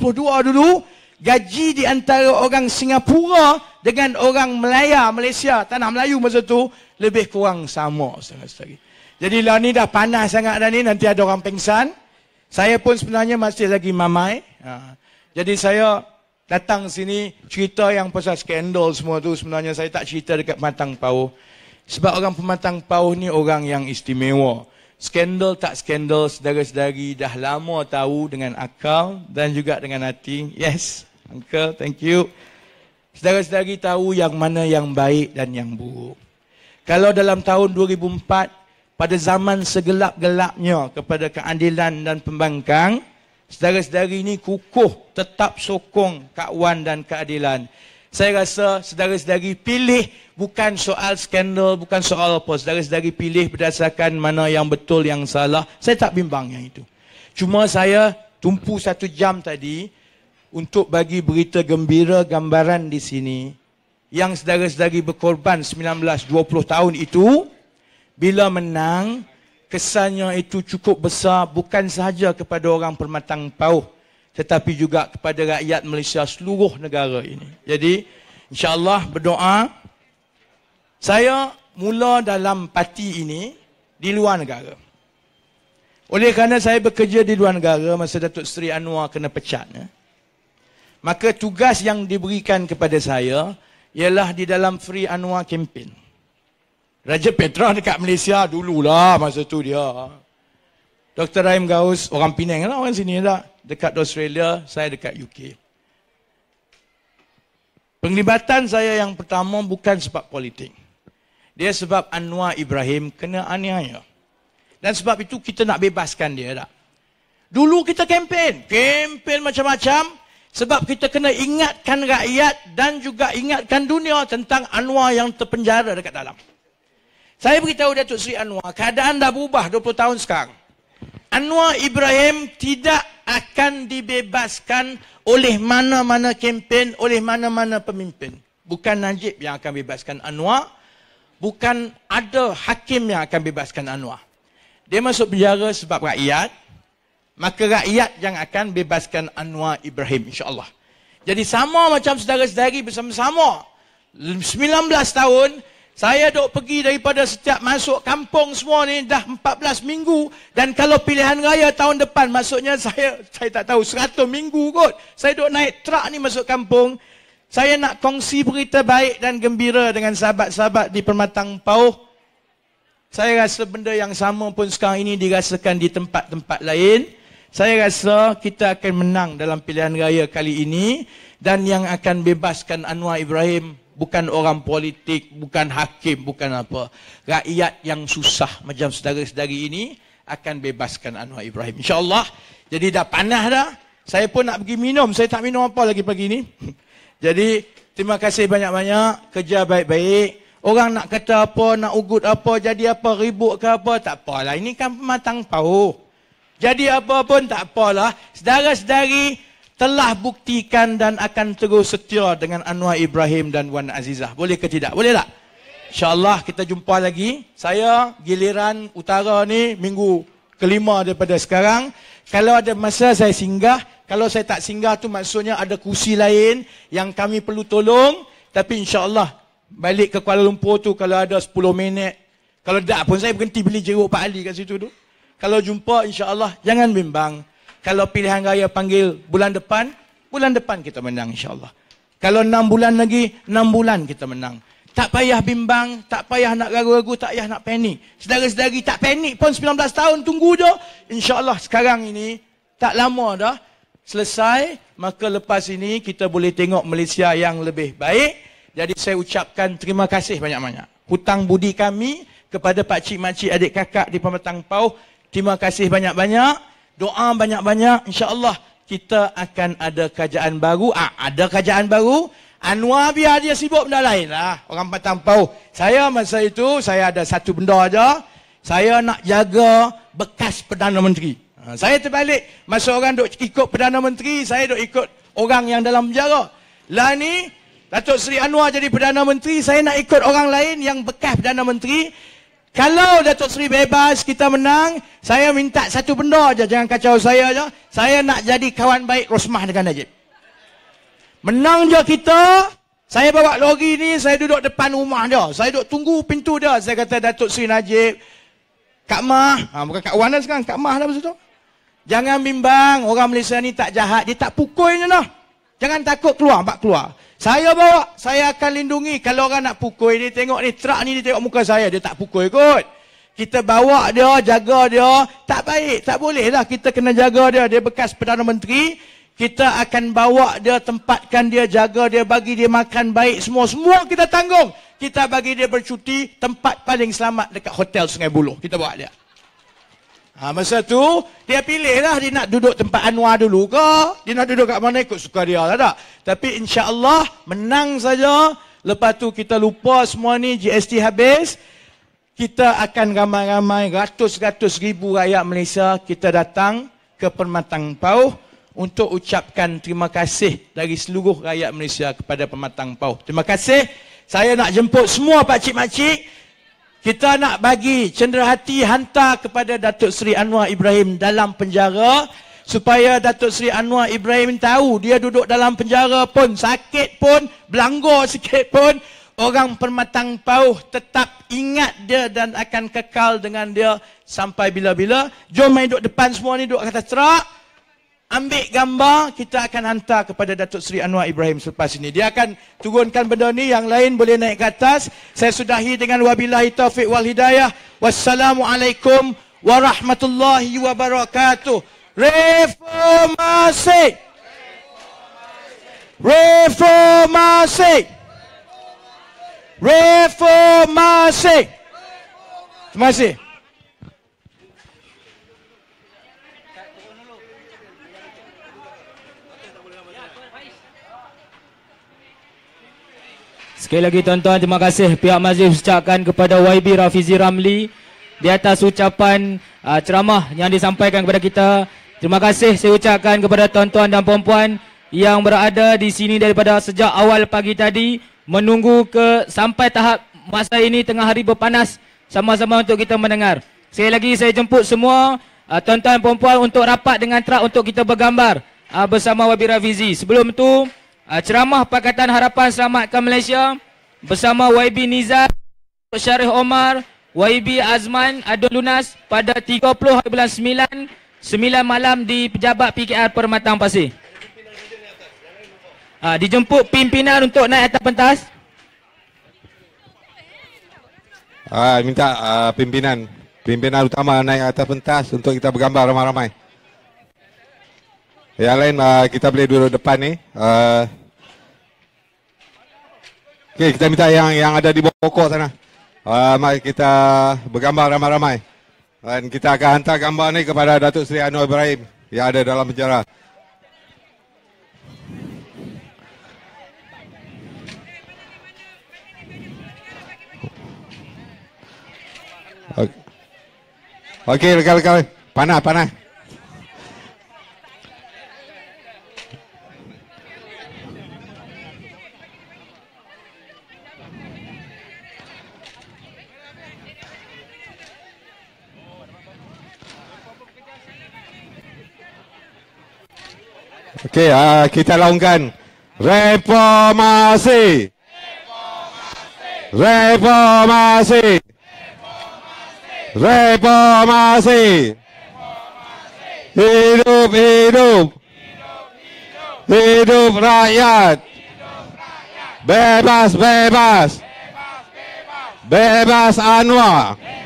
dulu, gaji di antara orang Singapura dengan orang Melaya, Malaysia, tanah Melayu masa tu, lebih kurang sama. Setengah Jadi lah ni dah panas sangat dah ni, nanti ada orang pengsan. Saya pun sebenarnya masih lagi mamai. Ha. Jadi saya datang sini cerita yang pasal skandal semua tu sebenarnya saya tak cerita dekat Matang Pau sebab orang pematang pau ni orang yang istimewa. Skandal tak skandal, saudara-saudari dah lama tahu dengan akal dan juga dengan hati. Yes, Uncle, thank you. Saudara-saudari tahu yang mana yang baik dan yang buruk. Kalau dalam tahun 2004, pada zaman segelap-gelapnya kepada keadilan dan pembangkang, saudara-saudari ini kukuh tetap sokong kawan dan keadilan. Saya rasa saudara-saudari pilih bukan soal skandal, bukan soal apa. Saudara-saudari pilih berdasarkan mana yang betul, yang salah. Saya tak bimbang yang itu. Cuma saya tumpu satu jam tadi untuk bagi berita gembira gambaran di sini yang saudara-saudari berkorban 19-20 tahun itu bila menang kesannya itu cukup besar bukan sahaja kepada orang permatang pauh tetapi juga kepada rakyat Malaysia seluruh negara ini. Jadi insyaAllah berdoa. Saya mula dalam parti ini di luar negara. Oleh kerana saya bekerja di luar negara masa Datuk Seri Anwar kena pecat. Eh? Maka tugas yang diberikan kepada saya ialah di dalam Free Anwar Campaign. Raja Petra dekat Malaysia dululah masa tu dia. Dr. Raim Gauss, orang Penang lah orang sini lah. Dekat Australia, saya dekat UK. Penglibatan saya yang pertama bukan sebab politik. Dia sebab Anwar Ibrahim kena aniaya. Dan sebab itu kita nak bebaskan dia tak? Dulu kita kempen. Kempen macam-macam. Sebab kita kena ingatkan rakyat dan juga ingatkan dunia tentang Anwar yang terpenjara dekat dalam. Saya beritahu Datuk Seri Anwar, keadaan dah berubah 20 tahun sekarang. Anwar Ibrahim tidak akan dibebaskan oleh mana-mana kempen, oleh mana-mana pemimpin. Bukan Najib yang akan bebaskan Anwar. Bukan ada hakim yang akan bebaskan Anwar. Dia masuk penjara sebab rakyat. Maka rakyat yang akan bebaskan Anwar Ibrahim insya Allah. Jadi sama macam saudara-saudari bersama-sama. 19 tahun, saya dok pergi daripada setiap masuk kampung semua ni dah 14 minggu dan kalau pilihan raya tahun depan maksudnya saya saya tak tahu 100 minggu kot. Saya dok naik trak ni masuk kampung. Saya nak kongsi berita baik dan gembira dengan sahabat-sahabat di Permatang Pauh. Saya rasa benda yang sama pun sekarang ini dirasakan di tempat-tempat lain. Saya rasa kita akan menang dalam pilihan raya kali ini dan yang akan bebaskan Anwar Ibrahim bukan orang politik, bukan hakim, bukan apa. Rakyat yang susah macam saudara-saudari ini akan bebaskan Anwar Ibrahim. InsyaAllah. Jadi dah panah dah. Saya pun nak pergi minum. Saya tak minum apa lagi pagi ni. [laughs] Jadi terima kasih banyak-banyak. Kerja baik-baik. Orang nak kata apa, nak ugut apa, jadi apa, ribut ke apa, tak apalah. Ini kan pematang pau. Jadi apa pun tak apalah. Saudara-saudari, telah buktikan dan akan terus setia dengan Anwar Ibrahim dan Wan Azizah. Boleh ke tidak? Boleh tak? InsyaAllah kita jumpa lagi. Saya giliran utara ni minggu kelima daripada sekarang. Kalau ada masa saya singgah. Kalau saya tak singgah tu maksudnya ada kursi lain yang kami perlu tolong. Tapi insyaAllah balik ke Kuala Lumpur tu kalau ada 10 minit. Kalau tak pun saya berhenti beli jeruk Pak Ali kat situ tu. Kalau jumpa insyaAllah jangan bimbang kalau pilihan raya panggil bulan depan, bulan depan kita menang insyaAllah. Kalau enam bulan lagi, enam bulan kita menang. Tak payah bimbang, tak payah nak ragu-ragu, tak payah nak panik. Sedara-sedari tak panik pun 19 tahun tunggu je. InsyaAllah sekarang ini, tak lama dah, selesai. Maka lepas ini kita boleh tengok Malaysia yang lebih baik. Jadi saya ucapkan terima kasih banyak-banyak. Hutang budi kami kepada pakcik-makcik adik kakak di Pematang Pau. Terima kasih banyak-banyak. Doa banyak-banyak, insyaAllah kita akan ada kerajaan baru. Ah, ada kerajaan baru, Anwar biar dia sibuk benda lain lah. Orang patang pau. Saya masa itu, saya ada satu benda aja. Saya nak jaga bekas Perdana Menteri. Ah, saya terbalik, masa orang duk ikut Perdana Menteri, saya duk ikut orang yang dalam penjara. Lah ni, Datuk Seri Anwar jadi Perdana Menteri, saya nak ikut orang lain yang bekas Perdana Menteri. Kalau Datuk Seri bebas, kita menang, saya minta satu benda aja, jangan kacau saya aja. Saya nak jadi kawan baik Rosmah dengan Najib. Menang je kita, saya bawa lori ni, saya duduk depan rumah dia. Saya duduk tunggu pintu dia. Saya kata Datuk Seri Najib, Kak Mah, ha, bukan Kak Wan dah sekarang, Kak Mah dah masa tu. Jangan bimbang, orang Malaysia ni tak jahat, dia tak pukul je lah. Jangan takut keluar, bak keluar. Saya bawa, saya akan lindungi. Kalau orang nak pukul, dia tengok ni, truk ni dia tengok muka saya, dia tak pukul kot. Kita bawa dia, jaga dia, tak baik, tak boleh lah. Kita kena jaga dia, dia bekas Perdana Menteri. Kita akan bawa dia, tempatkan dia, jaga dia, bagi dia makan baik semua. Semua kita tanggung. Kita bagi dia bercuti, tempat paling selamat dekat Hotel Sungai Buloh. Kita bawa dia. Ha, masa tu, dia pilih lah dia nak duduk tempat Anwar dulu ke, dia nak duduk kat mana ikut suka dia lah tak. Tapi insya Allah menang saja, lepas tu kita lupa semua ni GST habis, kita akan ramai-ramai ratus-ratus ribu rakyat Malaysia kita datang ke Permatang Pauh untuk ucapkan terima kasih dari seluruh rakyat Malaysia kepada Permatang Pauh. Terima kasih. Saya nak jemput semua pakcik-makcik kita nak bagi cenderahati hantar kepada Datuk Seri Anwar Ibrahim dalam penjara supaya Datuk Seri Anwar Ibrahim tahu dia duduk dalam penjara pun sakit pun belanggar sikit pun orang permatang pauh tetap ingat dia dan akan kekal dengan dia sampai bila-bila jom main duduk depan semua ni duduk kata cerak ambil gambar kita akan hantar kepada Datuk Seri Anwar Ibrahim selepas ini dia akan turunkan benda ni yang lain boleh naik ke atas saya sudahi dengan wabillahi taufiq wal hidayah wassalamualaikum warahmatullahi wabarakatuh reformasi reformasi reformasi reformasi terima kasih Sekali lagi tuan-tuan terima kasih pihak majlis ucapkan kepada YB Rafizi Ramli di atas ucapan uh, ceramah yang disampaikan kepada kita. Terima kasih saya ucapkan kepada tuan-tuan dan puan-puan yang berada di sini daripada sejak awal pagi tadi menunggu ke sampai tahap masa ini tengah hari berpanas sama-sama untuk kita mendengar. Sekali lagi saya jemput semua uh, tuan-tuan dan puan-puan untuk rapat dengan trak untuk kita bergambar uh, bersama Wabi Rafizi. Sebelum itu uh, ceramah Pakatan Harapan Selamatkan Malaysia bersama YB Nizar, Syarif Omar, YB Azman Adun Lunas pada 30 hari bulan 9, 9 malam di Pejabat PKR Permatang Pasir. Uh, dijemput pimpinan untuk naik atas pentas. Uh, minta uh, pimpinan pimpinan utama naik atas pentas untuk kita bergambar ramai-ramai. Yang lain uh, kita boleh duduk depan ni. Uh, okay, kita minta yang yang ada di bawah pokok sana. Uh, mari kita bergambar ramai-ramai. Dan kita akan hantar gambar ni kepada Datuk Seri Anwar Ibrahim yang ada dalam penjara. Okey, rekan-rekan. Panas, panas. Okey, uh, kita laungkan reformasi. Reformasi. Reformasi. Hidup hidup. Hidup rakyat. Bebas bebas. Bebas bebas. Bebas Anwar. Bebas.